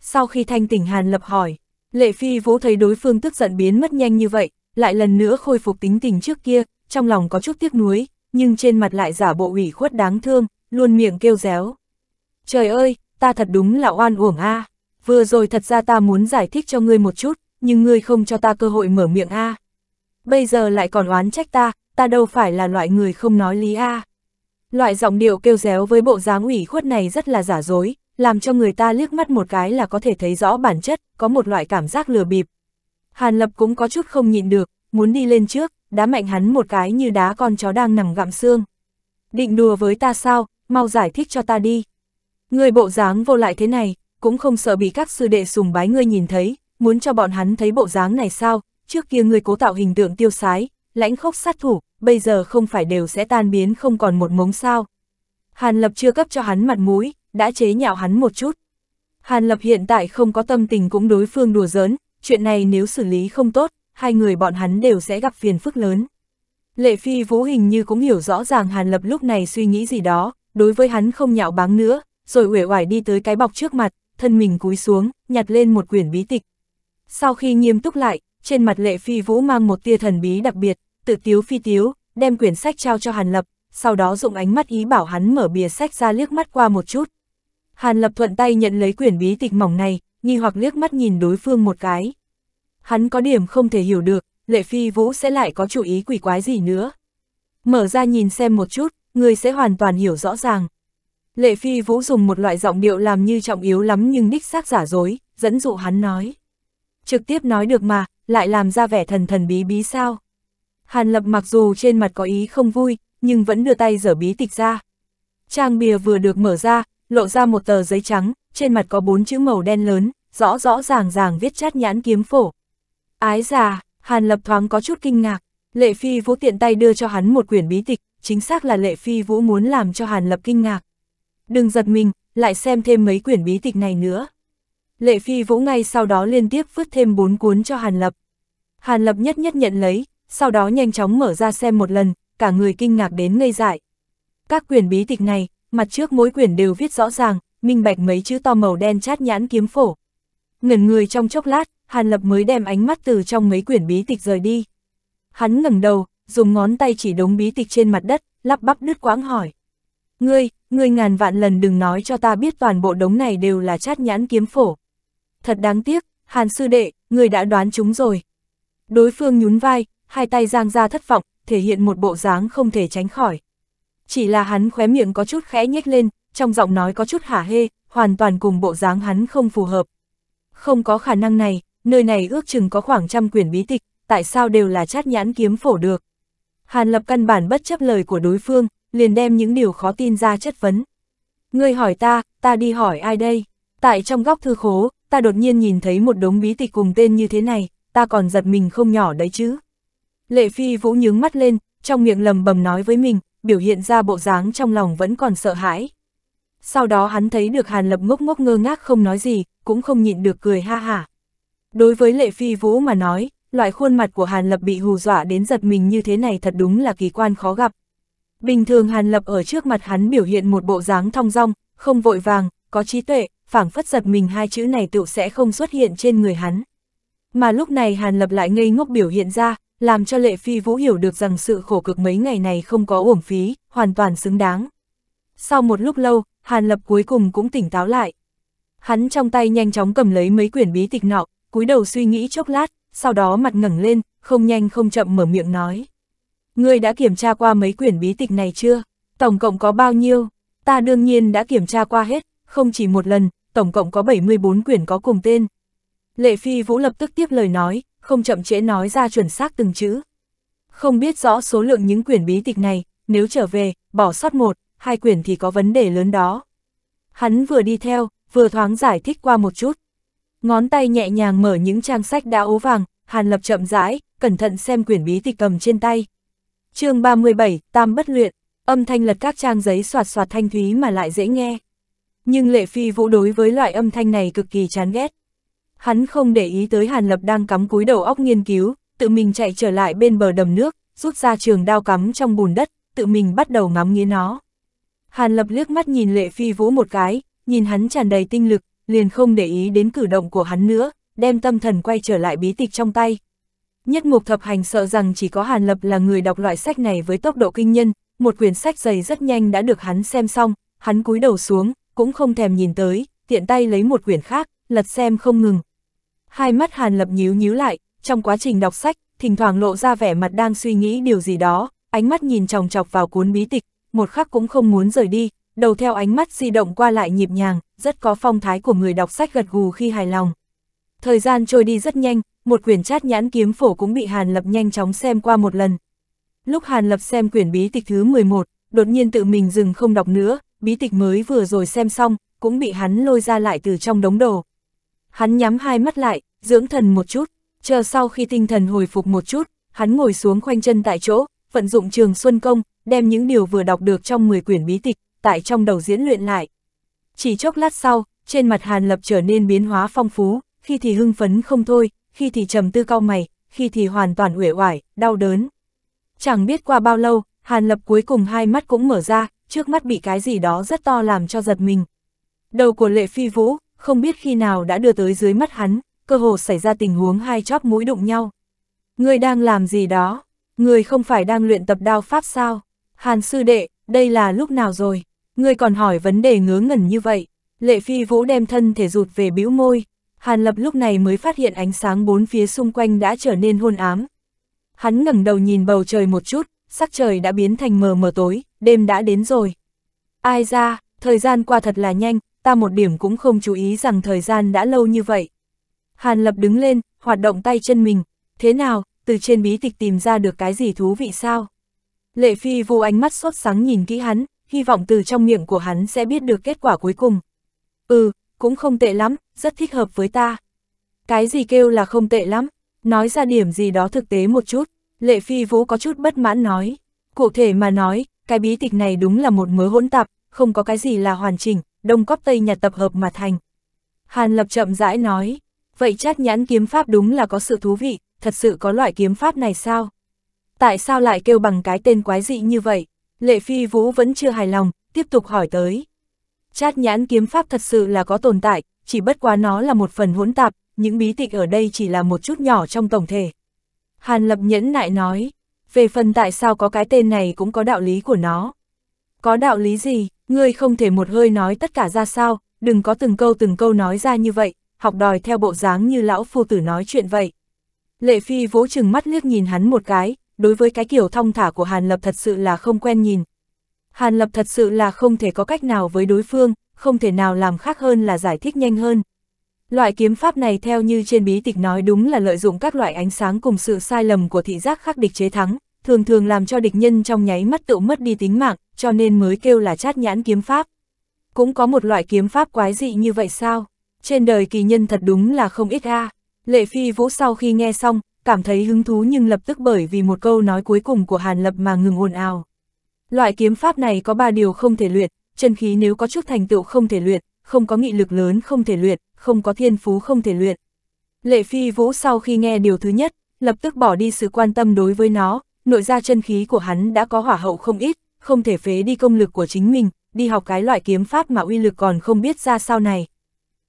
Sau khi thanh tỉnh Hàn lập hỏi, Lệ Phi Vũ thấy đối phương tức giận biến mất nhanh như vậy, lại lần nữa khôi phục tính tình trước kia, trong lòng có chút tiếc nuối, nhưng trên mặt lại giả bộ ủy khuất đáng thương, luôn miệng kêu réo. Trời ơi, ta thật đúng là oan uổng a. Vừa rồi thật ra ta muốn giải thích cho ngươi một chút, nhưng ngươi không cho ta cơ hội mở miệng a. Bây giờ lại còn oán trách ta, ta đâu phải là loại người không nói lý a. Loại giọng điệu kêu réo với bộ dáng ủy khuất này rất là giả dối, làm cho người ta liếc mắt một cái là có thể thấy rõ bản chất, có một loại cảm giác lừa bịp, Hàn Lập cũng có chút không nhịn được, muốn đi lên trước, đá mạnh hắn một cái như đá con chó đang nằm gặm xương. Định đùa với ta sao, mau giải thích cho ta đi. Người bộ dáng vô lại thế này, cũng không sợ bị các sư đệ sùng bái ngươi nhìn thấy, muốn cho bọn hắn thấy bộ dáng này sao, trước kia ngươi cố tạo hình tượng tiêu sái, lãnh khốc sát thủ, bây giờ không phải đều sẽ tan biến không còn một mống sao. Hàn Lập chưa cấp cho hắn mặt mũi, đã chế nhạo hắn một chút. Hàn Lập hiện tại không có tâm tình cũng đối phương đùa giỡn, chuyện này nếu xử lý không tốt, hai người bọn hắn đều sẽ gặp phiền phức lớn. Lệ Phi Vũ hình như cũng hiểu rõ ràng Hàn Lập lúc này suy nghĩ gì đó, đối với hắn không nhạo báng nữa, rồi uể oải đi tới cái bọc trước mặt, thân mình cúi xuống, nhặt lên một quyển bí tịch. Sau khi nghiêm túc lại, trên mặt Lệ Phi Vũ mang một tia thần bí đặc biệt, tự tiếu phi tiếu, đem quyển sách trao cho Hàn Lập, sau đó dụng ánh mắt ý bảo hắn mở bìa sách ra liếc mắt qua một chút. Hàn Lập thuận tay nhận lấy quyển bí tịch mỏng này, nghi hoặc liếc mắt nhìn đối phương một cái. Hắn có điểm không thể hiểu được, Lệ Phi Vũ sẽ lại có chủ ý quỷ quái gì nữa. Mở ra nhìn xem một chút, người sẽ hoàn toàn hiểu rõ ràng. Lệ Phi Vũ dùng một loại giọng điệu làm như trọng yếu lắm nhưng đích xác giả dối, dẫn dụ hắn nói. Trực tiếp nói được mà, lại làm ra vẻ thần thần bí bí sao. Hàn Lập mặc dù trên mặt có ý không vui, nhưng vẫn đưa tay dở bí tịch ra. Trang bìa vừa được mở ra, lộ ra một tờ giấy trắng, trên mặt có bốn chữ màu đen lớn, rõ rõ ràng ràng viết chát nhãn kiếm phổ. Ái già, Hàn Lập thoáng có chút kinh ngạc, Lệ Phi Vũ tiện tay đưa cho hắn một quyển bí tịch, chính xác là Lệ Phi Vũ muốn làm cho Hàn Lập kinh ngạc. Đừng giật mình, lại xem thêm mấy quyển bí tịch này nữa. Lệ Phi Vũ ngay sau đó liên tiếp vứt thêm bốn cuốn cho Hàn Lập. Hàn Lập nhất nhất nhận lấy, sau đó nhanh chóng mở ra xem một lần, cả người kinh ngạc đến ngây dại. Các quyển bí tịch này, mặt trước mỗi quyển đều viết rõ ràng, minh bạch mấy chữ to màu đen chát nhãn kiếm phổ. Ngẩn người trong chốc lát, Hàn Lập mới đem ánh mắt từ trong mấy quyển bí tịch rời đi. Hắn ngẩng đầu, dùng ngón tay chỉ đống bí tịch trên mặt đất, lắp bắp đứt quãng hỏi. Ngươi, ngươi ngàn vạn lần đừng nói cho ta biết toàn bộ đống này đều là chát nhãn kiếm phổ. Thật đáng tiếc, Hàn sư đệ, ngươi đã đoán chúng rồi. Đối phương nhún vai, hai tay giang ra thất vọng, thể hiện một bộ dáng không thể tránh khỏi chỉ là hắn khóe miệng có chút khẽ nhếch lên, trong giọng nói có chút hả hê, hoàn toàn cùng bộ dáng hắn không phù hợp. Không có khả năng này, nơi này ước chừng có khoảng trăm quyển bí tịch, tại sao đều là chát nhãn kiếm phổ được. Hàn Lập căn bản bất chấp lời của đối phương, liền đem những điều khó tin ra chất vấn. Ngươi hỏi ta, ta đi hỏi ai đây? Tại trong góc thư khố, ta đột nhiên nhìn thấy một đống bí tịch cùng tên như thế này, ta còn giật mình không nhỏ đấy chứ. Lệ Phi Vũ nhướng mắt lên, trong miệng lầm bầm nói với mình, biểu hiện ra bộ dáng trong lòng vẫn còn sợ hãi. Sau đó hắn thấy được Hàn Lập ngốc ngốc ngơ ngác không nói gì, cũng không nhịn được cười ha hả. Đối với Lệ Phi Vũ mà nói, loại khuôn mặt của Hàn Lập bị hù dọa đến giật mình như thế này thật đúng là kỳ quan khó gặp. Bình thường Hàn Lập ở trước mặt hắn biểu hiện một bộ dáng thong dong, không vội vàng, có trí tuệ, phảng phất giật mình hai chữ này tựu sẽ không xuất hiện trên người hắn. Mà lúc này Hàn Lập lại ngây ngốc biểu hiện ra, làm cho Lệ Phi Vũ hiểu được rằng sự khổ cực mấy ngày này không có uổng phí, hoàn toàn xứng đáng. Sau một lúc lâu, Hàn Lập cuối cùng cũng tỉnh táo lại. Hắn trong tay nhanh chóng cầm lấy mấy quyển bí tịch nọ, cúi đầu suy nghĩ chốc lát, sau đó mặt ngẩng lên, không nhanh không chậm mở miệng nói. Ngươi đã kiểm tra qua mấy quyển bí tịch này chưa? Tổng cộng có bao nhiêu? Ta đương nhiên đã kiểm tra qua hết, không chỉ một lần, tổng cộng có 74 quyển có cùng tên. Lệ Phi Vũ lập tức tiếp lời nói, không chậm trễ nói ra chuẩn xác từng chữ. Không biết rõ số lượng những quyển bí tịch này, nếu trở về, bỏ sót một, hai quyển thì có vấn đề lớn đó. Hắn vừa đi theo, vừa thoáng giải thích qua một chút. Ngón tay nhẹ nhàng mở những trang sách đã ố vàng, Hàn Lập chậm rãi, cẩn thận xem quyển bí tịch cầm trên tay. chương 37, Tam Bất Luyện, âm thanh lật các trang giấy soạt soạt thanh thúy mà lại dễ nghe. Nhưng Lệ Phi Vũ đối với loại âm thanh này cực kỳ chán ghét. Hắn không để ý tới Hàn Lập đang cắm cúi đầu óc nghiên cứu, tự mình chạy trở lại bên bờ đầm nước, rút ra trường đao cắm trong bùn đất, tự mình bắt đầu ngắm nghĩa nó. Hàn Lập liếc mắt nhìn Lệ Phi Vũ một cái, nhìn hắn tràn đầy tinh lực, liền không để ý đến cử động của hắn nữa, đem tâm thần quay trở lại bí tịch trong tay. Nhất mục thập hành sợ rằng chỉ có Hàn Lập là người đọc loại sách này với tốc độ kinh nhân, một quyển sách dày rất nhanh đã được hắn xem xong, hắn cúi đầu xuống, cũng không thèm nhìn tới, tiện tay lấy một quyển khác, lật xem không ngừng, hai mắt Hàn Lập nhíu nhíu lại, trong quá trình đọc sách, thỉnh thoảng lộ ra vẻ mặt đang suy nghĩ điều gì đó, ánh mắt nhìn chòng chọc vào cuốn bí tịch, một khắc cũng không muốn rời đi, đầu theo ánh mắt di động qua lại nhịp nhàng, rất có phong thái của người đọc sách gật gù khi hài lòng. Thời gian trôi đi rất nhanh, một quyển chát nhãn kiếm phổ cũng bị Hàn Lập nhanh chóng xem qua một lần. Lúc Hàn Lập xem quyển bí tịch thứ 11, đột nhiên tự mình dừng không đọc nữa, bí tịch mới vừa rồi xem xong, cũng bị hắn lôi ra lại từ trong đống đồ. Hắn nhắm hai mắt lại, dưỡng thần một chút, chờ sau khi tinh thần hồi phục một chút, hắn ngồi xuống khoanh chân tại chỗ, vận dụng trường Xuân Công, đem những điều vừa đọc được trong 10 quyển bí tịch, tại trong đầu diễn luyện lại. Chỉ chốc lát sau, trên mặt Hàn Lập trở nên biến hóa phong phú, khi thì hưng phấn không thôi, khi thì trầm tư cau mày, khi thì hoàn toàn uể oải, đau đớn. Chẳng biết qua bao lâu, Hàn Lập cuối cùng hai mắt cũng mở ra, trước mắt bị cái gì đó rất to làm cho giật mình. Đầu của Lệ Phi Vũ, không biết khi nào đã đưa tới dưới mắt hắn, cơ hồ xảy ra tình huống hai chóp mũi đụng nhau. Người đang làm gì đó? Người không phải đang luyện tập đao pháp sao? Hàn sư đệ, đây là lúc nào rồi? Người còn hỏi vấn đề ngớ ngẩn như vậy. Lệ phi vũ đem thân thể rụt về bĩu môi. Hàn lập lúc này mới phát hiện ánh sáng bốn phía xung quanh đã trở nên hôn ám. Hắn ngẩng đầu nhìn bầu trời một chút, sắc trời đã biến thành mờ mờ tối, đêm đã đến rồi. Ai ra, thời gian qua thật là nhanh, ta một điểm cũng không chú ý rằng thời gian đã lâu như vậy. Hàn Lập đứng lên, hoạt động tay chân mình, thế nào, từ trên bí tịch tìm ra được cái gì thú vị sao? Lệ Phi vô ánh mắt sốt sáng nhìn kỹ hắn, hy vọng từ trong miệng của hắn sẽ biết được kết quả cuối cùng. Ừ, cũng không tệ lắm, rất thích hợp với ta. Cái gì kêu là không tệ lắm, nói ra điểm gì đó thực tế một chút, Lệ Phi Vũ có chút bất mãn nói. Cụ thể mà nói, cái bí tịch này đúng là một mớ hỗn tạp, không có cái gì là hoàn chỉnh, đông cóp tây nhặt tập hợp mà thành. Hàn Lập chậm rãi nói, vậy chát nhãn kiếm pháp đúng là có sự thú vị, thật sự có loại kiếm pháp này sao? Tại sao lại kêu bằng cái tên quái dị như vậy? Lệ Phi Vũ vẫn chưa hài lòng, tiếp tục hỏi tới. Chát nhãn kiếm pháp thật sự là có tồn tại, chỉ bất quá nó là một phần hỗn tạp, những bí tịch ở đây chỉ là một chút nhỏ trong tổng thể. Hàn Lập nhẫn nại nói, về phần tại sao có cái tên này cũng có đạo lý của nó. Có đạo lý gì, ngươi không thể một hơi nói tất cả ra sao, đừng có từng câu từng câu nói ra như vậy, học đòi theo bộ dáng như lão phu tử nói chuyện vậy. Lệ Phi vỗ chừng mắt liếc nhìn hắn một cái, đối với cái kiểu thong thả của Hàn Lập thật sự là không quen nhìn. Hàn Lập thật sự là không thể có cách nào với đối phương, không thể nào làm khác hơn là giải thích nhanh hơn. Loại kiếm pháp này theo như trên bí tịch nói đúng là lợi dụng các loại ánh sáng cùng sự sai lầm của thị giác khắc địch chế thắng, thường thường làm cho địch nhân trong nháy mắt tự mất đi tính mạng, cho nên mới kêu là chát nhãn kiếm pháp. Cũng có một loại kiếm pháp quái dị như vậy sao? Trên đời kỳ nhân thật đúng là không ít a. Lệ Phi Vũ sau khi nghe xong, cảm thấy hứng thú nhưng lập tức bởi vì một câu nói cuối cùng của Hàn Lập mà ngừng ồn ào. Loại kiếm pháp này có ba điều không thể luyện, chân khí nếu có chút thành tựu không thể luyện, không có nghị lực lớn không thể luyện, không có thiên phú không thể luyện. Lệ Phi Vũ sau khi nghe điều thứ nhất, lập tức bỏ đi sự quan tâm đối với nó, nội ra chân khí của hắn đã có hỏa hậu không ít, không thể phế đi công lực của chính mình, đi học cái loại kiếm pháp mà uy lực còn không biết ra sao này.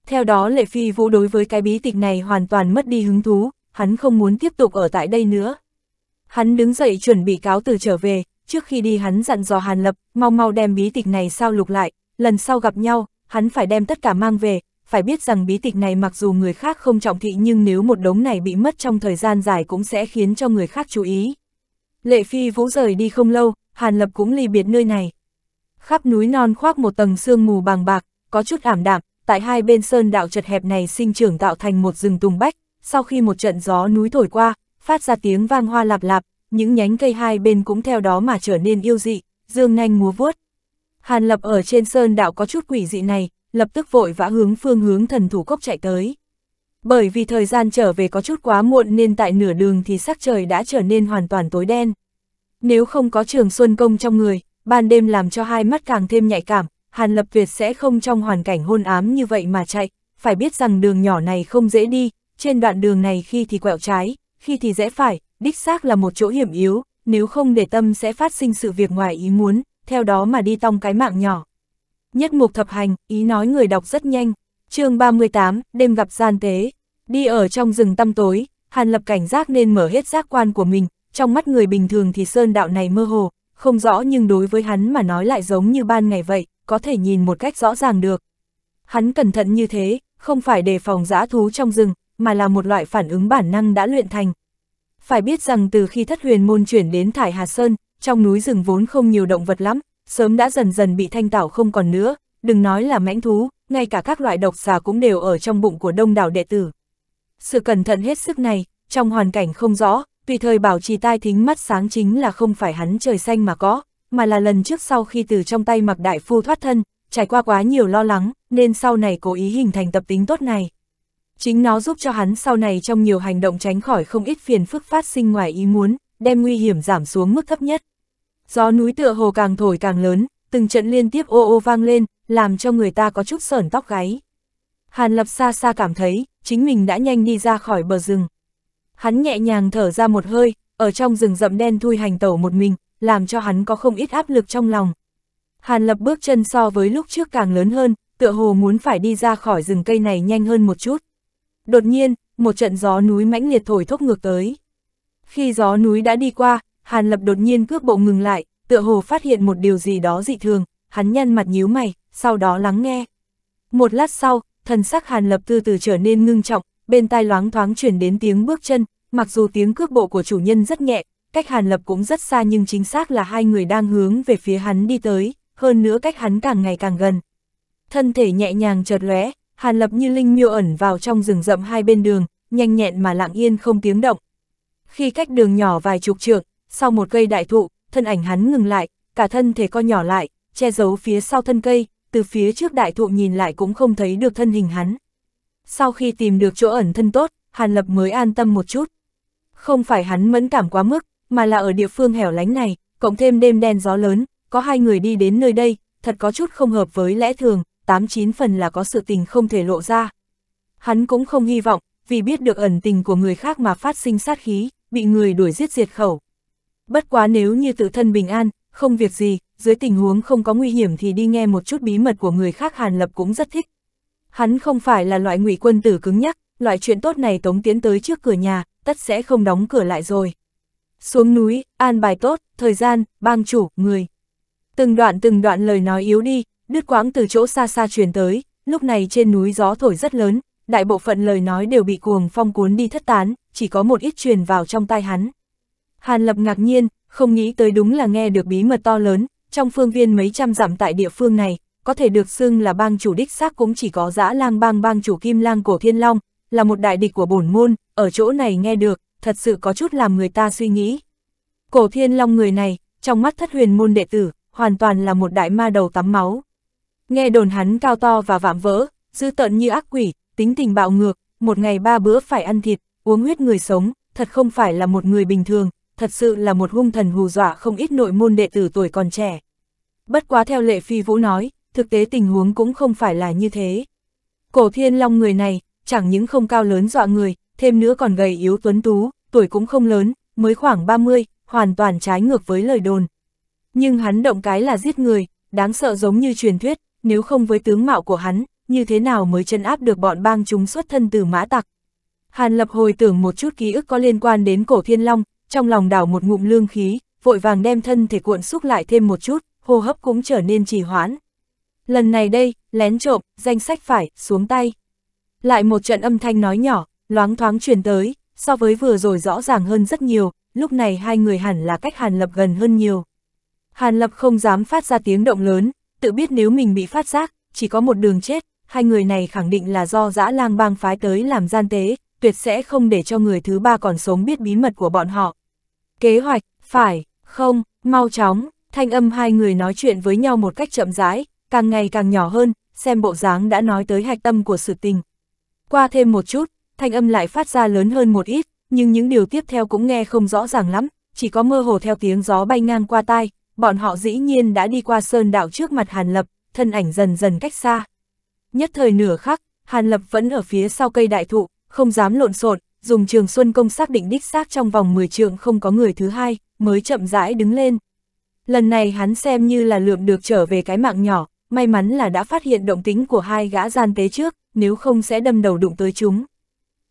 Theo đó Lệ Phi Vũ đối với cái bí tịch này hoàn toàn mất đi hứng thú, hắn không muốn tiếp tục ở tại đây nữa. Hắn đứng dậy chuẩn bị cáo từ trở về, trước khi đi hắn dặn dò Hàn Lập, mau mau đem bí tịch này sao lục lại, lần sau gặp nhau, hắn phải đem tất cả mang về, phải biết rằng bí tịch này mặc dù người khác không trọng thị nhưng nếu một đống này bị mất trong thời gian dài cũng sẽ khiến cho người khác chú ý. Lệ Phi Vũ rời đi không lâu, Hàn Lập cũng ly biệt nơi này. Khắp núi non khoác một tầng sương mù bàng bạc, có chút ảm đạm, tại hai bên sơn đạo chật hẹp này sinh trưởng tạo thành một rừng tùng bách, sau khi một trận gió núi thổi qua, phát ra tiếng vang hoa lạp lạp, những nhánh cây hai bên cũng theo đó mà trở nên yêu dị, dương nhanh múa vuốt. Hàn Lập ở trên sơn đạo có chút quỷ dị này, lập tức vội vã hướng phương hướng thần thủ cốc chạy tới bởi vì thời gian trở về có chút quá muộn nên tại nửa đường thì sắc trời đã trở nên hoàn toàn tối đen. Nếu không có trường xuân công trong người, ban đêm làm cho hai mắt càng thêm nhạy cảm, Hàn Lập việt sẽ không trong hoàn cảnh hôn ám như vậy mà chạy, phải biết rằng đường nhỏ này không dễ đi, trên đoạn đường này khi thì quẹo trái, khi thì rẽ phải, đích xác là một chỗ hiểm yếu, nếu không để tâm sẽ phát sinh sự việc ngoài ý muốn, theo đó mà đi tong cái mạng nhỏ. Nhất mục thập hành, ý nói người đọc rất nhanh, chương 38, đêm gặp gian tế. Đi ở trong rừng tăm tối, Hàn Lập cảnh giác nên mở hết giác quan của mình, trong mắt người bình thường thì sơn đạo này mơ hồ, không rõ nhưng đối với hắn mà nói lại giống như ban ngày vậy, có thể nhìn một cách rõ ràng được. Hắn cẩn thận như thế, không phải đề phòng giã thú trong rừng, mà là một loại phản ứng bản năng đã luyện thành. Phải biết rằng từ khi thất huyền môn chuyển đến Thải Hà Sơn, trong núi rừng vốn không nhiều động vật lắm, sớm đã dần dần bị thanh tảo không còn nữa, đừng nói là mãnh thú, ngay cả các loại độc xà cũng đều ở trong bụng của đông đảo đệ tử. Sự cẩn thận hết sức này, trong hoàn cảnh không rõ, tùy thời bảo trì tai thính mắt sáng chính là không phải hắn trời xanh mà có, mà là lần trước sau khi từ trong tay mặc đại phu thoát thân, trải qua quá nhiều lo lắng, nên sau này cố ý hình thành tập tính tốt này. Chính nó giúp cho hắn sau này trong nhiều hành động tránh khỏi không ít phiền phức phát sinh ngoài ý muốn, đem nguy hiểm giảm xuống mức thấp nhất. Gió núi tựa hồ càng thổi càng lớn, từng trận liên tiếp ô ô vang lên, làm cho người ta có chút sởn tóc gáy. Hàn Lập xa xa cảm thấy, chính mình đã nhanh đi ra khỏi bờ rừng. Hắn nhẹ nhàng thở ra một hơi, ở trong rừng rậm đen thui hành tẩu một mình, làm cho hắn có không ít áp lực trong lòng. Hàn Lập bước chân so với lúc trước càng lớn hơn, tựa hồ muốn phải đi ra khỏi rừng cây này nhanh hơn một chút. Đột nhiên, một trận gió núi mãnh liệt thổi thốc ngược tới. Khi gió núi đã đi qua, Hàn Lập đột nhiên cước bộ ngừng lại, tựa hồ phát hiện một điều gì đó dị thường, hắn nhăn mặt nhíu mày, sau đó lắng nghe. Một lát sau, thần sắc Hàn Lập Tư từ trở nên ngưng trọng, bên tai loáng thoáng chuyển đến tiếng bước chân, mặc dù tiếng cước bộ của chủ nhân rất nhẹ, cách Hàn Lập cũng rất xa nhưng chính xác là hai người đang hướng về phía hắn đi tới, hơn nữa cách hắn càng ngày càng gần. Thân thể nhẹ nhàng chợt lóe, Hàn Lập như linh miêu ẩn vào trong rừng rậm hai bên đường, nhanh nhẹn mà lặng yên không tiếng động. Khi cách đường nhỏ vài chục trượng, sau một cây đại thụ, thân ảnh hắn ngừng lại, cả thân thể co nhỏ lại, che giấu phía sau thân cây, từ phía trước đại thụ nhìn lại cũng không thấy được thân hình hắn. Sau khi tìm được chỗ ẩn thân tốt, Hàn Lập mới an tâm một chút. Không phải hắn mẫn cảm quá mức, mà là ở địa phương hẻo lánh này, cộng thêm đêm đen gió lớn, có hai người đi đến nơi đây, thật có chút không hợp với lẽ thường, tám chín phần là có sự tình không thể lộ ra. Hắn cũng không hy vọng, vì biết được ẩn tình của người khác mà phát sinh sát khí, bị người đuổi giết diệt khẩu. Bất quá nếu như tự thân bình an, không việc gì, dưới tình huống không có nguy hiểm thì đi nghe một chút bí mật của người khác Hàn Lập cũng rất thích. Hắn không phải là loại ngụy quân tử cứng nhắc, loại chuyện tốt này tống tiến tới trước cửa nhà, tất sẽ không đóng cửa lại rồi. Xuống núi, an bài tốt, thời gian, bang chủ, người. Từng đoạn từng đoạn lời nói yếu đi, đứt quãng từ chỗ xa xa truyền tới, lúc này trên núi gió thổi rất lớn, đại bộ phận lời nói đều bị cuồng phong cuốn đi thất tán, chỉ có một ít truyền vào trong tai hắn. Hàn Lập ngạc nhiên, không nghĩ tới đúng là nghe được bí mật to lớn, trong phương viên mấy trăm dặm tại địa phương này, có thể được xưng là bang chủ đích xác cũng chỉ có dã lang bang bang chủ kim lang cổ thiên long, là một đại địch của bổn môn, ở chỗ này nghe được, thật sự có chút làm người ta suy nghĩ. Cổ thiên long người này, trong mắt thất huyền môn đệ tử, hoàn toàn là một đại ma đầu tắm máu. Nghe đồn hắn cao to và vạm vỡ, dư tận như ác quỷ, tính tình bạo ngược, một ngày ba bữa phải ăn thịt, uống huyết người sống, thật không phải là một người bình thường, thật sự là một hung thần hù dọa không ít nội môn đệ tử tuổi còn trẻ. Bất quá theo lệ phi vũ nói, thực tế tình huống cũng không phải là như thế. Cổ thiên long người này, chẳng những không cao lớn dọa người, thêm nữa còn gầy yếu tuấn tú, tuổi cũng không lớn, mới khoảng 30, hoàn toàn trái ngược với lời đồn. Nhưng hắn động cái là giết người, đáng sợ giống như truyền thuyết, nếu không với tướng mạo của hắn, như thế nào mới chân áp được bọn bang chúng xuất thân từ mã tặc. Hàn Lập hồi tưởng một chút ký ức có liên quan đến cổ thiên long, trong lòng đảo một ngụm lương khí, vội vàng đem thân thể cuộn xúc lại thêm một chút, hô hấp cũng trở nên trì hoãn. Lần này đây, lén trộm, danh sách phải, xuống tay. Lại một trận âm thanh nói nhỏ, loáng thoáng truyền tới, so với vừa rồi rõ ràng hơn rất nhiều, lúc này hai người hẳn là cách Hàn Lập gần hơn nhiều. Hàn Lập không dám phát ra tiếng động lớn, tự biết nếu mình bị phát giác, chỉ có một đường chết, hai người này khẳng định là do dã lang bang phái tới làm gian tế, tuyệt sẽ không để cho người thứ ba còn sống biết bí mật của bọn họ. Kế hoạch, phải, không, mau chóng, thanh âm hai người nói chuyện với nhau một cách chậm rãi, càng ngày càng nhỏ hơn, xem bộ dáng đã nói tới hạch tâm của sự tình. Qua thêm một chút, thanh âm lại phát ra lớn hơn một ít, nhưng những điều tiếp theo cũng nghe không rõ ràng lắm, chỉ có mơ hồ theo tiếng gió bay ngang qua tai, bọn họ dĩ nhiên đã đi qua sơn đạo trước mặt Hàn Lập, thân ảnh dần dần cách xa. Nhất thời nửa khắc, Hàn Lập vẫn ở phía sau cây đại thụ, không dám lộn xộn, dùng trường xuân công xác định đích xác trong vòng 10 trượng không có người thứ hai, mới chậm rãi đứng lên. Lần này hắn xem như là lượm được trở về cái mạng nhỏ, may mắn là đã phát hiện động tính của hai gã gian tế trước, nếu không sẽ đâm đầu đụng tới chúng.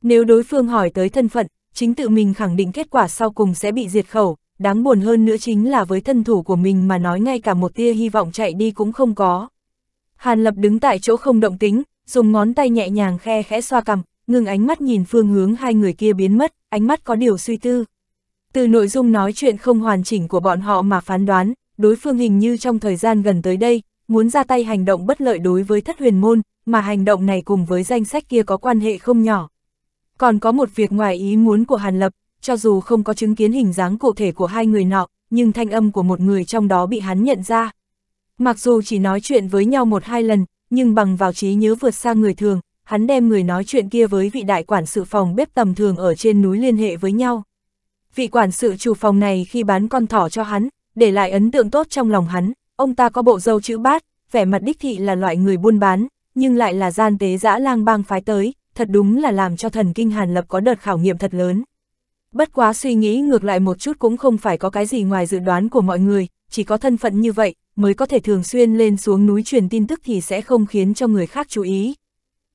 Nếu đối phương hỏi tới thân phận, chính tự mình khẳng định kết quả sau cùng sẽ bị diệt khẩu, đáng buồn hơn nữa chính là với thân thủ của mình mà nói ngay cả một tia hy vọng chạy đi cũng không có. Hàn Lập đứng tại chỗ không động tính, dùng ngón tay nhẹ nhàng khe khẽ xoa cằm, ngừng ánh mắt nhìn phương hướng hai người kia biến mất, ánh mắt có điều suy tư. Từ nội dung nói chuyện không hoàn chỉnh của bọn họ mà phán đoán, đối phương hình như trong thời gian gần tới đây, muốn ra tay hành động bất lợi đối với thất huyền môn, mà hành động này cùng với danh sách kia có quan hệ không nhỏ. Còn có một việc ngoài ý muốn của Hàn Lập, cho dù không có chứng kiến hình dáng cụ thể của hai người nọ, nhưng thanh âm của một người trong đó bị hắn nhận ra. Mặc dù chỉ nói chuyện với nhau một hai lần, nhưng bằng vào trí nhớ vượt xa người thường, hắn đem người nói chuyện kia với vị đại quản sự phòng bếp tầm thường ở trên núi liên hệ với nhau. Vị quản sự chủ phòng này khi bán con thỏ cho hắn, để lại ấn tượng tốt trong lòng hắn, ông ta có bộ dâu chữ bát, vẻ mặt đích thị là loại người buôn bán, nhưng lại là gian tế dã lang bang phái tới, thật đúng là làm cho thần kinh Hàn Lập có đợt khảo nghiệm thật lớn. Bất quá suy nghĩ ngược lại một chút cũng không phải có cái gì ngoài dự đoán của mọi người, chỉ có thân phận như vậy mới có thể thường xuyên lên xuống núi truyền tin tức thì sẽ không khiến cho người khác chú ý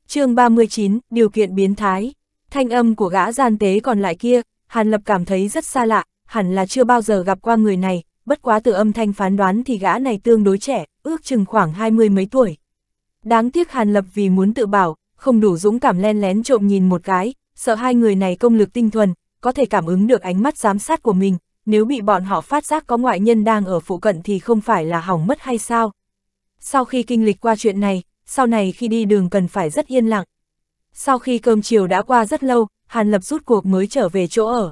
chương 39, điều kiện biến thái. Thanh âm của gã gian tế còn lại kia, Hàn Lập cảm thấy rất xa lạ, hẳn là chưa bao giờ gặp qua người này, bất quá từ âm thanh phán đoán thì gã này tương đối trẻ, ước chừng khoảng hai mươi mấy tuổi. Đáng tiếc Hàn Lập vì muốn tự bảo, không đủ dũng cảm len lén trộm nhìn một cái, sợ hai người này công lực tinh thuần, có thể cảm ứng được ánh mắt giám sát của mình, nếu bị bọn họ phát giác có ngoại nhân đang ở phụ cận thì không phải là hỏng mất hay sao. Sau khi kinh lịch qua chuyện này, sau này khi đi đường cần phải rất yên lặng. Sau khi cơm chiều đã qua rất lâu, Hàn Lập rút cuộc mới trở về chỗ ở.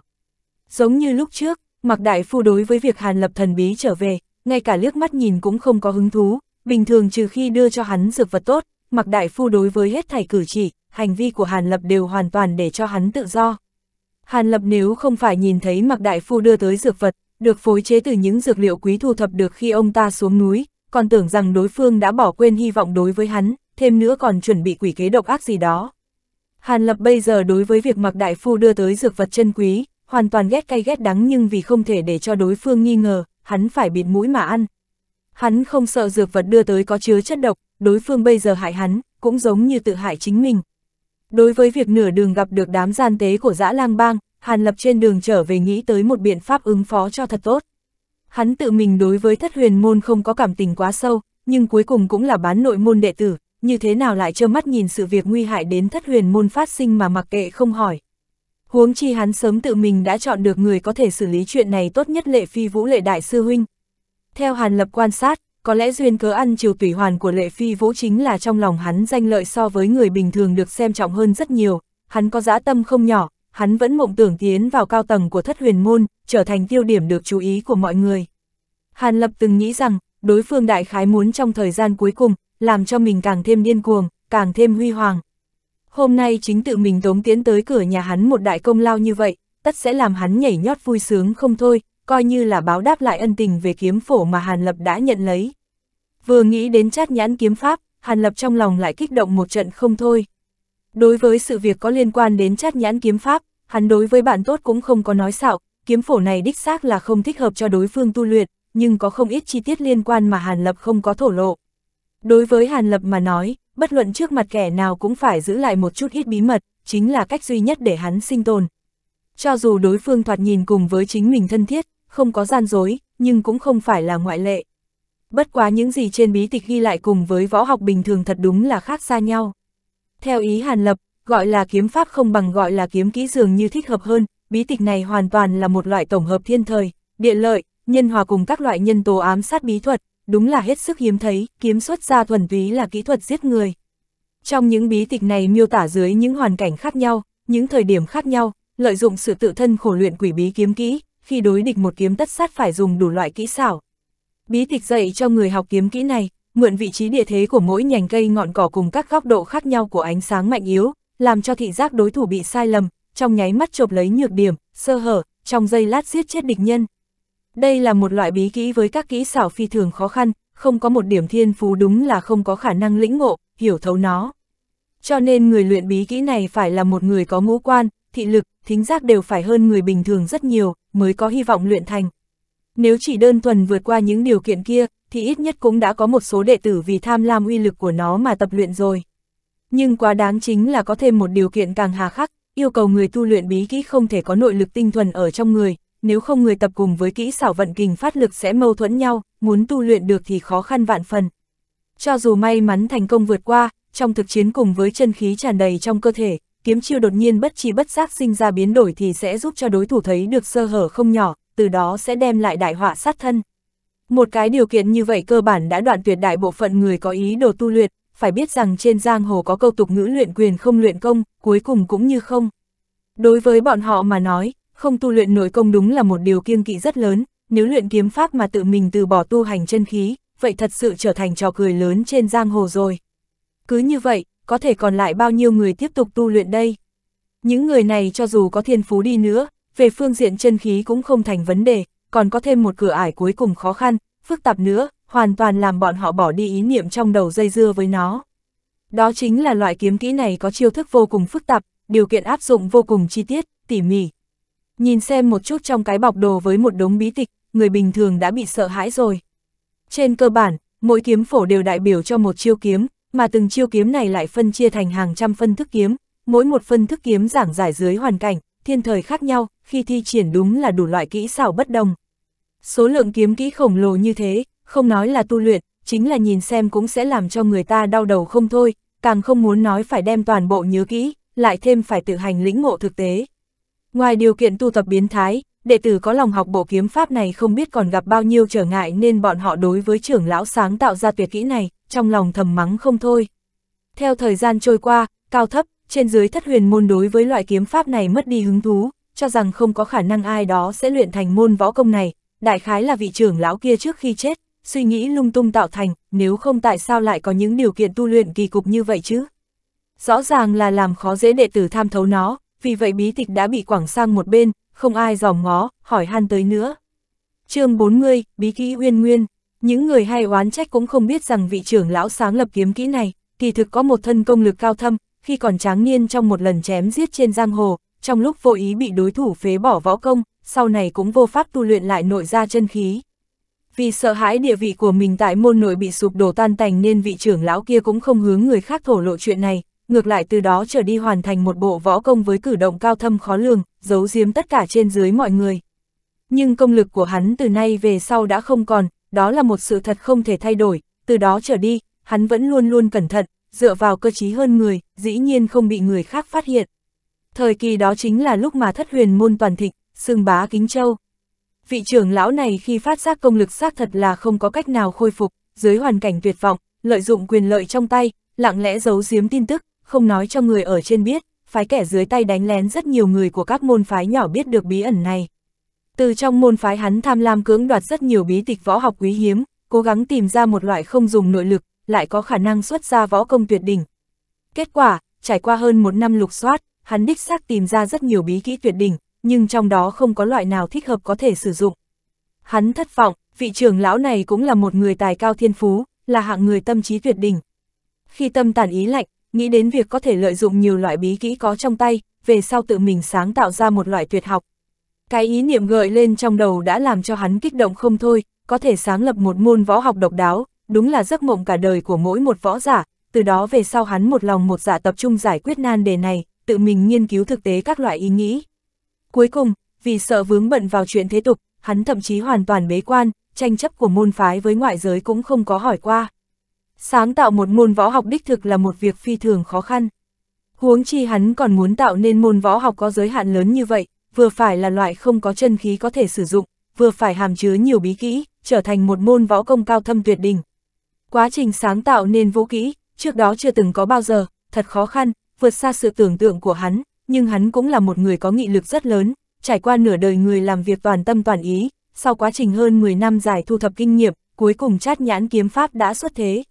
Giống như lúc trước, Mạc Đại Phu đối với việc Hàn Lập thần bí trở về, ngay cả liếc mắt nhìn cũng không có hứng thú, bình thường trừ khi đưa cho hắn dược vật tốt, Mạc Đại Phu đối với hết thảy cử chỉ, hành vi của Hàn Lập đều hoàn toàn để cho hắn tự do. Hàn Lập nếu không phải nhìn thấy Mạc Đại Phu đưa tới dược vật, được phối chế từ những dược liệu quý thu thập được khi ông ta xuống núi, còn tưởng rằng đối phương đã bỏ quên hy vọng đối với hắn, thêm nữa còn chuẩn bị quỷ kế độc ác gì đó. Hàn Lập bây giờ đối với việc mặc đại phu đưa tới dược vật chân quý, hoàn toàn ghét cay ghét đắng nhưng vì không thể để cho đối phương nghi ngờ, hắn phải bịt mũi mà ăn. Hắn không sợ dược vật đưa tới có chứa chất độc, đối phương bây giờ hại hắn, cũng giống như tự hại chính mình. Đối với việc nửa đường gặp được đám gian tế của dã lang bang, Hàn Lập trên đường trở về nghĩ tới một biện pháp ứng phó cho thật tốt. Hắn tự mình đối với thất huyền môn không có cảm tình quá sâu, nhưng cuối cùng cũng là bán nội môn đệ tử, như thế nào lại trơ mắt nhìn sự việc nguy hại đến thất huyền môn phát sinh mà mặc kệ không hỏi. Huống chi hắn sớm tự mình đã chọn được người có thể xử lý chuyện này tốt nhất lệ phi vũ lệ đại sư huynh. Theo hàn lập quan sát, có lẽ duyên cớ ăn chiều tủy hoàn của lệ phi vũ chính là trong lòng hắn danh lợi so với người bình thường được xem trọng hơn rất nhiều, hắn có dã tâm không nhỏ, hắn vẫn mộng tưởng tiến vào cao tầng của thất huyền môn, trở thành tiêu điểm được chú ý của mọi người. Hàn Lập từng nghĩ rằng, đối phương đại khái muốn trong thời gian cuối cùng, làm cho mình càng thêm điên cuồng, càng thêm huy hoàng. Hôm nay chính tự mình tống tiến tới cửa nhà hắn một đại công lao như vậy, tất sẽ làm hắn nhảy nhót vui sướng không thôi, coi như là báo đáp lại ân tình về kiếm phổ mà Hàn Lập đã nhận lấy. Vừa nghĩ đến chát nhãn kiếm pháp, Hàn Lập trong lòng lại kích động một trận không thôi. Đối với sự việc có liên quan đến chát nhãn kiếm pháp, hắn đối với bạn tốt cũng không có nói xạo, kiếm phổ này đích xác là không thích hợp cho đối phương tu luyện, nhưng có không ít chi tiết liên quan mà Hàn Lập không có thổ lộ. Đối với Hàn Lập mà nói, bất luận trước mặt kẻ nào cũng phải giữ lại một chút ít bí mật, chính là cách duy nhất để hắn sinh tồn. Cho dù đối phương thoạt nhìn cùng với chính mình thân thiết, không có gian dối, nhưng cũng không phải là ngoại lệ. Bất quá những gì trên bí tịch ghi lại cùng với võ học bình thường thật đúng là khác xa nhau. Theo ý Hàn Lập, gọi là kiếm pháp không bằng gọi là kiếm kỹ dường như thích hợp hơn, bí tịch này hoàn toàn là một loại tổng hợp thiên thời, địa lợi, nhân hòa cùng các loại nhân tố ám sát bí thuật, đúng là hết sức hiếm thấy, kiếm xuất ra thuần túy là kỹ thuật giết người. Trong những bí tịch này miêu tả dưới những hoàn cảnh khác nhau, những thời điểm khác nhau, lợi dụng sự tự thân khổ luyện quỷ bí kiếm kỹ, khi đối địch một kiếm tất sát phải dùng đủ loại kỹ xảo. Bí tịch dạy cho người học kiếm kỹ này, mượn vị trí địa thế của mỗi nhành cây ngọn cỏ cùng các góc độ khác nhau của ánh sáng mạnh yếu, làm cho thị giác đối thủ bị sai lầm, trong nháy mắt chộp lấy nhược điểm, sơ hở, trong giây lát giết chết địch nhân. Đây là một loại bí kỹ với các kỹ xảo phi thường khó khăn, không có một điểm thiên phú đúng là không có khả năng lĩnh ngộ, hiểu thấu nó. Cho nên người luyện bí kỹ này phải là một người có ngũ quan, thị lực, thính giác đều phải hơn người bình thường rất nhiều, mới có hy vọng luyện thành. Nếu chỉ đơn thuần vượt qua những điều kiện kia, thì ít nhất cũng đã có một số đệ tử vì tham lam uy lực của nó mà tập luyện rồi. Nhưng quá đáng chính là có thêm một điều kiện càng hà khắc, yêu cầu người tu luyện bí kỹ không thể có nội lực tinh thuần ở trong người, nếu không người tập cùng với kỹ xảo vận kình phát lực sẽ mâu thuẫn nhau, muốn tu luyện được thì khó khăn vạn phần. Cho dù may mắn thành công vượt qua, trong thực chiến cùng với chân khí tràn đầy trong cơ thể, kiếm chiêu đột nhiên bất chi bất giác sinh ra biến đổi thì sẽ giúp cho đối thủ thấy được sơ hở không nhỏ, từ đó sẽ đem lại đại họa sát thân. Một cái điều kiện như vậy cơ bản đã đoạn tuyệt đại bộ phận người có ý đồ tu luyện, phải biết rằng trên giang hồ có câu tục ngữ luyện quyền không luyện công, cuối cùng cũng như không. Đối với bọn họ mà nói, không tu luyện nội công đúng là một điều kiêng kỵ rất lớn, nếu luyện kiếm pháp mà tự mình từ bỏ tu hành chân khí, vậy thật sự trở thành trò cười lớn trên giang hồ rồi. Cứ như vậy, có thể còn lại bao nhiêu người tiếp tục tu luyện đây? Những người này cho dù có thiên phú đi nữa, về phương diện chân khí cũng không thành vấn đề, còn có thêm một cửa ải cuối cùng khó khăn, phức tạp nữa, hoàn toàn làm bọn họ bỏ đi ý niệm trong đầu dây dưa với nó. Đó chính là loại kiếm kỹ này có chiêu thức vô cùng phức tạp, điều kiện áp dụng vô cùng chi tiết, tỉ mỉ. Nhìn xem một chút trong cái bọc đồ với một đống bí tịch, người bình thường đã bị sợ hãi rồi. Trên cơ bản, mỗi kiếm phổ đều đại biểu cho một chiêu kiếm, mà từng chiêu kiếm này lại phân chia thành hàng trăm phân thức kiếm, mỗi một phân thức kiếm giảng giải dưới hoàn cảnh, thiên thời khác nhau, khi thi triển đúng là đủ loại kỹ xảo bất đồng. Số lượng kiếm kỹ khổng lồ như thế, không nói là tu luyện, chính là nhìn xem cũng sẽ làm cho người ta đau đầu không thôi, càng không muốn nói phải đem toàn bộ nhớ kỹ, lại thêm phải tự hành lĩnh ngộ thực tế. Ngoài điều kiện tu tập biến thái, đệ tử có lòng học bộ kiếm pháp này không biết còn gặp bao nhiêu trở ngại nên bọn họ đối với trưởng lão sáng tạo ra tuyệt kỹ này, trong lòng thầm mắng không thôi. Theo thời gian trôi qua, cao thấp, trên dưới thất huyền môn đối với loại kiếm pháp này mất đi hứng thú, cho rằng không có khả năng ai đó sẽ luyện thành môn võ công này, đại khái là vị trưởng lão kia trước khi chết, suy nghĩ lung tung tạo thành, nếu không tại sao lại có những điều kiện tu luyện kỳ cục như vậy chứ? Rõ ràng là làm khó dễ đệ tử tham thấu nó, vì vậy bí tịch đã bị quảng sang một bên, không ai dòm ngó, hỏi han tới nữa. chương 40, Bí kỹ uyên nguyên, những người hay oán trách cũng không biết rằng vị trưởng lão sáng lập kiếm kỹ này, kỳ thực có một thân công lực cao thâm, khi còn tráng niên trong một lần chém giết trên giang hồ, trong lúc vô ý bị đối thủ phế bỏ võ công, sau này cũng vô pháp tu luyện lại nội gia chân khí. Vì sợ hãi địa vị của mình tại môn nội bị sụp đổ tan tành nên vị trưởng lão kia cũng không hướng người khác thổ lộ chuyện này, ngược lại từ đó trở đi hoàn thành một bộ võ công với cử động cao thâm khó lường, giấu giếm tất cả trên dưới mọi người. Nhưng công lực của hắn từ nay về sau đã không còn, đó là một sự thật không thể thay đổi, từ đó trở đi, hắn vẫn luôn luôn cẩn thận, dựa vào cơ trí hơn người, dĩ nhiên không bị người khác phát hiện. Thời kỳ đó chính là lúc mà thất huyền môn toàn thịnh, xương bá kính châu. Vị trưởng lão này khi phát giác công lực xác thật là không có cách nào khôi phục, dưới hoàn cảnh tuyệt vọng, lợi dụng quyền lợi trong tay, lặng lẽ giấu giếm tin tức, không nói cho người ở trên biết, phái kẻ dưới tay đánh lén rất nhiều người của các môn phái nhỏ biết được bí ẩn này. Từ trong môn phái hắn tham lam cưỡng đoạt rất nhiều bí tịch võ học quý hiếm, cố gắng tìm ra một loại không dùng nội lực, lại có khả năng xuất ra võ công tuyệt đỉnh. Kết quả, trải qua hơn một năm lục soát, hắn đích xác tìm ra rất nhiều bí kỹ tuyệt đỉnh, nhưng trong đó không có loại nào thích hợp có thể sử dụng. Hắn thất vọng, vị trưởng lão này cũng là một người tài cao thiên phú, là hạng người tâm trí tuyệt đỉnh. Khi tâm tàn ý lạnh, nghĩ đến việc có thể lợi dụng nhiều loại bí kỹ có trong tay, về sau tự mình sáng tạo ra một loại tuyệt học. Cái ý niệm gợi lên trong đầu đã làm cho hắn kích động không thôi, có thể sáng lập một môn võ học độc đáo, đúng là giấc mộng cả đời của mỗi một võ giả, từ đó về sau hắn một lòng một dạ tập trung giải quyết nan đề này, tự mình nghiên cứu thực tế các loại ý nghĩ. Cuối cùng, vì sợ vướng bận vào chuyện thế tục, hắn thậm chí hoàn toàn bế quan, tranh chấp của môn phái với ngoại giới cũng không có hỏi qua. Sáng tạo một môn võ học đích thực là một việc phi thường khó khăn. Huống chi hắn còn muốn tạo nên môn võ học có giới hạn lớn như vậy, vừa phải là loại không có chân khí có thể sử dụng, vừa phải hàm chứa nhiều bí kỹ, trở thành một môn võ công cao thâm tuyệt đỉnh. Quá trình sáng tạo nên vũ kỹ, trước đó chưa từng có bao giờ, thật khó khăn, vượt xa sự tưởng tượng của hắn, nhưng hắn cũng là một người có nghị lực rất lớn, trải qua nửa đời người làm việc toàn tâm toàn ý, sau quá trình hơn 10 năm dài thu thập kinh nghiệm, cuối cùng chát nhãn kiếm pháp đã xuất thế.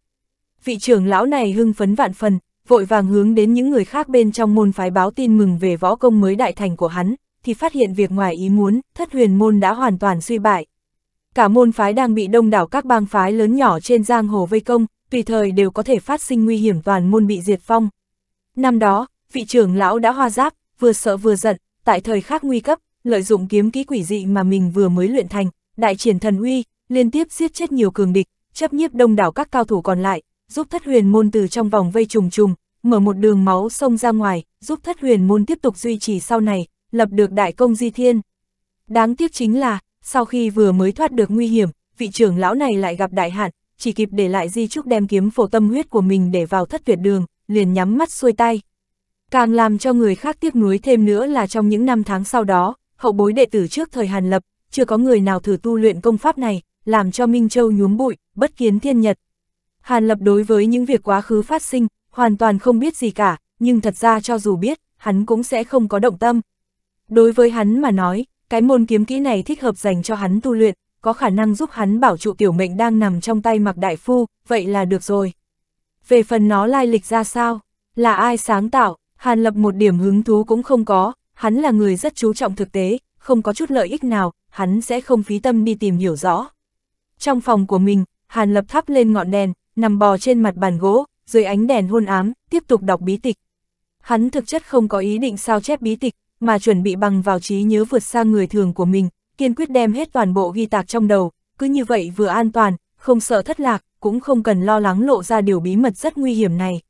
Vị trưởng lão này hưng phấn vạn phần, vội vàng hướng đến những người khác bên trong môn phái báo tin mừng về võ công mới đại thành của hắn, thì phát hiện việc ngoài ý muốn, thất huyền môn đã hoàn toàn suy bại. Cả môn phái đang bị đông đảo các bang phái lớn nhỏ trên giang hồ vây công, tùy thời đều có thể phát sinh nguy hiểm toàn môn bị diệt phong, Năm đó, vị trưởng lão đã hoa giáp, vừa sợ vừa giận, tại thời khắc nguy cấp, lợi dụng kiếm ký quỷ dị mà mình vừa mới luyện thành, đại triển thần uy, liên tiếp giết chết nhiều cường địch, chấp nhiếp đông đảo các cao thủ còn lại, giúp thất huyền môn từ trong vòng vây trùng trùng, mở một đường máu sông ra ngoài, giúp thất huyền môn tiếp tục duy trì sau này, lập được đại công di thiên. Đáng tiếc chính là, sau khi vừa mới thoát được nguy hiểm, vị trưởng lão này lại gặp đại hạn, chỉ kịp để lại di trúc đem kiếm phổ tâm huyết của mình để vào thất tuyệt đường, liền nhắm mắt xuôi tay. Càng làm cho người khác tiếc nuối thêm nữa là trong những năm tháng sau đó, hậu bối đệ tử trước thời Hàn Lập, chưa có người nào thử tu luyện công pháp này, làm cho Minh Châu nhuốm bụi, bất kiến thiên nhật. Hàn Lập đối với những việc quá khứ phát sinh, hoàn toàn không biết gì cả, nhưng thật ra cho dù biết, hắn cũng sẽ không có động tâm. Đối với hắn mà nói, cái môn kiếm kỹ này thích hợp dành cho hắn tu luyện, có khả năng giúp hắn bảo trụ tiểu mệnh đang nằm trong tay mặc đại phu, vậy là được rồi về phần nó lai lịch ra sao, là ai sáng tạo, Hàn Lập một điểm hứng thú cũng không có, hắn là người rất chú trọng thực tế, không có chút lợi ích nào, hắn sẽ không phí tâm đi tìm hiểu rõ. Trong phòng của mình, Hàn Lập thắp lên ngọn đèn, nằm bò trên mặt bàn gỗ, dưới ánh đèn hôn ám, tiếp tục đọc bí tịch. Hắn thực chất không có ý định sao chép bí tịch, mà chuẩn bị bằng vào trí nhớ vượt xa người thường của mình, kiên quyết đem hết toàn bộ ghi tạc trong đầu, cứ như vậy vừa an toàn, không sợ thất lạc, cũng không cần lo lắng lộ ra điều bí mật rất nguy hiểm này.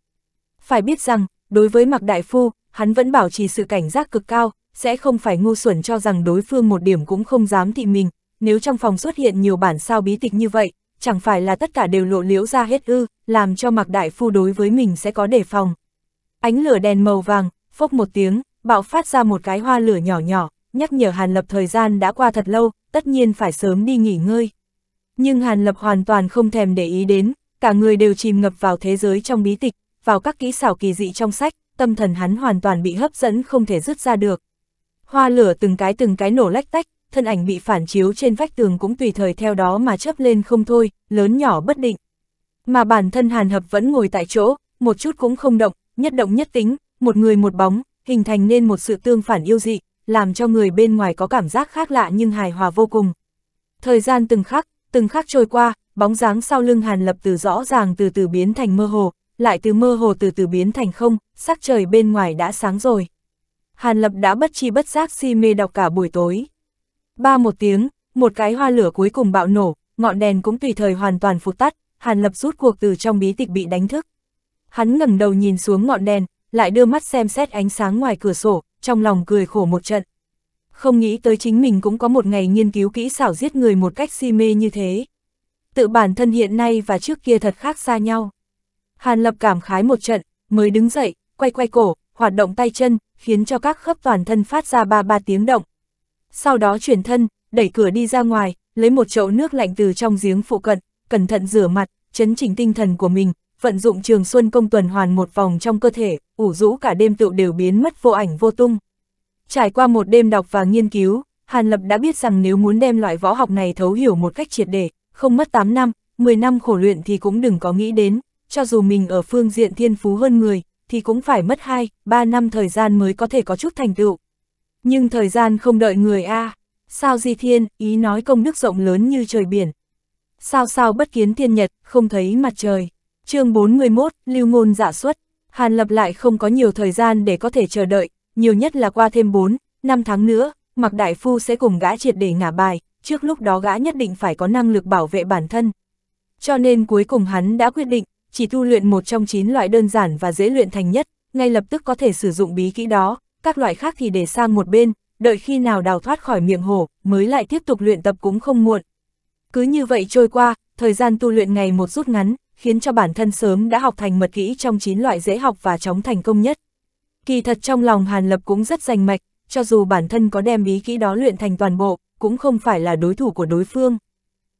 Phải biết rằng, đối với Mạc Đại Phu, hắn vẫn bảo trì sự cảnh giác cực cao, sẽ không phải ngu xuẩn cho rằng đối phương một điểm cũng không dám thị mình, nếu trong phòng xuất hiện nhiều bản sao bí tịch như vậy, chẳng phải là tất cả đều lộ liễu ra hết ư, làm cho Mạc Đại Phu đối với mình sẽ có đề phòng. Ánh lửa đèn màu vàng, phốc một tiếng, bạo phát ra một cái hoa lửa nhỏ nhỏ, nhắc nhở Hàn Lập thời gian đã qua thật lâu, tất nhiên phải sớm đi nghỉ ngơi nhưng Hàn Lập hoàn toàn không thèm để ý đến, cả người đều chìm ngập vào thế giới trong bí tịch, vào các kỹ xảo kỳ dị trong sách, tâm thần hắn hoàn toàn bị hấp dẫn không thể dứt ra được. Hoa lửa từng cái từng cái nổ lách tách, thân ảnh bị phản chiếu trên vách tường cũng tùy thời theo đó mà chớp lên không thôi, lớn nhỏ bất định. Mà bản thân Hàn Hập vẫn ngồi tại chỗ, một chút cũng không động, nhất động nhất tính, một người một bóng, hình thành nên một sự tương phản yêu dị, làm cho người bên ngoài có cảm giác khác lạ nhưng hài hòa vô cùng. Thời gian từng khắc, từng khắc trôi qua, bóng dáng sau lưng Hàn Lập từ rõ ràng từ từ biến thành mơ hồ, lại từ mơ hồ từ từ biến thành không, sắc trời bên ngoài đã sáng rồi. Hàn Lập đã bất chi bất giác si mê đọc cả buổi tối. Ba một tiếng, một cái hoa lửa cuối cùng bạo nổ, ngọn đèn cũng tùy thời hoàn toàn phục tắt, Hàn Lập rút cuộc từ trong bí tịch bị đánh thức. Hắn ngẩng đầu nhìn xuống ngọn đèn, lại đưa mắt xem xét ánh sáng ngoài cửa sổ, trong lòng cười khổ một trận không nghĩ tới chính mình cũng có một ngày nghiên cứu kỹ xảo giết người một cách si mê như thế. Tự bản thân hiện nay và trước kia thật khác xa nhau. Hàn Lập cảm khái một trận, mới đứng dậy, quay quay cổ, hoạt động tay chân, khiến cho các khớp toàn thân phát ra ba ba tiếng động. Sau đó chuyển thân, đẩy cửa đi ra ngoài, lấy một chậu nước lạnh từ trong giếng phụ cận, cẩn thận rửa mặt, chấn chỉnh tinh thần của mình, vận dụng trường xuân công tuần hoàn một vòng trong cơ thể, ủ rũ cả đêm tựu đều biến mất vô ảnh vô tung. Trải qua một đêm đọc và nghiên cứu, Hàn Lập đã biết rằng nếu muốn đem loại võ học này thấu hiểu một cách triệt để, không mất 8 năm, 10 năm khổ luyện thì cũng đừng có nghĩ đến, cho dù mình ở phương diện thiên phú hơn người, thì cũng phải mất 2, 3 năm thời gian mới có thể có chút thành tựu. Nhưng thời gian không đợi người a à. sao di thiên, ý nói công đức rộng lớn như trời biển. Sao sao bất kiến thiên nhật, không thấy mặt trời. chương 41, lưu ngôn giả dạ xuất, Hàn Lập lại không có nhiều thời gian để có thể chờ đợi, nhiều nhất là qua thêm 4, 5 tháng nữa, Mạc Đại Phu sẽ cùng gã triệt để ngả bài, trước lúc đó gã nhất định phải có năng lực bảo vệ bản thân. Cho nên cuối cùng hắn đã quyết định, chỉ tu luyện một trong 9 loại đơn giản và dễ luyện thành nhất, ngay lập tức có thể sử dụng bí kỹ đó, các loại khác thì để sang một bên, đợi khi nào đào thoát khỏi miệng hổ, mới lại tiếp tục luyện tập cũng không muộn. Cứ như vậy trôi qua, thời gian tu luyện ngày một rút ngắn, khiến cho bản thân sớm đã học thành mật kỹ trong 9 loại dễ học và chóng thành công nhất. Kỳ thật trong lòng Hàn Lập cũng rất rành mạch, cho dù bản thân có đem bí kỹ đó luyện thành toàn bộ, cũng không phải là đối thủ của đối phương.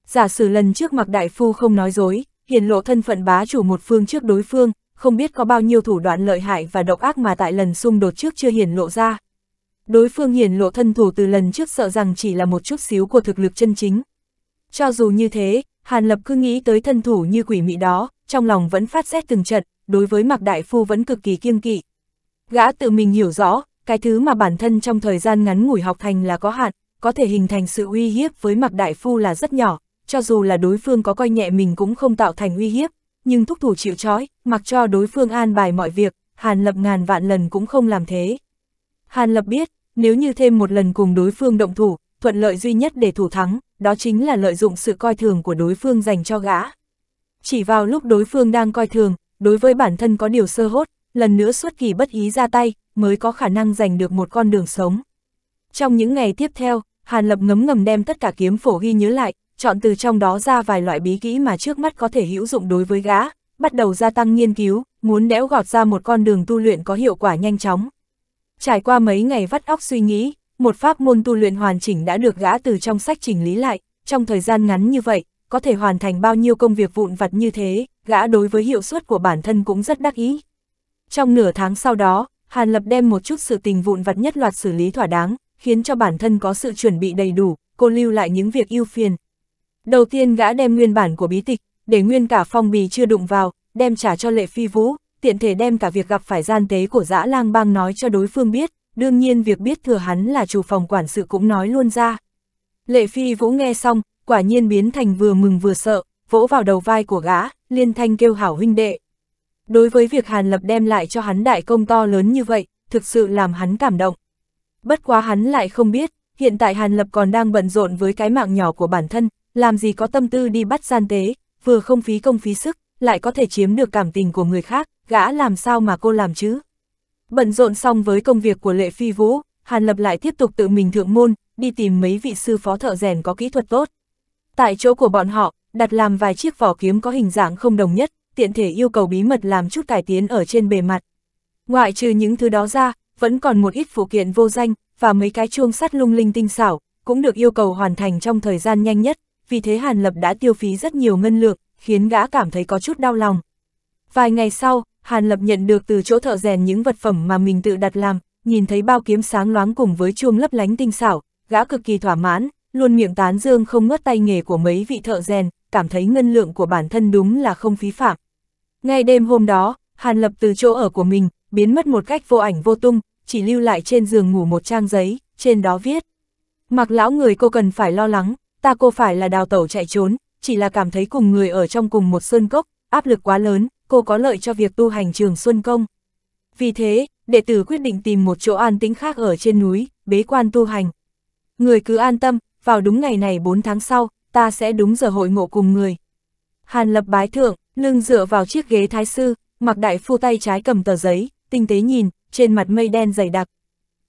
Giả sử lần trước mặc đại phu không nói dối, hiển lộ thân phận bá chủ một phương trước đối phương, không biết có bao nhiêu thủ đoạn lợi hại và độc ác mà tại lần xung đột trước chưa hiển lộ ra. Đối phương hiển lộ thân thủ từ lần trước sợ rằng chỉ là một chút xíu của thực lực chân chính. Cho dù như thế, Hàn Lập cứ nghĩ tới thân thủ như quỷ mị đó, trong lòng vẫn phát xét từng trận, đối với mặc đại phu vẫn cực kỳ kiêng kỵ. Gã tự mình hiểu rõ, cái thứ mà bản thân trong thời gian ngắn ngủi học thành là có hạn, có thể hình thành sự uy hiếp với mặc đại phu là rất nhỏ, cho dù là đối phương có coi nhẹ mình cũng không tạo thành uy hiếp, nhưng thúc thủ chịu trói, mặc cho đối phương an bài mọi việc, Hàn Lập ngàn vạn lần cũng không làm thế. Hàn Lập biết, nếu như thêm một lần cùng đối phương động thủ, thuận lợi duy nhất để thủ thắng, đó chính là lợi dụng sự coi thường của đối phương dành cho gã. Chỉ vào lúc đối phương đang coi thường, đối với bản thân có điều sơ hốt, lần nữa xuất kỳ bất ý ra tay, mới có khả năng giành được một con đường sống. Trong những ngày tiếp theo, Hàn Lập ngấm ngầm đem tất cả kiếm phổ ghi nhớ lại, chọn từ trong đó ra vài loại bí kỹ mà trước mắt có thể hữu dụng đối với gã, bắt đầu gia tăng nghiên cứu, muốn đẽo gọt ra một con đường tu luyện có hiệu quả nhanh chóng. Trải qua mấy ngày vắt óc suy nghĩ, một pháp môn tu luyện hoàn chỉnh đã được gã từ trong sách chỉnh lý lại, trong thời gian ngắn như vậy, có thể hoàn thành bao nhiêu công việc vụn vặt như thế, gã đối với hiệu suất của bản thân cũng rất đắc ý, trong nửa tháng sau đó, Hàn Lập đem một chút sự tình vụn vặt nhất loạt xử lý thỏa đáng, khiến cho bản thân có sự chuẩn bị đầy đủ, cô lưu lại những việc ưu phiền. Đầu tiên gã đem nguyên bản của bí tịch, để nguyên cả phong bì chưa đụng vào, đem trả cho lệ phi vũ, tiện thể đem cả việc gặp phải gian tế của dã lang bang nói cho đối phương biết, đương nhiên việc biết thừa hắn là chủ phòng quản sự cũng nói luôn ra. Lệ phi vũ nghe xong, quả nhiên biến thành vừa mừng vừa sợ, vỗ vào đầu vai của gã, liên thanh kêu hảo huynh đệ đối với việc Hàn Lập đem lại cho hắn đại công to lớn như vậy, thực sự làm hắn cảm động. Bất quá hắn lại không biết, hiện tại Hàn Lập còn đang bận rộn với cái mạng nhỏ của bản thân, làm gì có tâm tư đi bắt gian tế, vừa không phí công phí sức, lại có thể chiếm được cảm tình của người khác, gã làm sao mà cô làm chứ. Bận rộn xong với công việc của Lệ Phi Vũ, Hàn Lập lại tiếp tục tự mình thượng môn, đi tìm mấy vị sư phó thợ rèn có kỹ thuật tốt. Tại chỗ của bọn họ, đặt làm vài chiếc vỏ kiếm có hình dạng không đồng nhất, tiện thể yêu cầu bí mật làm chút cải tiến ở trên bề mặt. Ngoại trừ những thứ đó ra, vẫn còn một ít phụ kiện vô danh, và mấy cái chuông sắt lung linh tinh xảo, cũng được yêu cầu hoàn thành trong thời gian nhanh nhất, vì thế Hàn Lập đã tiêu phí rất nhiều ngân lượng, khiến gã cảm thấy có chút đau lòng. Vài ngày sau, Hàn Lập nhận được từ chỗ thợ rèn những vật phẩm mà mình tự đặt làm, nhìn thấy bao kiếm sáng loáng cùng với chuông lấp lánh tinh xảo, gã cực kỳ thỏa mãn, luôn miệng tán dương không ngớt tay nghề của mấy vị thợ rèn, cảm thấy ngân lượng của bản thân đúng là không phí phạm. Ngay đêm hôm đó, Hàn Lập từ chỗ ở của mình, biến mất một cách vô ảnh vô tung, chỉ lưu lại trên giường ngủ một trang giấy, trên đó viết. Mặc lão người cô cần phải lo lắng, ta cô phải là đào tẩu chạy trốn, chỉ là cảm thấy cùng người ở trong cùng một sơn cốc, áp lực quá lớn, cô có lợi cho việc tu hành trường Xuân Công. Vì thế, đệ tử quyết định tìm một chỗ an tĩnh khác ở trên núi, bế quan tu hành. Người cứ an tâm, vào đúng ngày này 4 tháng sau, ta sẽ đúng giờ hội ngộ cùng người. Hàn lập bái thượng, Lưng dựa vào chiếc ghế thái sư, mặc đại phu tay trái cầm tờ giấy, tinh tế nhìn, trên mặt mây đen dày đặc.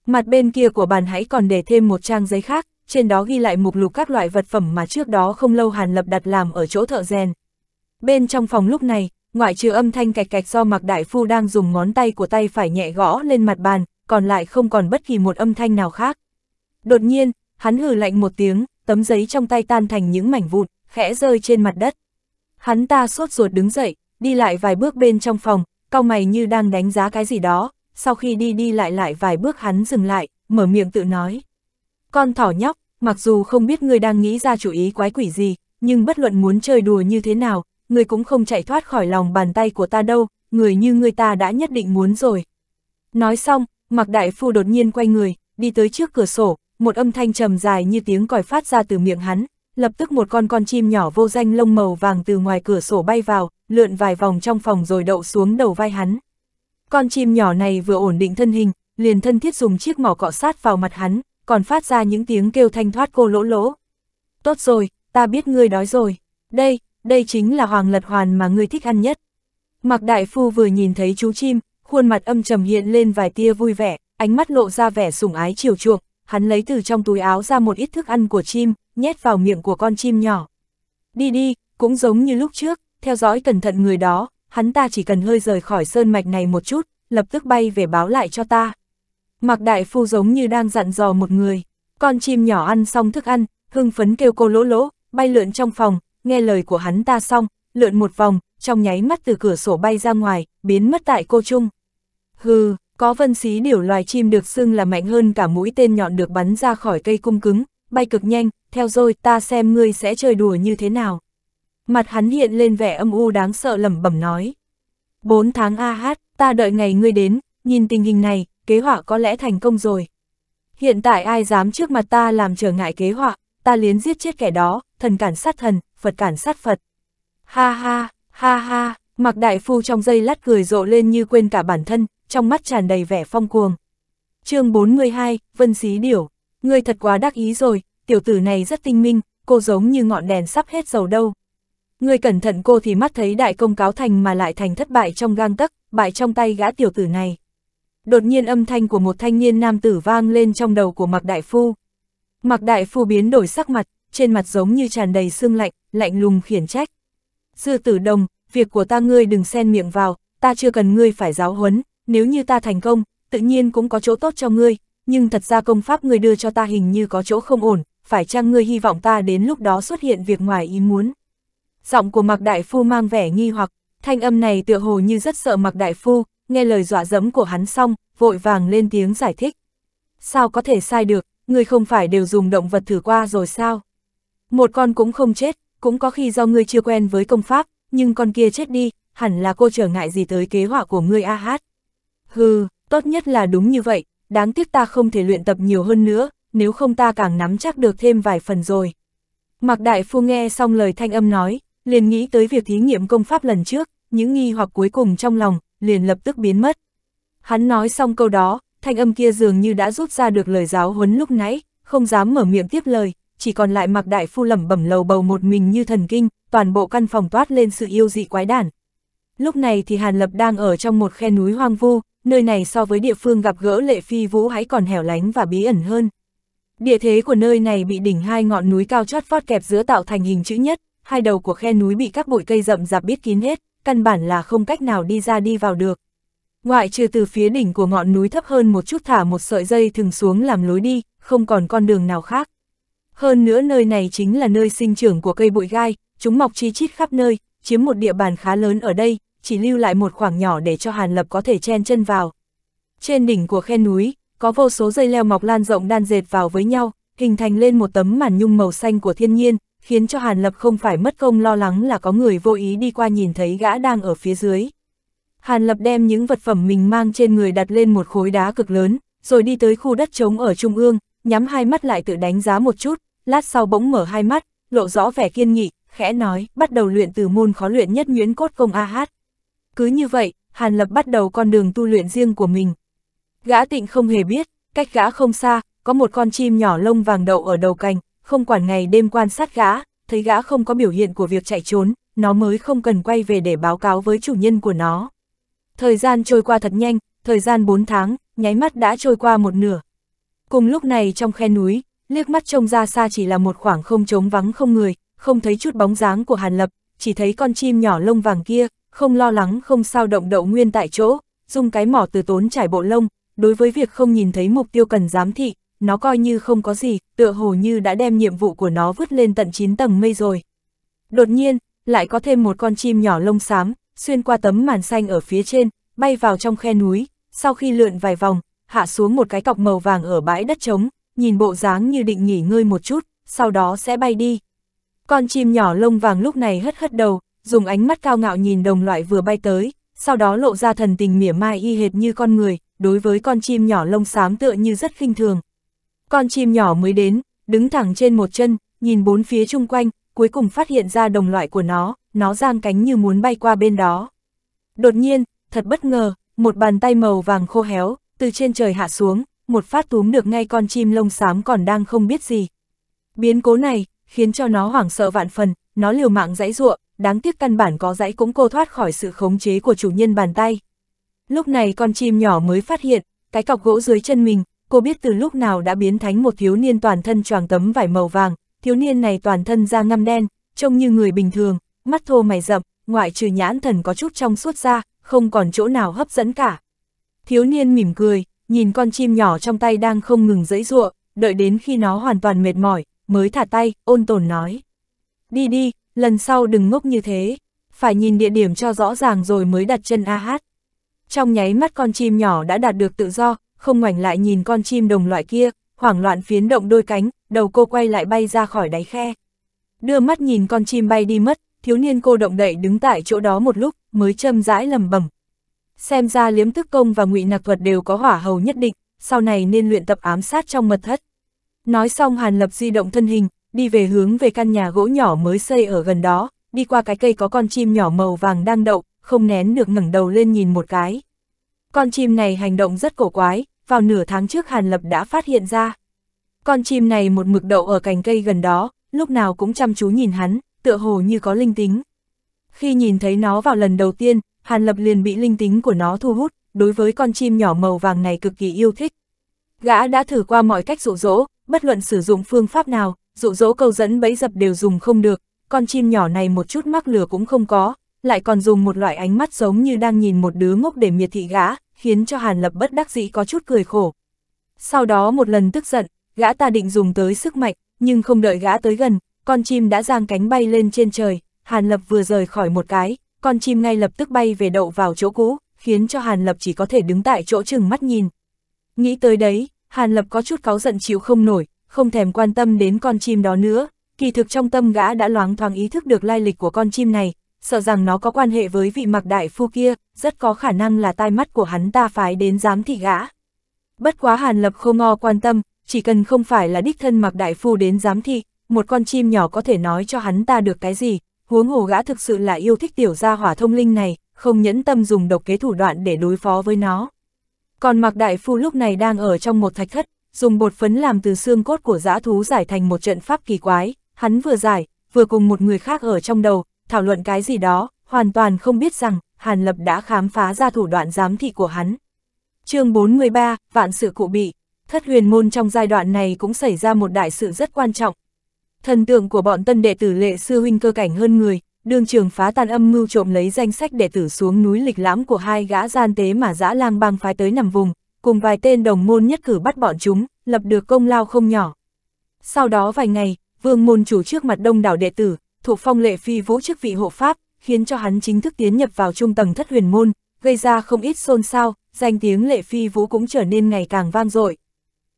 Mặt bên kia của bàn hãy còn để thêm một trang giấy khác, trên đó ghi lại mục lục các loại vật phẩm mà trước đó không lâu Hàn Lập đặt làm ở chỗ thợ rèn. Bên trong phòng lúc này, ngoại trừ âm thanh cạch cạch do mặc Đại Phu đang dùng ngón tay của tay phải nhẹ gõ lên mặt bàn, còn lại không còn bất kỳ một âm thanh nào khác. Đột nhiên, hắn hừ lạnh một tiếng, tấm giấy trong tay tan thành những mảnh vụn, khẽ rơi trên mặt đất. Hắn ta sốt ruột đứng dậy, đi lại vài bước bên trong phòng, cau mày như đang đánh giá cái gì đó, sau khi đi đi lại lại vài bước hắn dừng lại, mở miệng tự nói. Con thỏ nhóc, mặc dù không biết ngươi đang nghĩ ra chủ ý quái quỷ gì, nhưng bất luận muốn chơi đùa như thế nào, ngươi cũng không chạy thoát khỏi lòng bàn tay của ta đâu, người như ngươi ta đã nhất định muốn rồi. Nói xong, mặc Đại Phu đột nhiên quay người, đi tới trước cửa sổ, một âm thanh trầm dài như tiếng còi phát ra từ miệng hắn, Lập tức một con con chim nhỏ vô danh lông màu vàng từ ngoài cửa sổ bay vào, lượn vài vòng trong phòng rồi đậu xuống đầu vai hắn. Con chim nhỏ này vừa ổn định thân hình, liền thân thiết dùng chiếc mỏ cọ sát vào mặt hắn, còn phát ra những tiếng kêu thanh thoát cô lỗ lỗ. Tốt rồi, ta biết ngươi đói rồi. Đây, đây chính là hoàng lật hoàn mà ngươi thích ăn nhất. Mặc Đại Phu vừa nhìn thấy chú chim, khuôn mặt âm trầm hiện lên vài tia vui vẻ, ánh mắt lộ ra vẻ sủng ái chiều chuộng, hắn lấy từ trong túi áo ra một ít thức ăn của chim, nhét vào miệng của con chim nhỏ. Đi đi, cũng giống như lúc trước, theo dõi cẩn thận người đó, hắn ta chỉ cần hơi rời khỏi sơn mạch này một chút, lập tức bay về báo lại cho ta. Mạc Đại Phu giống như đang dặn dò một người, con chim nhỏ ăn xong thức ăn, hưng phấn kêu cô lỗ lỗ, bay lượn trong phòng, nghe lời của hắn ta xong, lượn một vòng, trong nháy mắt từ cửa sổ bay ra ngoài, biến mất tại cô Trung. Hừ, có vân xí điểu loài chim được xưng là mạnh hơn cả mũi tên nhọn được bắn ra khỏi cây cung cứng, bay cực nhanh, theo rồi ta xem ngươi sẽ chơi đùa như thế nào. Mặt hắn hiện lên vẻ âm u đáng sợ lẩm bẩm nói. Bốn tháng a hát, ta đợi ngày ngươi đến, nhìn tình hình này, kế hoạch có lẽ thành công rồi. Hiện tại ai dám trước mặt ta làm trở ngại kế hoạch ta liến giết chết kẻ đó, thần cản sát thần, Phật cản sát Phật. Ha ha, ha ha, mặc đại phu trong dây lát cười rộ lên như quên cả bản thân, trong mắt tràn đầy vẻ phong cuồng. chương 42, Vân Xí Điểu, ngươi thật quá đắc ý rồi, tiểu tử này rất tinh minh, cô giống như ngọn đèn sắp hết dầu đâu. Ngươi cẩn thận cô thì mắt thấy đại công cáo thành mà lại thành thất bại trong gang tấc, bại trong tay gã tiểu tử này. Đột nhiên âm thanh của một thanh niên nam tử vang lên trong đầu của Mạc Đại Phu. Mạc Đại Phu biến đổi sắc mặt, trên mặt giống như tràn đầy sương lạnh, lạnh lùng khiển trách. Sư tử đồng, việc của ta ngươi đừng xen miệng vào, ta chưa cần ngươi phải giáo huấn, nếu như ta thành công, tự nhiên cũng có chỗ tốt cho ngươi, nhưng thật ra công pháp ngươi đưa cho ta hình như có chỗ không ổn, phải chăng ngươi hy vọng ta đến lúc đó xuất hiện việc ngoài ý muốn. Giọng của Mạc Đại Phu mang vẻ nghi hoặc, thanh âm này tựa hồ như rất sợ Mạc Đại Phu, nghe lời dọa dẫm của hắn xong, vội vàng lên tiếng giải thích. Sao có thể sai được, ngươi không phải đều dùng động vật thử qua rồi sao? Một con cũng không chết, cũng có khi do ngươi chưa quen với công pháp, nhưng con kia chết đi, hẳn là cô trở ngại gì tới kế họa của ngươi a hát. Hừ, tốt nhất là đúng như vậy, đáng tiếc ta không thể luyện tập nhiều hơn nữa, nếu không ta càng nắm chắc được thêm vài phần rồi. Mạc Đại Phu nghe xong lời thanh âm nói, liền nghĩ tới việc thí nghiệm công pháp lần trước, những nghi hoặc cuối cùng trong lòng, liền lập tức biến mất. Hắn nói xong câu đó, thanh âm kia dường như đã rút ra được lời giáo huấn lúc nãy, không dám mở miệng tiếp lời, chỉ còn lại Mạc Đại Phu lẩm bẩm lầu bầu một mình như thần kinh, toàn bộ căn phòng toát lên sự yêu dị quái đản. Lúc này thì Hàn Lập đang ở trong một khe núi hoang vu, nơi này so với địa phương gặp gỡ lệ phi vũ hãy còn hẻo lánh và bí ẩn hơn. Địa thế của nơi này bị đỉnh hai ngọn núi cao chót vót kẹp giữa tạo thành hình chữ nhất, hai đầu của khe núi bị các bụi cây rậm rạp bít kín hết, căn bản là không cách nào đi ra đi vào được. Ngoại trừ từ phía đỉnh của ngọn núi thấp hơn một chút thả một sợi dây thường xuống làm lối đi, không còn con đường nào khác. Hơn nữa nơi này chính là nơi sinh trưởng của cây bụi gai, chúng mọc chi chít khắp nơi, chiếm một địa bàn khá lớn ở đây, chỉ lưu lại một khoảng nhỏ để cho Hàn Lập có thể chen chân vào. Trên đỉnh của khe núi, có vô số dây leo mọc lan rộng đan dệt vào với nhau, hình thành lên một tấm màn nhung màu xanh của thiên nhiên, khiến cho Hàn Lập không phải mất công lo lắng là có người vô ý đi qua nhìn thấy gã đang ở phía dưới. Hàn Lập đem những vật phẩm mình mang trên người đặt lên một khối đá cực lớn, rồi đi tới khu đất trống ở trung ương, nhắm hai mắt lại tự đánh giá một chút, lát sau bỗng mở hai mắt, lộ rõ vẻ kiên nghị, khẽ nói, bắt đầu luyện từ môn khó luyện nhất nguyễn cốt công A Hát. Cứ như vậy, Hàn Lập bắt đầu con đường tu luyện riêng của mình. Gã tịnh không hề biết, cách gã không xa, có một con chim nhỏ lông vàng đậu ở đầu cành, không quản ngày đêm quan sát gã, thấy gã không có biểu hiện của việc chạy trốn, nó mới không cần quay về để báo cáo với chủ nhân của nó. Thời gian trôi qua thật nhanh, thời gian 4 tháng, nháy mắt đã trôi qua một nửa. Cùng lúc này trong khe núi, liếc mắt trông ra xa chỉ là một khoảng không trống vắng không người, không thấy chút bóng dáng của Hàn Lập, chỉ thấy con chim nhỏ lông vàng kia, không lo lắng không sao động đậu nguyên tại chỗ, dùng cái mỏ từ tốn trải bộ lông, đối với việc không nhìn thấy mục tiêu cần giám thị, nó coi như không có gì, tựa hồ như đã đem nhiệm vụ của nó vứt lên tận 9 tầng mây rồi. Đột nhiên, lại có thêm một con chim nhỏ lông xám, xuyên qua tấm màn xanh ở phía trên, bay vào trong khe núi, sau khi lượn vài vòng, hạ xuống một cái cọc màu vàng ở bãi đất trống, nhìn bộ dáng như định nghỉ ngơi một chút, sau đó sẽ bay đi. Con chim nhỏ lông vàng lúc này hất hất đầu, dùng ánh mắt cao ngạo nhìn đồng loại vừa bay tới, sau đó lộ ra thần tình mỉa mai y hệt như con người, đối với con chim nhỏ lông xám tựa như rất khinh thường. Con chim nhỏ mới đến, đứng thẳng trên một chân, nhìn bốn phía chung quanh, cuối cùng phát hiện ra đồng loại của nó, nó giang cánh như muốn bay qua bên đó. Đột nhiên, thật bất ngờ, một bàn tay màu vàng khô héo, từ trên trời hạ xuống, một phát túm được ngay con chim lông xám còn đang không biết gì. Biến cố này, khiến cho nó hoảng sợ vạn phần, nó liều mạng dãy ruộng, đáng tiếc căn bản có dãy cũng cô thoát khỏi sự khống chế của chủ nhân bàn tay. Lúc này con chim nhỏ mới phát hiện, cái cọc gỗ dưới chân mình, cô biết từ lúc nào đã biến thành một thiếu niên toàn thân choàng tấm vải màu vàng, thiếu niên này toàn thân da ngăm đen, trông như người bình thường, mắt thô mày rậm, ngoại trừ nhãn thần có chút trong suốt ra, không còn chỗ nào hấp dẫn cả. Thiếu niên mỉm cười, nhìn con chim nhỏ trong tay đang không ngừng dẫy giụa, đợi đến khi nó hoàn toàn mệt mỏi, mới thả tay, ôn tồn nói đi đi, lần sau đừng ngốc như thế, phải nhìn địa điểm cho rõ ràng rồi mới đặt chân a hát. Trong nháy mắt con chim nhỏ đã đạt được tự do, không ngoảnh lại nhìn con chim đồng loại kia, hoảng loạn phiến động đôi cánh, đầu cô quay lại bay ra khỏi đáy khe. Đưa mắt nhìn con chim bay đi mất, thiếu niên cô động đậy đứng tại chỗ đó một lúc, mới châm rãi lầm bẩm. Xem ra liếm tức công và ngụy nạc thuật đều có hỏa hầu nhất định, sau này nên luyện tập ám sát trong mật thất. Nói xong Hàn Lập di động thân hình, đi về hướng về căn nhà gỗ nhỏ mới xây ở gần đó, đi qua cái cây có con chim nhỏ màu vàng đang đậu, không nén được ngẩng đầu lên nhìn một cái. Con chim này hành động rất cổ quái, vào nửa tháng trước Hàn Lập đã phát hiện ra. Con chim này một mực đậu ở cành cây gần đó, lúc nào cũng chăm chú nhìn hắn, tựa hồ như có linh tính. Khi nhìn thấy nó vào lần đầu tiên, Hàn Lập liền bị linh tính của nó thu hút, đối với con chim nhỏ màu vàng này cực kỳ yêu thích. Gã đã thử qua mọi cách dụ dỗ, bất luận sử dụng phương pháp nào, dụ dỗ câu dẫn bẫy dập đều dùng không được, con chim nhỏ này một chút mắc lừa cũng không có, lại còn dùng một loại ánh mắt giống như đang nhìn một đứa ngốc để miệt thị gã, khiến cho Hàn Lập bất đắc dĩ có chút cười khổ. Sau đó một lần tức giận, gã ta định dùng tới sức mạnh, nhưng không đợi gã tới gần, con chim đã giang cánh bay lên trên trời, Hàn Lập vừa rời khỏi một cái, con chim ngay lập tức bay về đậu vào chỗ cũ, khiến cho Hàn Lập chỉ có thể đứng tại chỗ chừng mắt nhìn. Nghĩ tới đấy, Hàn Lập có chút cáu giận chịu không nổi, không thèm quan tâm đến con chim đó nữa, kỳ thực trong tâm gã đã loáng thoáng ý thức được lai lịch của con chim này, sợ rằng nó có quan hệ với vị mặc đại phu kia, rất có khả năng là tai mắt của hắn ta phái đến giám thị gã. Bất quá Hàn Lập không ngo quan tâm, chỉ cần không phải là đích thân mặc đại phu đến giám thị, một con chim nhỏ có thể nói cho hắn ta được cái gì, huống hồ gã thực sự là yêu thích tiểu gia hỏa thông linh này, không nhẫn tâm dùng độc kế thủ đoạn để đối phó với nó. Còn mặc đại phu lúc này đang ở trong một thạch thất, dùng bột phấn làm từ xương cốt của dã thú giải thành một trận pháp kỳ quái, hắn vừa giải, vừa cùng một người khác ở trong đầu, thảo luận cái gì đó, hoàn toàn không biết rằng, Hàn Lập đã khám phá ra thủ đoạn giám thị của hắn. chương 43, Vạn sự cụ bị, thất huyền môn trong giai đoạn này cũng xảy ra một đại sự rất quan trọng. Thần tượng của bọn tân đệ tử lệ sư huynh cơ cảnh hơn người, đường trường phá tàn âm mưu trộm lấy danh sách đệ tử xuống núi lịch lãm của hai gã gian tế mà dã lang bang phái tới nằm vùng, cùng vài tên đồng môn nhất cử bắt bọn chúng, lập được công lao không nhỏ. Sau đó vài ngày, vương môn chủ trước mặt đông đảo đệ tử, thuộc phong lệ phi vũ chức vị hộ pháp, khiến cho hắn chính thức tiến nhập vào trung tầng thất huyền môn, gây ra không ít xôn xao, danh tiếng lệ phi vũ cũng trở nên ngày càng vang dội.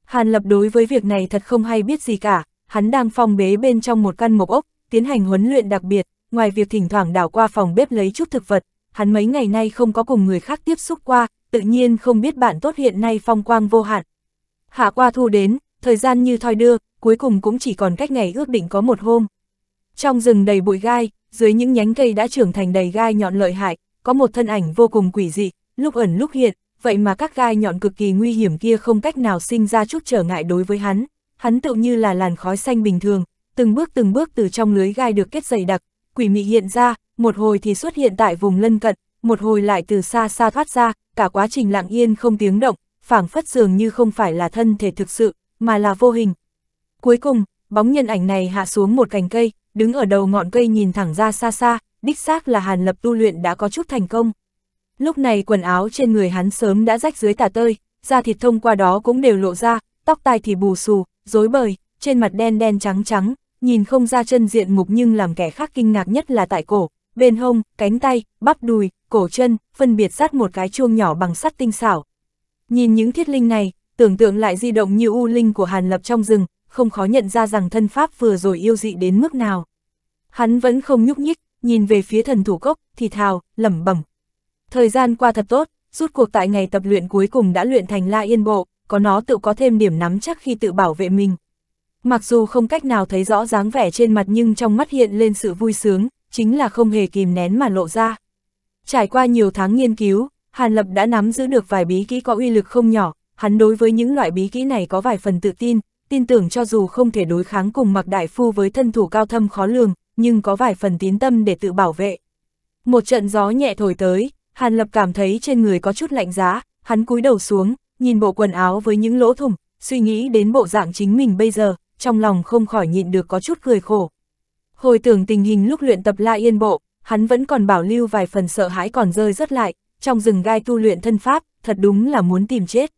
Hàn lập đối với việc này thật không hay biết gì cả, hắn đang phong bế bên trong một căn mộc ốc, tiến hành huấn luyện đặc biệt, ngoài việc thỉnh thoảng đảo qua phòng bếp lấy chút thực vật, hắn mấy ngày nay không có cùng người khác tiếp xúc qua, tự nhiên không biết bạn tốt hiện nay phong quang vô hạn. Hạ qua thu đến, thời gian như thoi đưa, cuối cùng cũng chỉ còn cách ngày ước định có một hôm. Trong rừng đầy bụi gai, dưới những nhánh cây đã trưởng thành đầy gai nhọn lợi hại, có một thân ảnh vô cùng quỷ dị, lúc ẩn lúc hiện, vậy mà các gai nhọn cực kỳ nguy hiểm kia không cách nào sinh ra chút trở ngại đối với hắn. Hắn tự như là làn khói xanh bình thường, từng bước từng bước từ trong lưới gai được kết dày đặc, quỷ mị hiện ra, một hồi thì xuất hiện tại vùng lân cận, một hồi lại từ xa xa thoát ra, cả quá trình lặng yên không tiếng động, phảng phất dường như không phải là thân thể thực sự, mà là vô hình. Cuối cùng, bóng nhân ảnh này hạ xuống một cành cây, đứng ở đầu ngọn cây nhìn thẳng ra xa xa, đích xác là Hàn Lập tu luyện đã có chút thành công. Lúc này quần áo trên người hắn sớm đã rách dưới tả tơi, da thịt thông qua đó cũng đều lộ ra, tóc tai thì bù xù, rối bời, trên mặt đen đen trắng trắng, nhìn không ra chân diện mục nhưng làm kẻ khác kinh ngạc nhất là tại cổ, bên hông, cánh tay, bắp đùi, cổ chân, phân biệt sát một cái chuông nhỏ bằng sắt tinh xảo. Nhìn những thiết linh này, tưởng tượng lại di động như u linh của Hàn Lập trong rừng, không khó nhận ra rằng thân pháp vừa rồi yêu dị đến mức nào. Hắn vẫn không nhúc nhích, nhìn về phía thần thủ cốc, thì thào, lẩm bẩm. Thời gian qua thật tốt, rút cuộc tại ngày tập luyện cuối cùng đã luyện thành La Yên Bộ, có nó tự có thêm điểm nắm chắc khi tự bảo vệ mình. Mặc dù không cách nào thấy rõ dáng vẻ trên mặt nhưng trong mắt hiện lên sự vui sướng, chính là không hề kìm nén mà lộ ra. Trải qua nhiều tháng nghiên cứu, Hàn Lập đã nắm giữ được vài bí kỹ có uy lực không nhỏ, hắn đối với những loại bí kỹ này có vài phần tự tin, tin tưởng cho dù không thể đối kháng cùng mặc đại phu với thân thủ cao thâm khó lường, nhưng có vài phần tín tâm để tự bảo vệ. Một trận gió nhẹ thổi tới, Hàn Lập cảm thấy trên người có chút lạnh giá, hắn cúi đầu xuống, nhìn bộ quần áo với những lỗ thủng, suy nghĩ đến bộ dạng chính mình bây giờ, trong lòng không khỏi nhịn được có chút cười khổ. Hồi tưởng tình hình lúc luyện tập La Yên Bộ, hắn vẫn còn bảo lưu vài phần sợ hãi còn rơi rất lại, trong rừng gai tu luyện thân pháp, thật đúng là muốn tìm chết.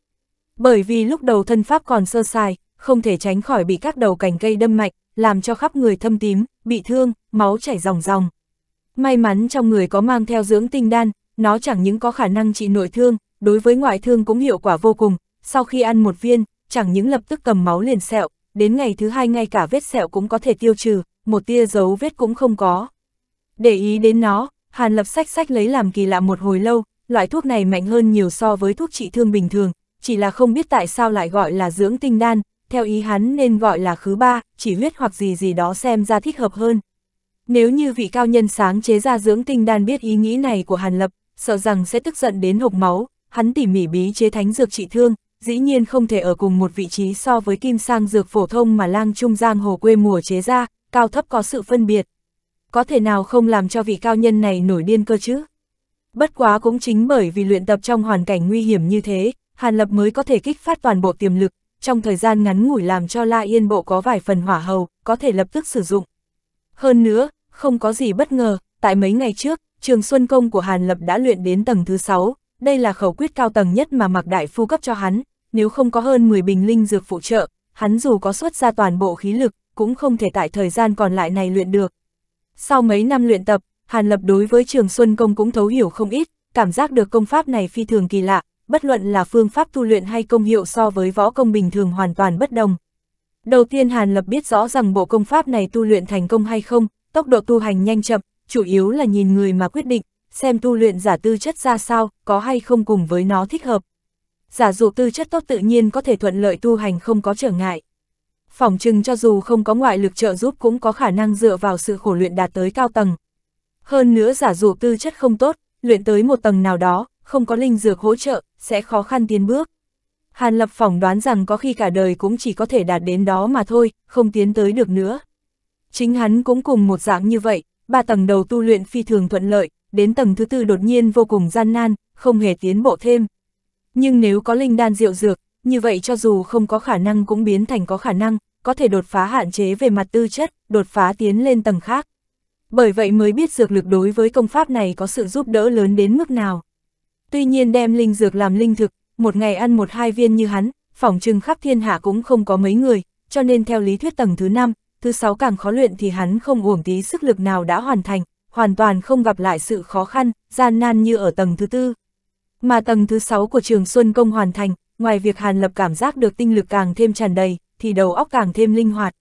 Bởi vì lúc đầu thân pháp còn sơ sài, không thể tránh khỏi bị các đầu cành cây đâm mạch, làm cho khắp người thâm tím, bị thương, máu chảy ròng ròng. May mắn trong người có mang theo dưỡng tinh đan, nó chẳng những có khả năng trị nội thương, đối với ngoại thương cũng hiệu quả vô cùng, sau khi ăn một viên, chẳng những lập tức cầm máu liền sẹo, đến ngày thứ hai ngay cả vết sẹo cũng có thể tiêu trừ, một tia dấu vết cũng không có. Để ý đến nó, Hàn Lập sách sách lấy làm kỳ lạ một hồi lâu, loại thuốc này mạnh hơn nhiều so với thuốc trị thương bình thường, chỉ là không biết tại sao lại gọi là dưỡng tinh đan, theo ý hắn nên gọi là khứ ba, chỉ huyết hoặc gì gì đó xem ra thích hợp hơn. Nếu như vị cao nhân sáng chế ra dưỡng tinh đan biết ý nghĩ này của Hàn Lập, sợ rằng sẽ tức giận đến hộc máu, hắn tỉ mỉ bí chế thánh dược trị thương, dĩ nhiên không thể ở cùng một vị trí so với kim sang dược phổ thông mà lang trung giang hồ quê mùa chế ra, cao thấp có sự phân biệt có thể nào không làm cho vị cao nhân này nổi điên cơ chứ? Bất quá cũng chính bởi vì luyện tập trong hoàn cảnh nguy hiểm như thế, Hàn Lập mới có thể kích phát toàn bộ tiềm lực, trong thời gian ngắn ngủi làm cho La Yên Bộ có vài phần hỏa hầu, có thể lập tức sử dụng. Hơn nữa, không có gì bất ngờ, tại mấy ngày trước, trường xuân công của Hàn Lập đã luyện đến tầng thứ 6, đây là khẩu quyết cao tầng nhất mà Mạc Đại Phu cấp cho hắn, nếu không có hơn 10 bình linh dược phụ trợ, hắn dù có xuất ra toàn bộ khí lực, cũng không thể tại thời gian còn lại này luyện được. Sau mấy năm luyện tập, Hàn Lập đối với Trường Xuân Công cũng thấu hiểu không ít, cảm giác được công pháp này phi thường kỳ lạ, bất luận là phương pháp tu luyện hay công hiệu so với võ công bình thường hoàn toàn bất đồng. Đầu tiên Hàn Lập biết rõ rằng bộ công pháp này tu luyện thành công hay không, tốc độ tu hành nhanh chậm, chủ yếu là nhìn người mà quyết định, xem tu luyện giả tư chất ra sao, có hay không cùng với nó thích hợp. Giả dụ tư chất tốt tự nhiên có thể thuận lợi tu hành không có trở ngại. Phòng trưng cho dù không có ngoại lực trợ giúp cũng có khả năng dựa vào sự khổ luyện đạt tới cao tầng. Hơn nữa giả dụ tư chất không tốt, luyện tới một tầng nào đó, không có linh dược hỗ trợ, sẽ khó khăn tiến bước. Hàn Lập phỏng đoán rằng có khi cả đời cũng chỉ có thể đạt đến đó mà thôi, không tiến tới được nữa. Chính hắn cũng cùng một dạng như vậy, ba tầng đầu tu luyện phi thường thuận lợi, đến tầng thứ tư đột nhiên vô cùng gian nan, không hề tiến bộ thêm. Nhưng nếu có linh đan diệu dược, như vậy cho dù không có khả năng cũng biến thành có khả năng, có thể đột phá hạn chế về mặt tư chất, đột phá tiến lên tầng khác. Bởi vậy mới biết dược lực đối với công pháp này có sự giúp đỡ lớn đến mức nào. Tuy nhiên đem linh dược làm linh thực, một ngày ăn một hai viên như hắn, phỏng trừng khắp thiên hạ cũng không có mấy người, cho nên theo lý thuyết tầng thứ 5, thứ 6 càng khó luyện thì hắn không uổng tí sức lực nào đã hoàn thành, hoàn toàn không gặp lại sự khó khăn, gian nan như ở tầng thứ tư. Mà tầng thứ 6 của trường Xuân Công hoàn thành, ngoài việc Hàn Lập cảm giác được tinh lực càng thêm tràn đầy, thì đầu óc càng thêm linh hoạt.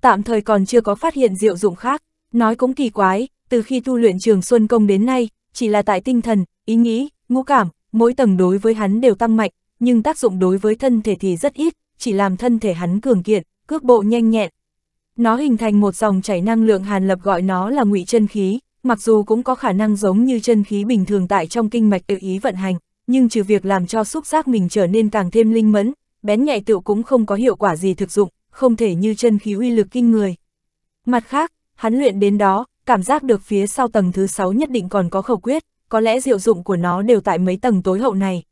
Tạm thời còn chưa có phát hiện diệu dụng khác, nói cũng kỳ quái, từ khi tu luyện trường Xuân Công đến nay, chỉ là tại tinh thần, ý nghĩ, ngũ cảm, mỗi tầng đối với hắn đều tăng mạnh, nhưng tác dụng đối với thân thể thì rất ít, chỉ làm thân thể hắn cường kiện, cước bộ nhanh nhẹn. Nó hình thành một dòng chảy năng lượng Hàn Lập gọi nó là ngụy chân khí, mặc dù cũng có khả năng giống như chân khí bình thường tại trong kinh mạch tự ý vận hành, nhưng trừ việc làm cho xúc giác mình trở nên càng thêm linh mẫn, bén nhạy tựu cũng không có hiệu quả gì thực dụng, không thể như chân khí uy lực kinh người. Mặt khác, hắn luyện đến đó, cảm giác được phía sau tầng thứ 6 nhất định còn có khẩu quyết, có lẽ diệu dụng của nó đều tại mấy tầng tối hậu này.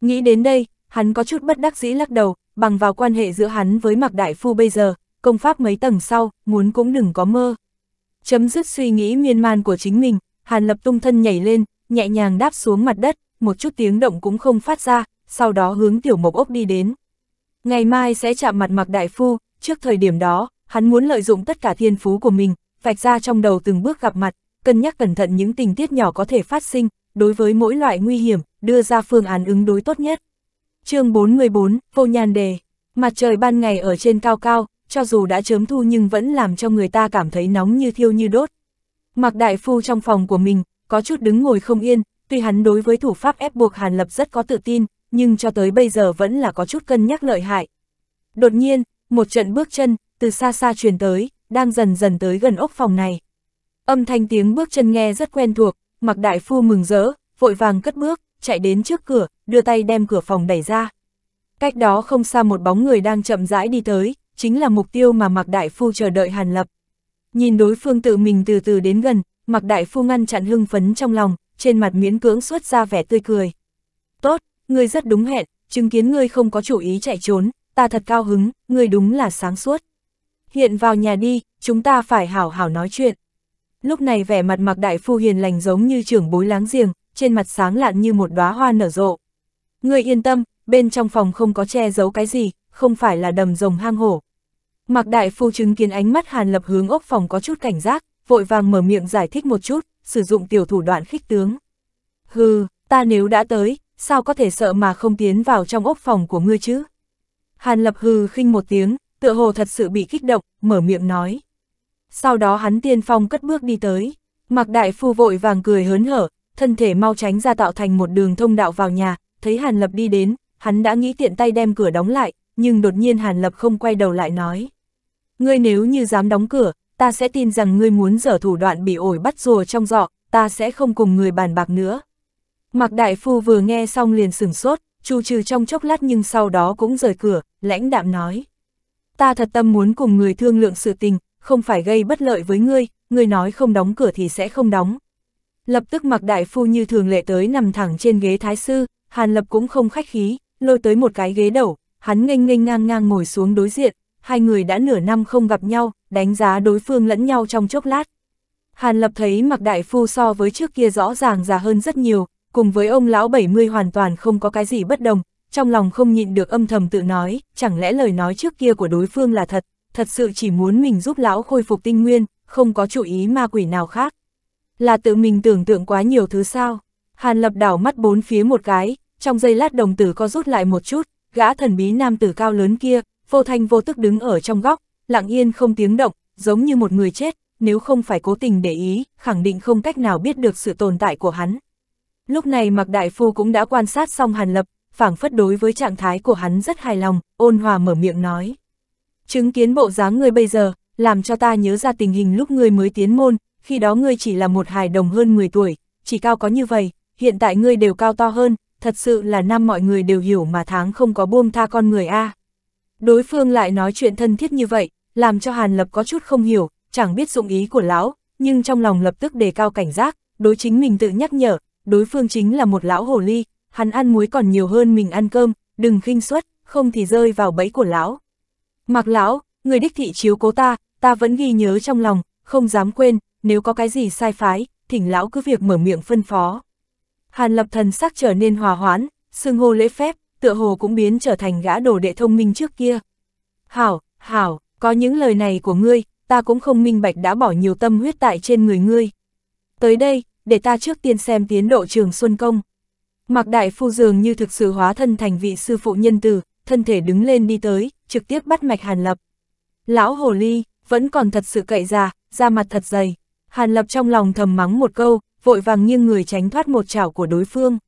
Nghĩ đến đây, hắn có chút bất đắc dĩ lắc đầu, bằng vào quan hệ giữa hắn với Mạc Đại Phu bây giờ, công pháp mấy tầng sau, muốn cũng đừng có mơ. Chấm dứt suy nghĩ miên man của chính mình, Hàn Lập tung thân nhảy lên, nhẹ nhàng đáp xuống mặt đất, một chút tiếng động cũng không phát ra, sau đó hướng tiểu mộc ốc đi đến. Ngày mai sẽ chạm mặt mặc đại phu, trước thời điểm đó, hắn muốn lợi dụng tất cả thiên phú của mình, vạch ra trong đầu từng bước gặp mặt, cân nhắc cẩn thận những tình tiết nhỏ có thể phát sinh, đối với mỗi loại nguy hiểm, đưa ra phương án ứng đối tốt nhất. chương 414, Vô Nhàn Đề Mặt trời ban ngày ở trên cao cao, cho dù đã chớm thu nhưng vẫn làm cho người ta cảm thấy nóng như thiêu như đốt. Mặc đại phu trong phòng của mình, có chút đứng ngồi không yên, Tuy hắn đối với thủ pháp ép buộc Hàn Lập rất có tự tin, nhưng cho tới bây giờ vẫn là có chút cân nhắc lợi hại. Đột nhiên, một trận bước chân, từ xa xa truyền tới, đang dần dần tới gần ốc phòng này. Âm thanh tiếng bước chân nghe rất quen thuộc, mặc đại phu mừng rỡ, vội vàng cất bước, chạy đến trước cửa, đưa tay đem cửa phòng đẩy ra. Cách đó không xa một bóng người đang chậm rãi đi tới, chính là mục tiêu mà Mặc Đại Phu chờ đợi Hàn Lập. Nhìn đối phương tự mình từ từ đến gần, Mặc Đại Phu ngăn chặn hưng phấn trong lòng, trên mặt miễn cưỡng xuất ra vẻ tươi cười. Tốt, ngươi rất đúng hẹn, chứng kiến ngươi không có chủ ý chạy trốn, ta thật cao hứng, ngươi đúng là sáng suốt. Hiện vào nhà đi, chúng ta phải hảo hảo nói chuyện. Lúc này vẻ mặt mặc đại phu hiền lành giống như trưởng bối láng giềng, trên mặt sáng lạn như một đóa hoa nở rộ. Ngươi yên tâm, bên trong phòng không có che giấu cái gì, không phải là đầm rồng hang hổ. Mạc Đại Phu chứng kiến ánh mắt Hàn Lập hướng ốc phòng có chút cảnh giác, vội vàng mở miệng giải thích một chút, sử dụng tiểu thủ đoạn khích tướng. Hừ, ta nếu đã tới, sao có thể sợ mà không tiến vào trong ốc phòng của ngươi chứ? Hàn lập hừ khinh một tiếng, tựa hồ thật sự bị kích động, mở miệng nói. Sau đó hắn tiên phong cất bước đi tới, mặc đại phu vội vàng cười hớn hở, thân thể mau tránh ra tạo thành một đường thông đạo vào nhà, thấy Hàn Lập đi đến, hắn đã nghĩ tiện tay đem cửa đóng lại, nhưng đột nhiên Hàn Lập không quay đầu lại nói. Ngươi nếu như dám đóng cửa, ta sẽ tin rằng ngươi muốn dở thủ đoạn bị ổi bắt rùa trong giọ, ta sẽ không cùng người bàn bạc nữa. Mạc Đại Phu vừa nghe xong liền sửng sốt, chu trừ trong chốc lát nhưng sau đó cũng rời cửa, lãnh đạm nói. Ta thật tâm muốn cùng người thương lượng sự tình, không phải gây bất lợi với ngươi, ngươi nói không đóng cửa thì sẽ không đóng. Lập tức Mạc Đại Phu như thường lệ tới nằm thẳng trên ghế thái sư, Hàn Lập cũng không khách khí, lôi tới một cái ghế đầu, hắn nghênh nghênh ngang ngang ngồi xuống đối diện, hai người đã nửa năm không gặp nhau, đánh giá đối phương lẫn nhau trong chốc lát. Hàn Lập thấy Mạc Đại Phu so với trước kia rõ ràng già hơn rất nhiều, cùng với ông lão 70 hoàn toàn không có cái gì bất đồng, trong lòng không nhịn được âm thầm tự nói, chẳng lẽ lời nói trước kia của đối phương là thật, thật sự chỉ muốn mình giúp lão khôi phục tinh nguyên, không có chủ ý ma quỷ nào khác. Là tự mình tưởng tượng quá nhiều thứ sao? Hàn Lập đảo mắt bốn phía một cái, trong giây lát đồng tử co rút lại một chút, gã thần bí nam tử cao lớn kia, vô thanh vô tức đứng ở trong góc, lặng yên không tiếng động, giống như một người chết, nếu không phải cố tình để ý, khẳng định không cách nào biết được sự tồn tại của hắn. Lúc này Mạc Đại Phu cũng đã quan sát xong Hàn Lập, phảng phất đối với trạng thái của hắn rất hài lòng, ôn hòa mở miệng nói. Chứng kiến bộ dáng ngươi bây giờ, làm cho ta nhớ ra tình hình lúc ngươi mới tiến môn, khi đó ngươi chỉ là một hài đồng hơn 10 tuổi, chỉ cao có như vậy, hiện tại ngươi đều cao to hơn, thật sự là năm mọi người đều hiểu mà tháng không có buông tha con người a. À. Đối phương lại nói chuyện thân thiết như vậy, làm cho Hàn Lập có chút không hiểu, chẳng biết dụng ý của lão, nhưng trong lòng lập tức đề cao cảnh giác, đối chính mình tự nhắc nhở, đối phương chính là một lão hồ ly, hắn ăn muối còn nhiều hơn mình ăn cơm, đừng khinh suất, không thì rơi vào bẫy của lão. Mặc lão, người đích thị chiếu cố ta, ta vẫn ghi nhớ trong lòng, không dám quên, nếu có cái gì sai phái, thỉnh lão cứ việc mở miệng phân phó. Hàn lập thần sắc trở nên hòa hoãn, sưng hô lễ phép, tựa hồ cũng biến trở thành gã đồ đệ thông minh trước kia. Hảo, hảo, có những lời này của ngươi, ta cũng không minh bạch đã bỏ nhiều tâm huyết tại trên người ngươi. Tới đây, để ta trước tiên xem tiến độ trường Xuân Công. Mạc Đại Phu dường như thực sự hóa thân thành vị sư phụ nhân từ, thân thể đứng lên đi tới, trực tiếp bắt mạch Hàn Lập. Lão Hồ Ly, vẫn còn thật sự cậy già, da mặt thật dày. Hàn Lập trong lòng thầm mắng một câu, vội vàng nghiêng người tránh thoát một chảo của đối phương.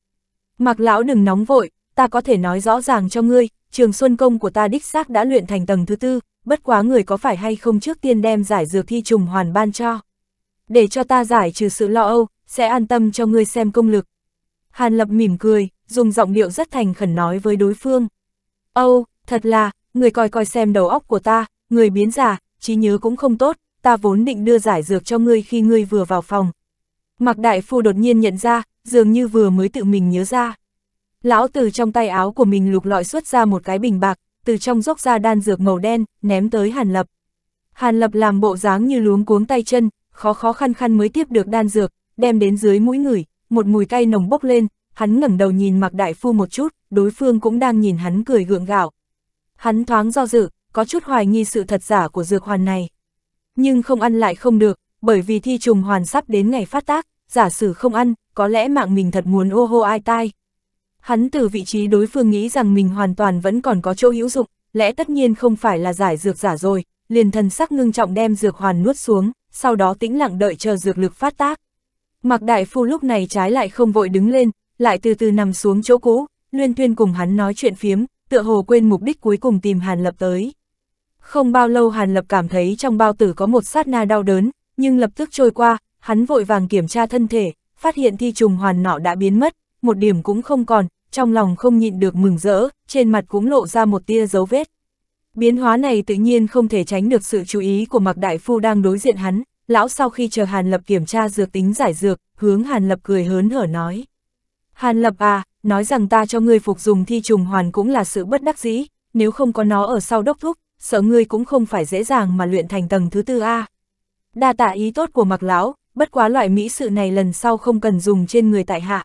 Mạc Lão đừng nóng vội, ta có thể nói rõ ràng cho ngươi, trường xuân công của ta đích xác đã luyện thành tầng thứ tư, bất quá người có phải hay không trước tiên đem giải dược thi trùng hoàn ban cho. Để cho ta giải trừ sự lo âu, sẽ an tâm cho ngươi xem công lực. Hàn Lập mỉm cười, dùng giọng điệu rất thành khẩn nói với đối phương. Âu, thật là, người coi coi xem đầu óc của ta, người biến giả, trí nhớ cũng không tốt, ta vốn định đưa giải dược cho ngươi khi ngươi vừa vào phòng. Mạc Đại Phu đột nhiên nhận ra, dường như vừa mới tự mình nhớ ra. Lão từ trong tay áo của mình lục lọi xuất ra một cái bình bạc, từ trong dốc ra đan dược màu đen, ném tới Hàn Lập. Hàn Lập làm bộ dáng như luống cuống tay chân, khó khó khăn khăn mới tiếp được đan dược, đem đến dưới mũi người một mùi cay nồng bốc lên, hắn ngẩng đầu nhìn mặc Đại Phu một chút, đối phương cũng đang nhìn hắn cười gượng gạo. Hắn thoáng do dự, có chút hoài nghi sự thật giả của dược hoàn này. Nhưng không ăn lại không được, bởi vì thi trùng hoàn sắp đến ngày phát tác, giả sử không ăn, có lẽ mạng mình thật muốn ô hô ai tai. Hắn từ vị trí đối phương nghĩ rằng mình hoàn toàn vẫn còn có chỗ hữu dụng, lẽ tất nhiên không phải là giải dược giả rồi, liền thần sắc ngưng trọng đem dược hoàn nuốt xuống, sau đó tĩnh lặng đợi chờ dược lực phát tác. Mạc Đại Phu lúc này trái lại không vội đứng lên, lại từ từ nằm xuống chỗ cũ, Luyên Tuyên cùng hắn nói chuyện phiếm, tựa hồ quên mục đích cuối cùng tìm Hàn Lập tới. Không bao lâu Hàn Lập cảm thấy trong bao tử có một sát na đau đớn, nhưng lập tức trôi qua, hắn vội vàng kiểm tra thân thể, phát hiện thi trùng hoàn nọ đã biến mất, một điểm cũng không còn, trong lòng không nhịn được mừng rỡ, trên mặt cũng lộ ra một tia dấu vết. Biến hóa này tự nhiên không thể tránh được sự chú ý của Mạc Đại Phu đang đối diện hắn, lão sau khi chờ Hàn Lập kiểm tra dược tính giải dược, hướng Hàn Lập cười hớn hở nói. Hàn Lập à, nói rằng ta cho ngươi phục dùng thi trùng hoàn cũng là sự bất đắc dĩ, nếu không có nó ở sau đốc thúc, sợ ngươi cũng không phải dễ dàng mà luyện thành tầng thứ tư A. Đa tạ ý tốt của Mạc Lão, bất quá loại mỹ sự này lần sau không cần dùng trên người tại hạ,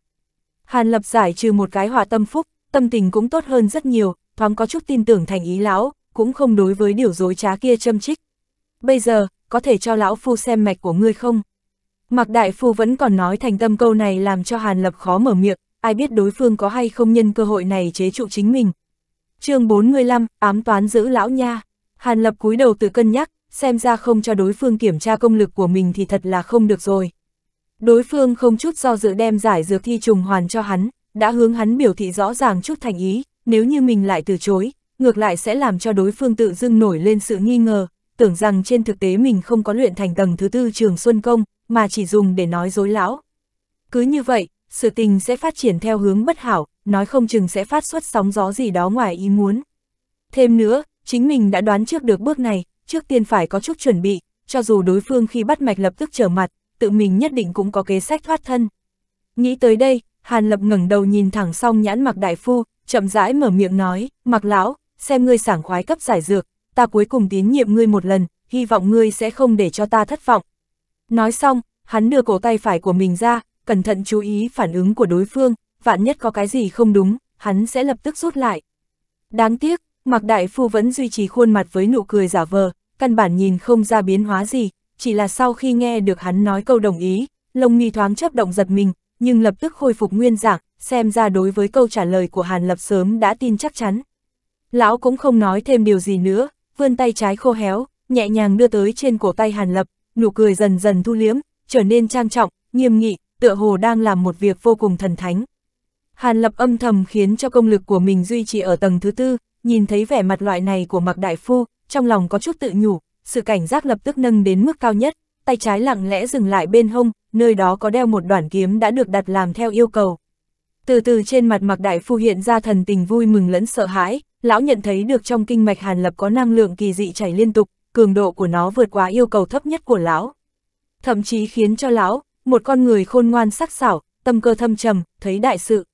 Hàn Lập giải trừ một cái hòa tâm phúc, tâm tình cũng tốt hơn rất nhiều, thoáng có chút tin tưởng thành ý lão, cũng không đối với điều dối trá kia châm trích. Bây giờ, có thể cho lão phu xem mạch của ngươi không? Mặc Đại Phu vẫn còn nói thành tâm câu này làm cho Hàn Lập khó mở miệng, ai biết đối phương có hay không nhân cơ hội này chế trụ chính mình. chương 45, ám toán giữ lão nha. Hàn Lập cúi đầu tự cân nhắc, xem ra không cho đối phương kiểm tra công lực của mình thì thật là không được rồi. Đối phương không chút do dự đem giải dược thi trùng hoàn cho hắn, đã hướng hắn biểu thị rõ ràng chút thành ý, nếu như mình lại từ chối, ngược lại sẽ làm cho đối phương tự dưng nổi lên sự nghi ngờ, tưởng rằng trên thực tế mình không có luyện thành tầng thứ tư trường Xuân Công, mà chỉ dùng để nói dối lão. Cứ như vậy, sự tình sẽ phát triển theo hướng bất hảo, nói không chừng sẽ phát xuất sóng gió gì đó ngoài ý muốn. Thêm nữa, chính mình đã đoán trước được bước này, trước tiên phải có chút chuẩn bị, cho dù đối phương khi bắt mạch lập tức trở mặt, tự mình nhất định cũng có kế sách thoát thân. Nghĩ tới đây, Hàn Lập ngẩng đầu nhìn thẳng song nhãn mặc đại phu, chậm rãi mở miệng nói, mặc lão, xem ngươi sảng khoái cấp giải dược, ta cuối cùng tín nhiệm ngươi một lần, hy vọng ngươi sẽ không để cho ta thất vọng. Nói xong, hắn đưa cổ tay phải của mình ra, cẩn thận chú ý phản ứng của đối phương, vạn nhất có cái gì không đúng, hắn sẽ lập tức rút lại. Đáng tiếc, mặc Đại Phu vẫn duy trì khuôn mặt với nụ cười giả vờ, căn bản nhìn không ra biến hóa gì, chỉ là sau khi nghe được hắn nói câu đồng ý, lông mi thoáng chấp động giật mình, nhưng lập tức khôi phục nguyên dạng, xem ra đối với câu trả lời của Hàn Lập sớm đã tin chắc chắn. Lão cũng không nói thêm điều gì nữa, vươn tay trái khô héo, nhẹ nhàng đưa tới trên cổ tay Hàn Lập, nụ cười dần dần thu liếm, trở nên trang trọng, nghiêm nghị, tựa hồ đang làm một việc vô cùng thần thánh. Hàn Lập âm thầm khiến cho công lực của mình duy trì ở tầng thứ tư, nhìn thấy vẻ mặt loại này của Mạc Đại Phu, trong lòng có chút tự nhủ, sự cảnh giác lập tức nâng đến mức cao nhất, tay trái lặng lẽ dừng lại bên hông, nơi đó có đeo một đoạn kiếm đã được đặt làm theo yêu cầu. Từ từ trên mặt mặc đại phu hiện ra thần tình vui mừng lẫn sợ hãi, lão nhận thấy được trong kinh mạch hàn lập có năng lượng kỳ dị chảy liên tục, cường độ của nó vượt quá yêu cầu thấp nhất của lão. Thậm chí khiến cho lão, một con người khôn ngoan sắc sảo, tâm cơ thâm trầm, thấy đại sự,